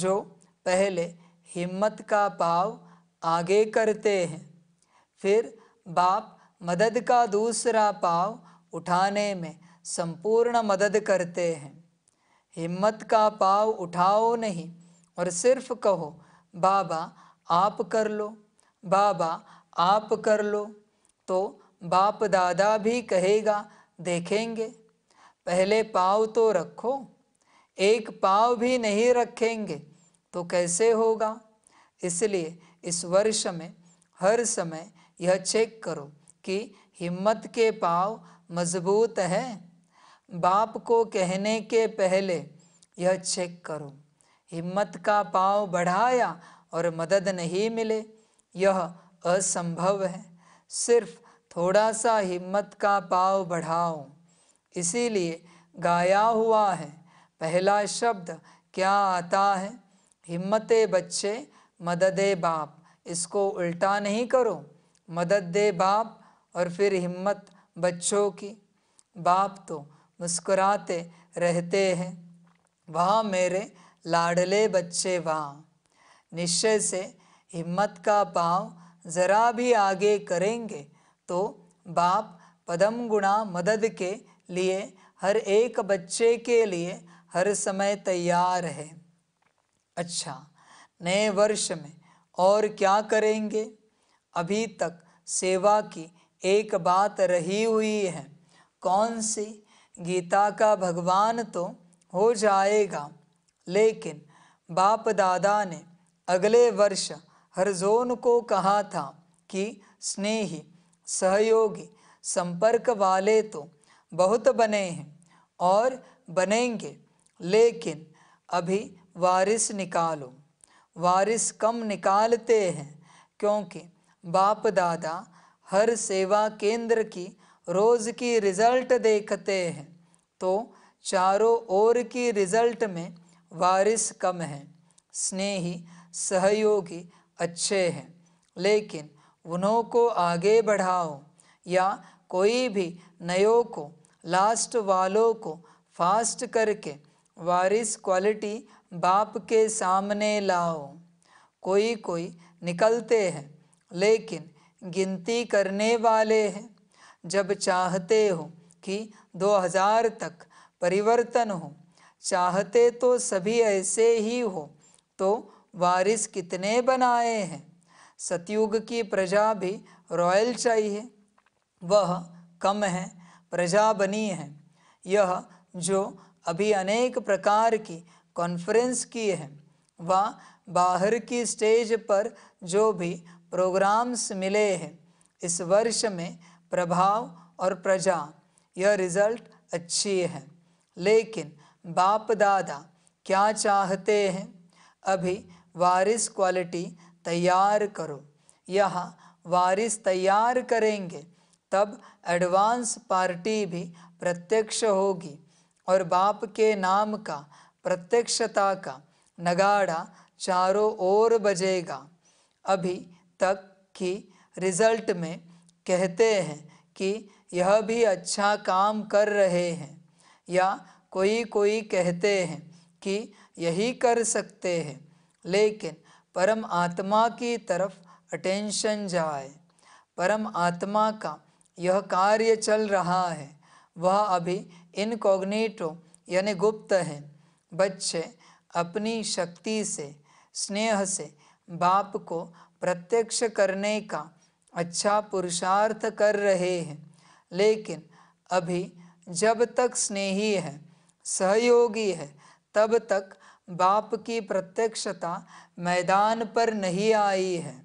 जो पहले हिम्मत का भाव आगे करते हैं फिर बाप मदद का दूसरा पाव उठाने में संपूर्ण मदद करते हैं हिम्मत का पाव उठाओ नहीं और सिर्फ कहो बाबा आप कर लो बाबा आप कर लो तो बाप दादा भी कहेगा देखेंगे पहले पाव तो रखो एक पाव भी नहीं रखेंगे तो कैसे होगा इसलिए इस वर्ष में हर समय यह चेक करो कि हिम्मत के पाव मजबूत हैं बाप को कहने के पहले यह चेक करो हिम्मत का पाव बढ़ाया और मदद नहीं मिले यह असंभव है सिर्फ थोड़ा सा हिम्मत का पाव बढ़ाओ इसीलिए गाया हुआ है पहला शब्द क्या आता है हिम्मत बच्चे मदद बाप इसको उल्टा नहीं करो मदद दे बाप और फिर हिम्मत बच्चों की बाप तो मुस्कुराते रहते हैं वहाँ मेरे लाडले बच्चे वहाँ निश्चय से हिम्मत का पाँव ज़रा भी आगे करेंगे तो बाप पदम गुणा मदद के लिए हर एक बच्चे के लिए हर समय तैयार है अच्छा नए वर्ष में और क्या करेंगे अभी तक सेवा की एक बात रही हुई है कौन सी गीता का भगवान तो हो जाएगा लेकिन बाप दादा ने अगले वर्ष हरजोन को कहा था कि स्नेही सहयोगी संपर्क वाले तो बहुत बने हैं और बनेंगे लेकिन अभी वारिस निकालो वारिस कम निकालते हैं क्योंकि बाप दादा हर सेवा केंद्र की रोज़ की रिज़ल्ट देखते हैं तो चारों ओर की रिज़ल्ट में वारिस कम है स्नेही सहयोगी अच्छे हैं लेकिन उन्हों को आगे बढ़ाओ या कोई भी नयों को लास्ट वालों को फास्ट करके वारिस क्वालिटी बाप के सामने लाओ कोई कोई निकलते हैं लेकिन गिनती करने वाले हैं जब चाहते हो कि 2000 तक परिवर्तन हो चाहते तो सभी ऐसे ही हो तो वारिस कितने बनाए हैं सतयुग की प्रजा भी रॉयल चाहिए वह कम है प्रजा बनी है यह जो अभी अनेक प्रकार की कॉन्फ्रेंस की है व बाहर की स्टेज पर जो भी प्रोग्राम्स मिले हैं इस वर्ष में प्रभाव और प्रजा यह रिजल्ट अच्छी है लेकिन बाप दादा क्या चाहते हैं अभी वारिस क्वालिटी तैयार करो यह वारिस तैयार करेंगे तब एडवांस पार्टी भी प्रत्यक्ष होगी और बाप के नाम का प्रत्यक्षता का नगाड़ा चारों ओर बजेगा अभी तक की रिजल्ट में कहते हैं कि यह भी अच्छा काम कर रहे हैं या कोई कोई कहते हैं कि यही कर सकते हैं लेकिन परम आत्मा की तरफ अटेंशन जाए परम आत्मा का यह कार्य चल रहा है वह अभी इनकॉग्नेटो यानी गुप्त है बच्चे अपनी शक्ति से स्नेह से बाप को प्रत्यक्ष करने का अच्छा पुरुषार्थ कर रहे हैं लेकिन अभी जब तक स्नेही है सहयोगी है तब तक बाप की प्रत्यक्षता मैदान पर नहीं आई है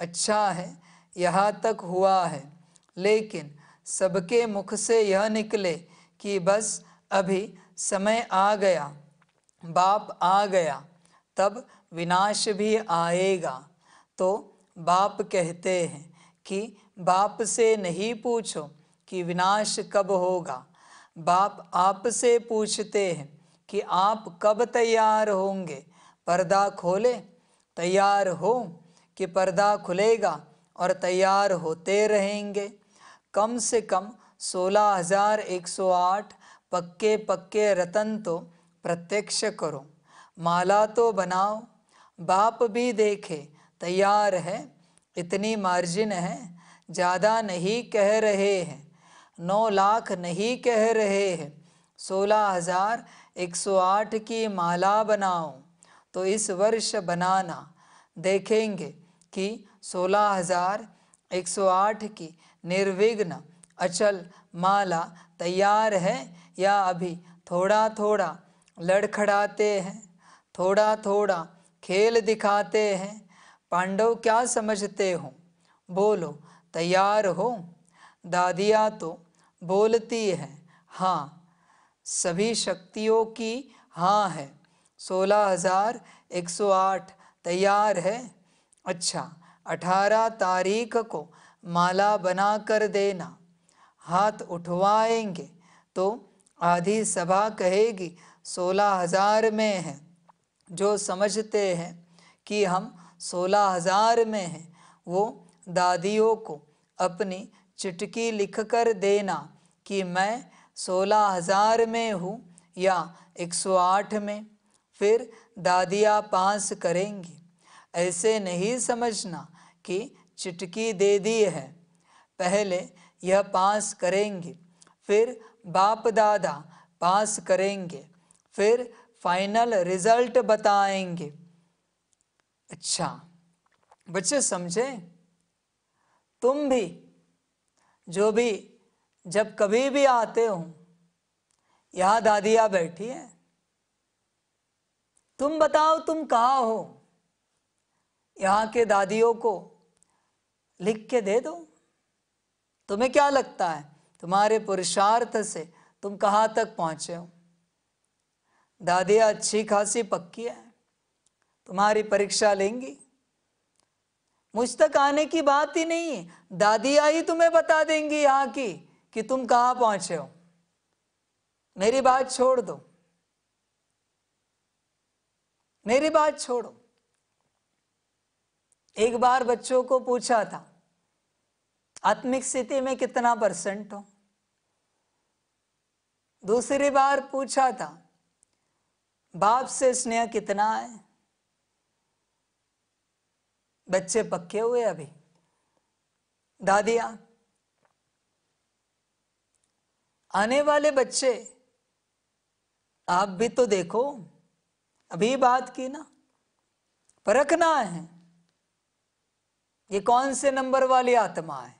अच्छा है यहाँ तक हुआ है लेकिन सबके मुख से यह निकले कि बस अभी समय आ गया बाप आ गया तब विनाश भी आएगा तो बाप कहते हैं कि बाप से नहीं पूछो कि विनाश कब होगा बाप आप से पूछते हैं कि आप कब तैयार होंगे पर्दा खोले तैयार हो कि पर्दा खुलेगा और तैयार होते रहेंगे कम से कम 16,108 पक्के पक्के रतन तो प्रत्यक्ष करो माला तो बनाओ बाप भी देखे तैयार है इतनी मार्जिन है ज़्यादा नहीं कह रहे हैं नौ लाख नहीं कह रहे हैं सोलह हज़ार एक सौ आठ की माला बनाओ तो इस वर्ष बनाना देखेंगे कि सोलह हज़ार एक सौ आठ की निर्विघ्न अचल माला तैयार है या अभी थोड़ा थोड़ा लड़खड़ाते हैं थोड़ा थोड़ा खेल दिखाते हैं पांडव क्या समझते हो बोलो तैयार हो दादिया तो बोलती है हाँ सभी शक्तियों की हाँ है सोलह हज़ार एक सौ आठ तैयार है अच्छा अठारह तारीख को माला बना कर देना हाथ उठवाएंगे तो आधी सभा कहेगी सोलह हजार में है जो समझते हैं कि हम सोलह हजार में हैं वो दादियों को अपनी चिटकी लिख कर देना कि मैं सोलह हजार में हूँ या एक सौ आठ में फिर दादियाँ पास करेंगी ऐसे नहीं समझना कि चिटकी दे दी है पहले यह पास करेंगे फिर बाप दादा पास करेंगे फिर फाइनल रिजल्ट बताएंगे अच्छा बच्चे समझे तुम भी जो भी जब कभी भी आते हो यहाँ दादिया बैठी है तुम बताओ तुम कहाँ हो यहाँ के दादियों को लिख के दे दो तुम्हें क्या लगता है तुम्हारे पुरुषार्थ से तुम कहाँ तक पहुंचे हो दादी अच्छी खासी पक्की है तुम्हारी परीक्षा लेंगी मुझ तक आने की बात ही नहीं है दादियाँ ही तुम्हें बता देंगी यहाँ की कि तुम कहाँ पहुंचे हो मेरी बात छोड़ दो मेरी बात छोड़ो एक बार बच्चों को पूछा था आत्मिक स्थिति में कितना परसेंट हो दूसरी बार पूछा था बाप से स्नेह कितना है बच्चे पक्के हुए अभी दादिया आने वाले बच्चे आप भी तो देखो अभी बात की ना परखना है ये कौन से नंबर वाली आत्मा है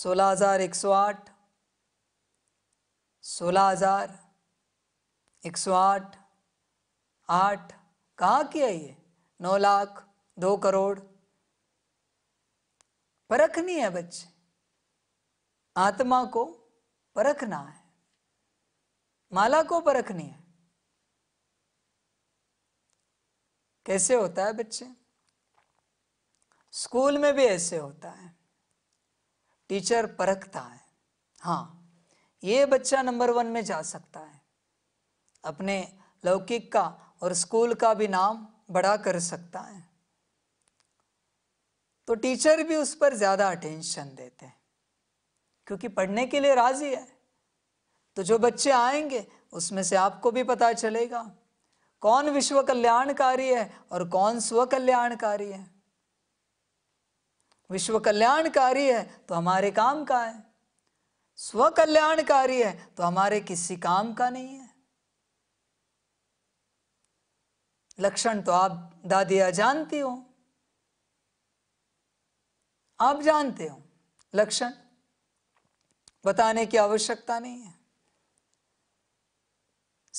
सोलह हजार एक सौ आठ सोलह हजार एक सौ आठ आठ कहाँ की है ये नौ लाख दो करोड़ परखनी है बच्चे आत्मा को परखना है माला को परखनी है कैसे होता है बच्चे स्कूल में भी ऐसे होता है टीचर परखता है हाँ ये बच्चा नंबर वन में जा सकता है अपने लौकिक का और स्कूल का भी नाम बड़ा कर सकता है तो टीचर भी उस पर ज़्यादा अटेंशन देते हैं क्योंकि पढ़ने के लिए राज़ी है तो जो बच्चे आएंगे उसमें से आपको भी पता चलेगा कौन विश्व कल्याणकारी है और कौन स्व कल्याणकारी है विश्व कल्याणकारी है तो हमारे काम का है स्व कल्याणकारी है तो हमारे किसी काम का नहीं है लक्षण तो आप दादिया जानती हो आप जानते हो लक्षण बताने की आवश्यकता नहीं है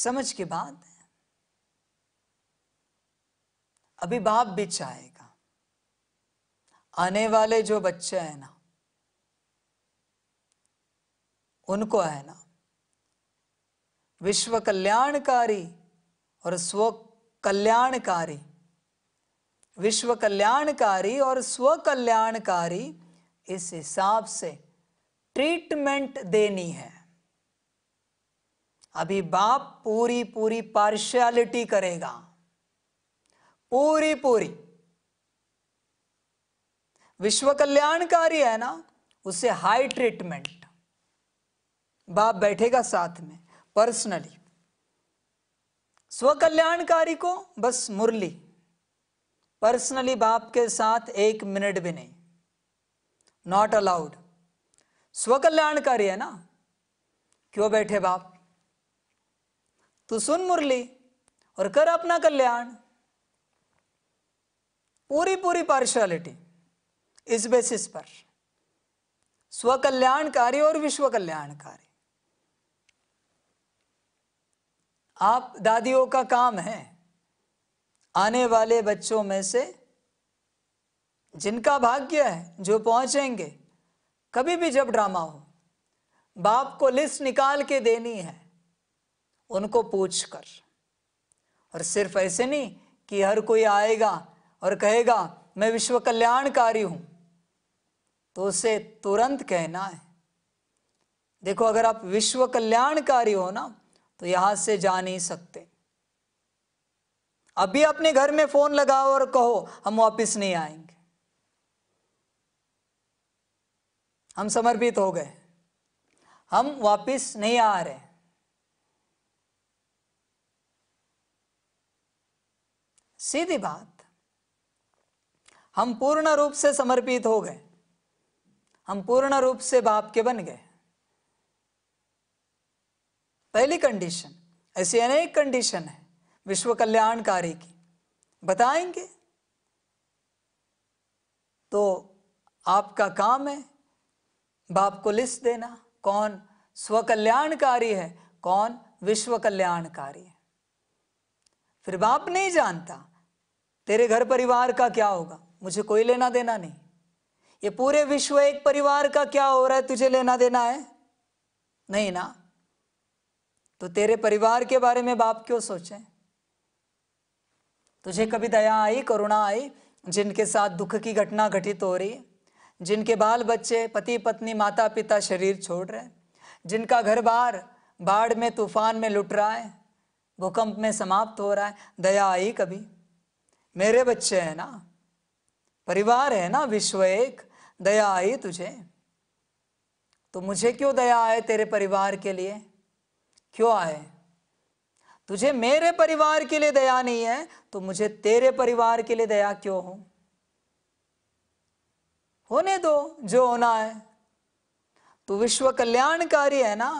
समझ की बात है अभी बाप भी चाहेगा आने वाले जो बच्चे हैं ना उनको है ना विश्व कल्याणकारी और स्व कल्याणकारी विश्व कल्याणकारी और स्व कल्याणकारी इस हिसाब से ट्रीटमेंट देनी है अभी बाप पूरी पूरी पार्शियलिटी करेगा पूरी पूरी विश्व कल्याणकारी है ना उसे हाई ट्रीटमेंट बाप बैठेगा साथ में पर्सनली स्व कल्याणकारी को बस मुरली पर्सनली बाप के साथ एक मिनट भी नहीं नॉट अलाउड स्व कल्याणकारी है ना क्यों बैठे बाप तू सुन मुरली और कर अपना कल्याण पूरी पूरी पार्शलिटी इस बेसिस पर स्वकल्याणकारी और विश्व कल्याणकारी आप दादियों का काम है आने वाले बच्चों में से जिनका भाग्य है जो पहुंचेंगे कभी भी जब ड्रामा हो बाप को लिस्ट निकाल के देनी है उनको पूछ कर और सिर्फ ऐसे नहीं कि हर कोई आएगा और कहेगा मैं विश्व कल्याणकारी हूं तो उसे तुरंत कहना है देखो अगर आप विश्व कल्याणकारी हो ना तो यहां से जा नहीं सकते अभी अपने घर में फोन लगाओ और कहो हम वापस नहीं आएंगे हम समर्पित हो गए हम वापस नहीं आ रहे सीधी बात हम पूर्ण रूप से समर्पित हो गए हम पूर्ण रूप से बाप के बन गए पहली कंडीशन ऐसी अनेक कंडीशन है विश्व कल्याणकारी की बताएंगे तो आपका काम है बाप को लिस्ट देना कौन स्वकल्याणकारी है कौन विश्व कल्याणकारी है फिर बाप नहीं जानता तेरे घर परिवार का क्या होगा मुझे कोई लेना देना नहीं ये पूरे विश्व एक परिवार का क्या हो रहा है तुझे लेना देना है नहीं ना तो तेरे परिवार के बारे में बाप क्यों सोचे तुझे कभी दया आई करुणा आई जिनके साथ दुख की घटना घटित हो रही जिनके बाल बच्चे पति पत्नी माता पिता शरीर छोड़ रहे जिनका घर बार बाढ़ में तूफान में लुट रहा है भूकंप में समाप्त हो रहा है दया आई कभी मेरे बच्चे हैं ना परिवार है ना विश्व एक दया आई तुझे तो मुझे क्यों दया आए तेरे परिवार के लिए क्यों आए तुझे मेरे परिवार के लिए दया नहीं है तो मुझे तेरे परिवार के लिए दया क्यों हो होने दो जो होना है तू विश्व कल्याणकारी है ना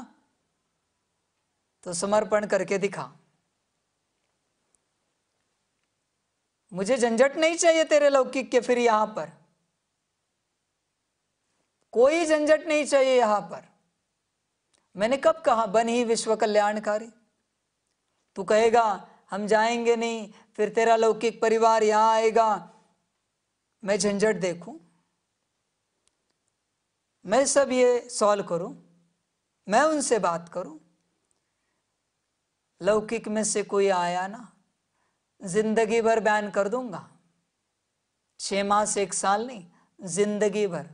तो समर्पण करके दिखा मुझे झंझट नहीं चाहिए तेरे लौकिक के फिर यहां पर कोई झंझट नहीं चाहिए यहां पर मैंने कब कहा बन ही विश्व कल्याणकारी तू कहेगा हम जाएंगे नहीं फिर तेरा लौकिक परिवार यहां आएगा मैं झंझट देखूं मैं सब ये सॉल्व करूं मैं उनसे बात करूं लौकिक में से कोई आया ना जिंदगी भर बैन कर दूंगा छह माह एक साल नहीं जिंदगी भर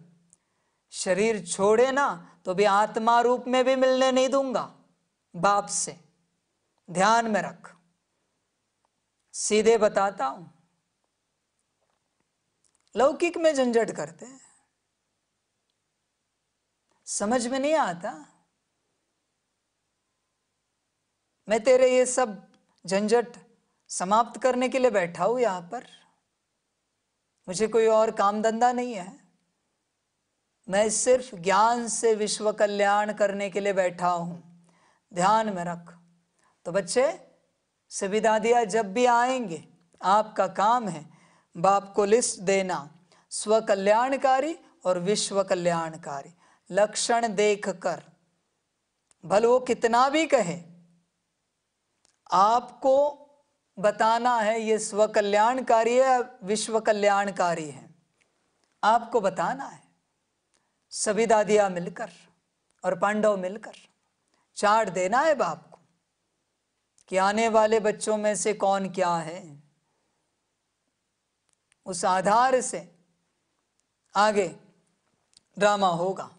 शरीर छोड़े ना तो भी आत्मा रूप में भी मिलने नहीं दूंगा बाप से ध्यान में रख सीधे बताता हूं लौकिक में झंझट करते हैं समझ में नहीं आता मैं तेरे ये सब झंझट समाप्त करने के लिए बैठा हूं यहां पर मुझे कोई और काम धंधा नहीं है मैं सिर्फ ज्ञान से विश्व कल्याण करने के लिए बैठा हूं ध्यान में रख तो बच्चे सुविधा दिया जब भी आएंगे आपका काम है बाप को लिस्ट देना स्व कल्याणकारी और विश्व कल्याणकारी लक्षण देख कर भल वो कितना भी कहे आपको बताना है ये स्व कल्याणकारी है विश्व कल्याणकारी है आपको बताना है सभी दादिया मिलकर और पांडव मिलकर चाट देना है बाप को कि आने वाले बच्चों में से कौन क्या है उस आधार से आगे ड्रामा होगा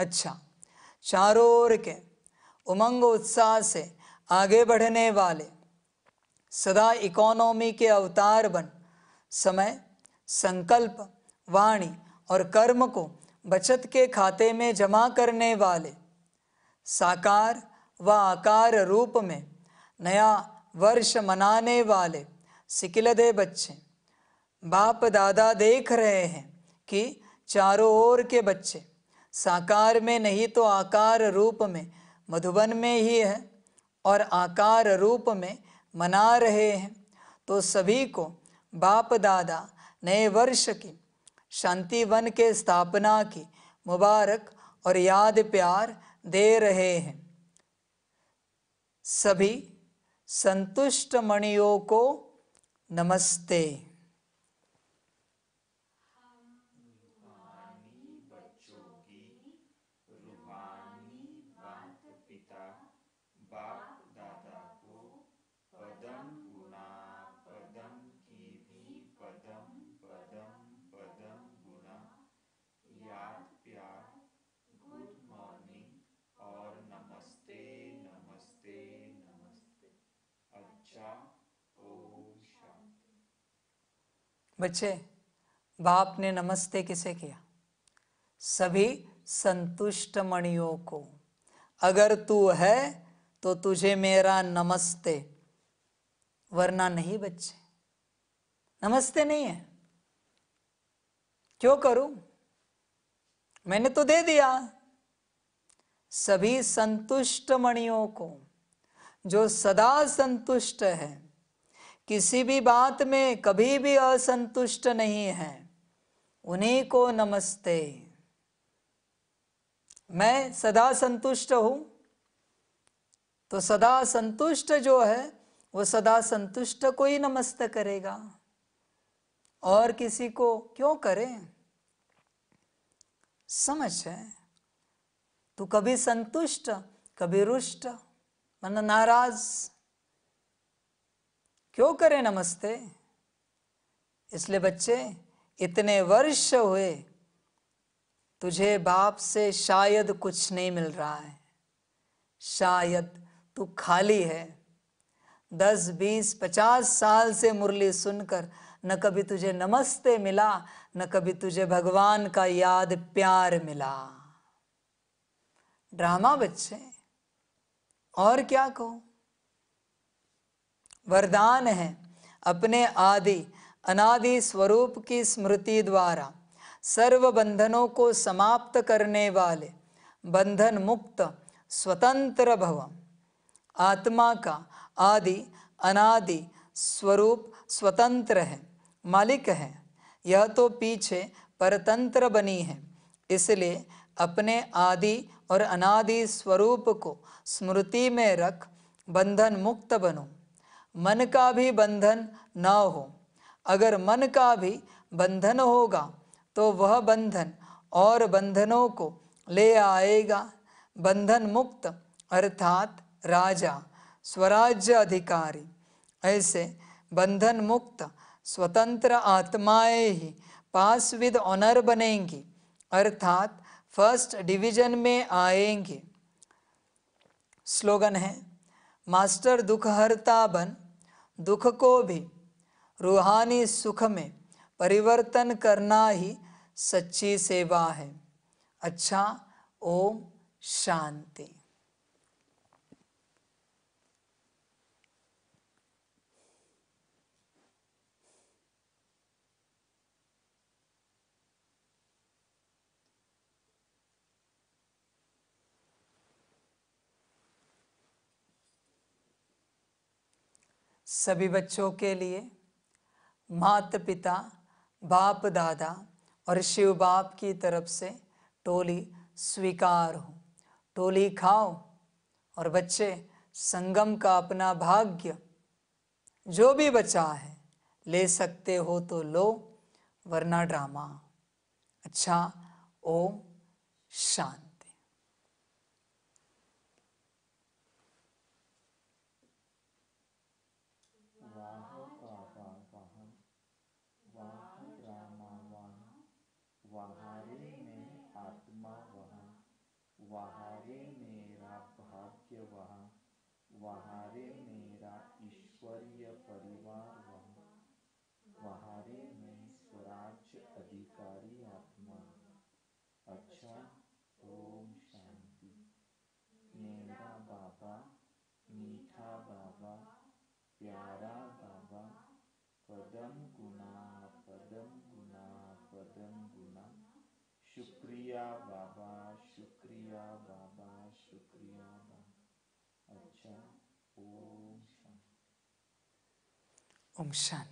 अच्छा चारों ओर के उमंग उत्साह से आगे बढ़ने वाले सदा इकोनॉमी के अवतार बन समय संकल्प वाणी और कर्म को बचत के खाते में जमा करने वाले साकार व आकार रूप में नया वर्ष मनाने वाले सिकलदे बच्चे बाप दादा देख रहे हैं कि चारों ओर के बच्चे साकार में नहीं तो आकार रूप में मधुबन में ही है और आकार रूप में मना रहे हैं तो सभी को बाप दादा नए वर्ष की शांति वन के स्थापना की मुबारक और याद प्यार दे रहे हैं सभी संतुष्ट मणियों को नमस्ते बच्चे बाप ने नमस्ते किसे किया सभी संतुष्ट मणियों को अगर तू है तो तुझे मेरा नमस्ते वरना नहीं बच्चे नमस्ते नहीं है क्यों करूं मैंने तो दे दिया सभी संतुष्ट मणियों को जो सदा संतुष्ट है किसी भी बात में कभी भी असंतुष्ट नहीं है उन्हीं को नमस्ते मैं सदा संतुष्ट हूं तो सदा संतुष्ट जो है वो सदा संतुष्ट को ही नमस्ते करेगा और किसी को क्यों करे समझ है तू कभी संतुष्ट कभी रुष्ट मन नाराज़ क्यों करें नमस्ते इसलिए बच्चे इतने वर्ष हुए तुझे बाप से शायद कुछ नहीं मिल रहा है शायद तू खाली है दस बीस पचास साल से मुरली सुनकर न कभी तुझे नमस्ते मिला न कभी तुझे भगवान का याद प्यार मिला ड्रामा बच्चे और क्या कहूँ वरदान है अपने आदि अनादि स्वरूप की स्मृति द्वारा सर्व बंधनों को समाप्त करने वाले बंधन मुक्त स्वतंत्र भव आत्मा का आदि अनादि स्वरूप स्वतंत्र है मालिक है यह तो पीछे परतंत्र बनी है इसलिए अपने आदि और अनादि स्वरूप को स्मृति में रख बंधन मुक्त बनो मन का भी बंधन ना हो अगर मन का भी बंधन होगा तो वह बंधन और बंधनों को ले आएगा बंधन मुक्त अर्थात राजा स्वराज्य अधिकारी ऐसे बंधन मुक्त स्वतंत्र आत्माएं ही पास विद ऑनर बनेंगी अर्थात फर्स्ट डिवीजन में आएंगे स्लोगन है मास्टर दुख हरता बन दुख को भी रूहानी सुख में परिवर्तन करना ही सच्ची सेवा है अच्छा ओम शांति सभी बच्चों के लिए माता पिता बाप दादा और शिव बाप की तरफ से टोली स्वीकार हो टोली खाओ और बच्चे संगम का अपना भाग्य जो भी बचा है ले सकते हो तो लो वरना ड्रामा अच्छा ओम शांत Om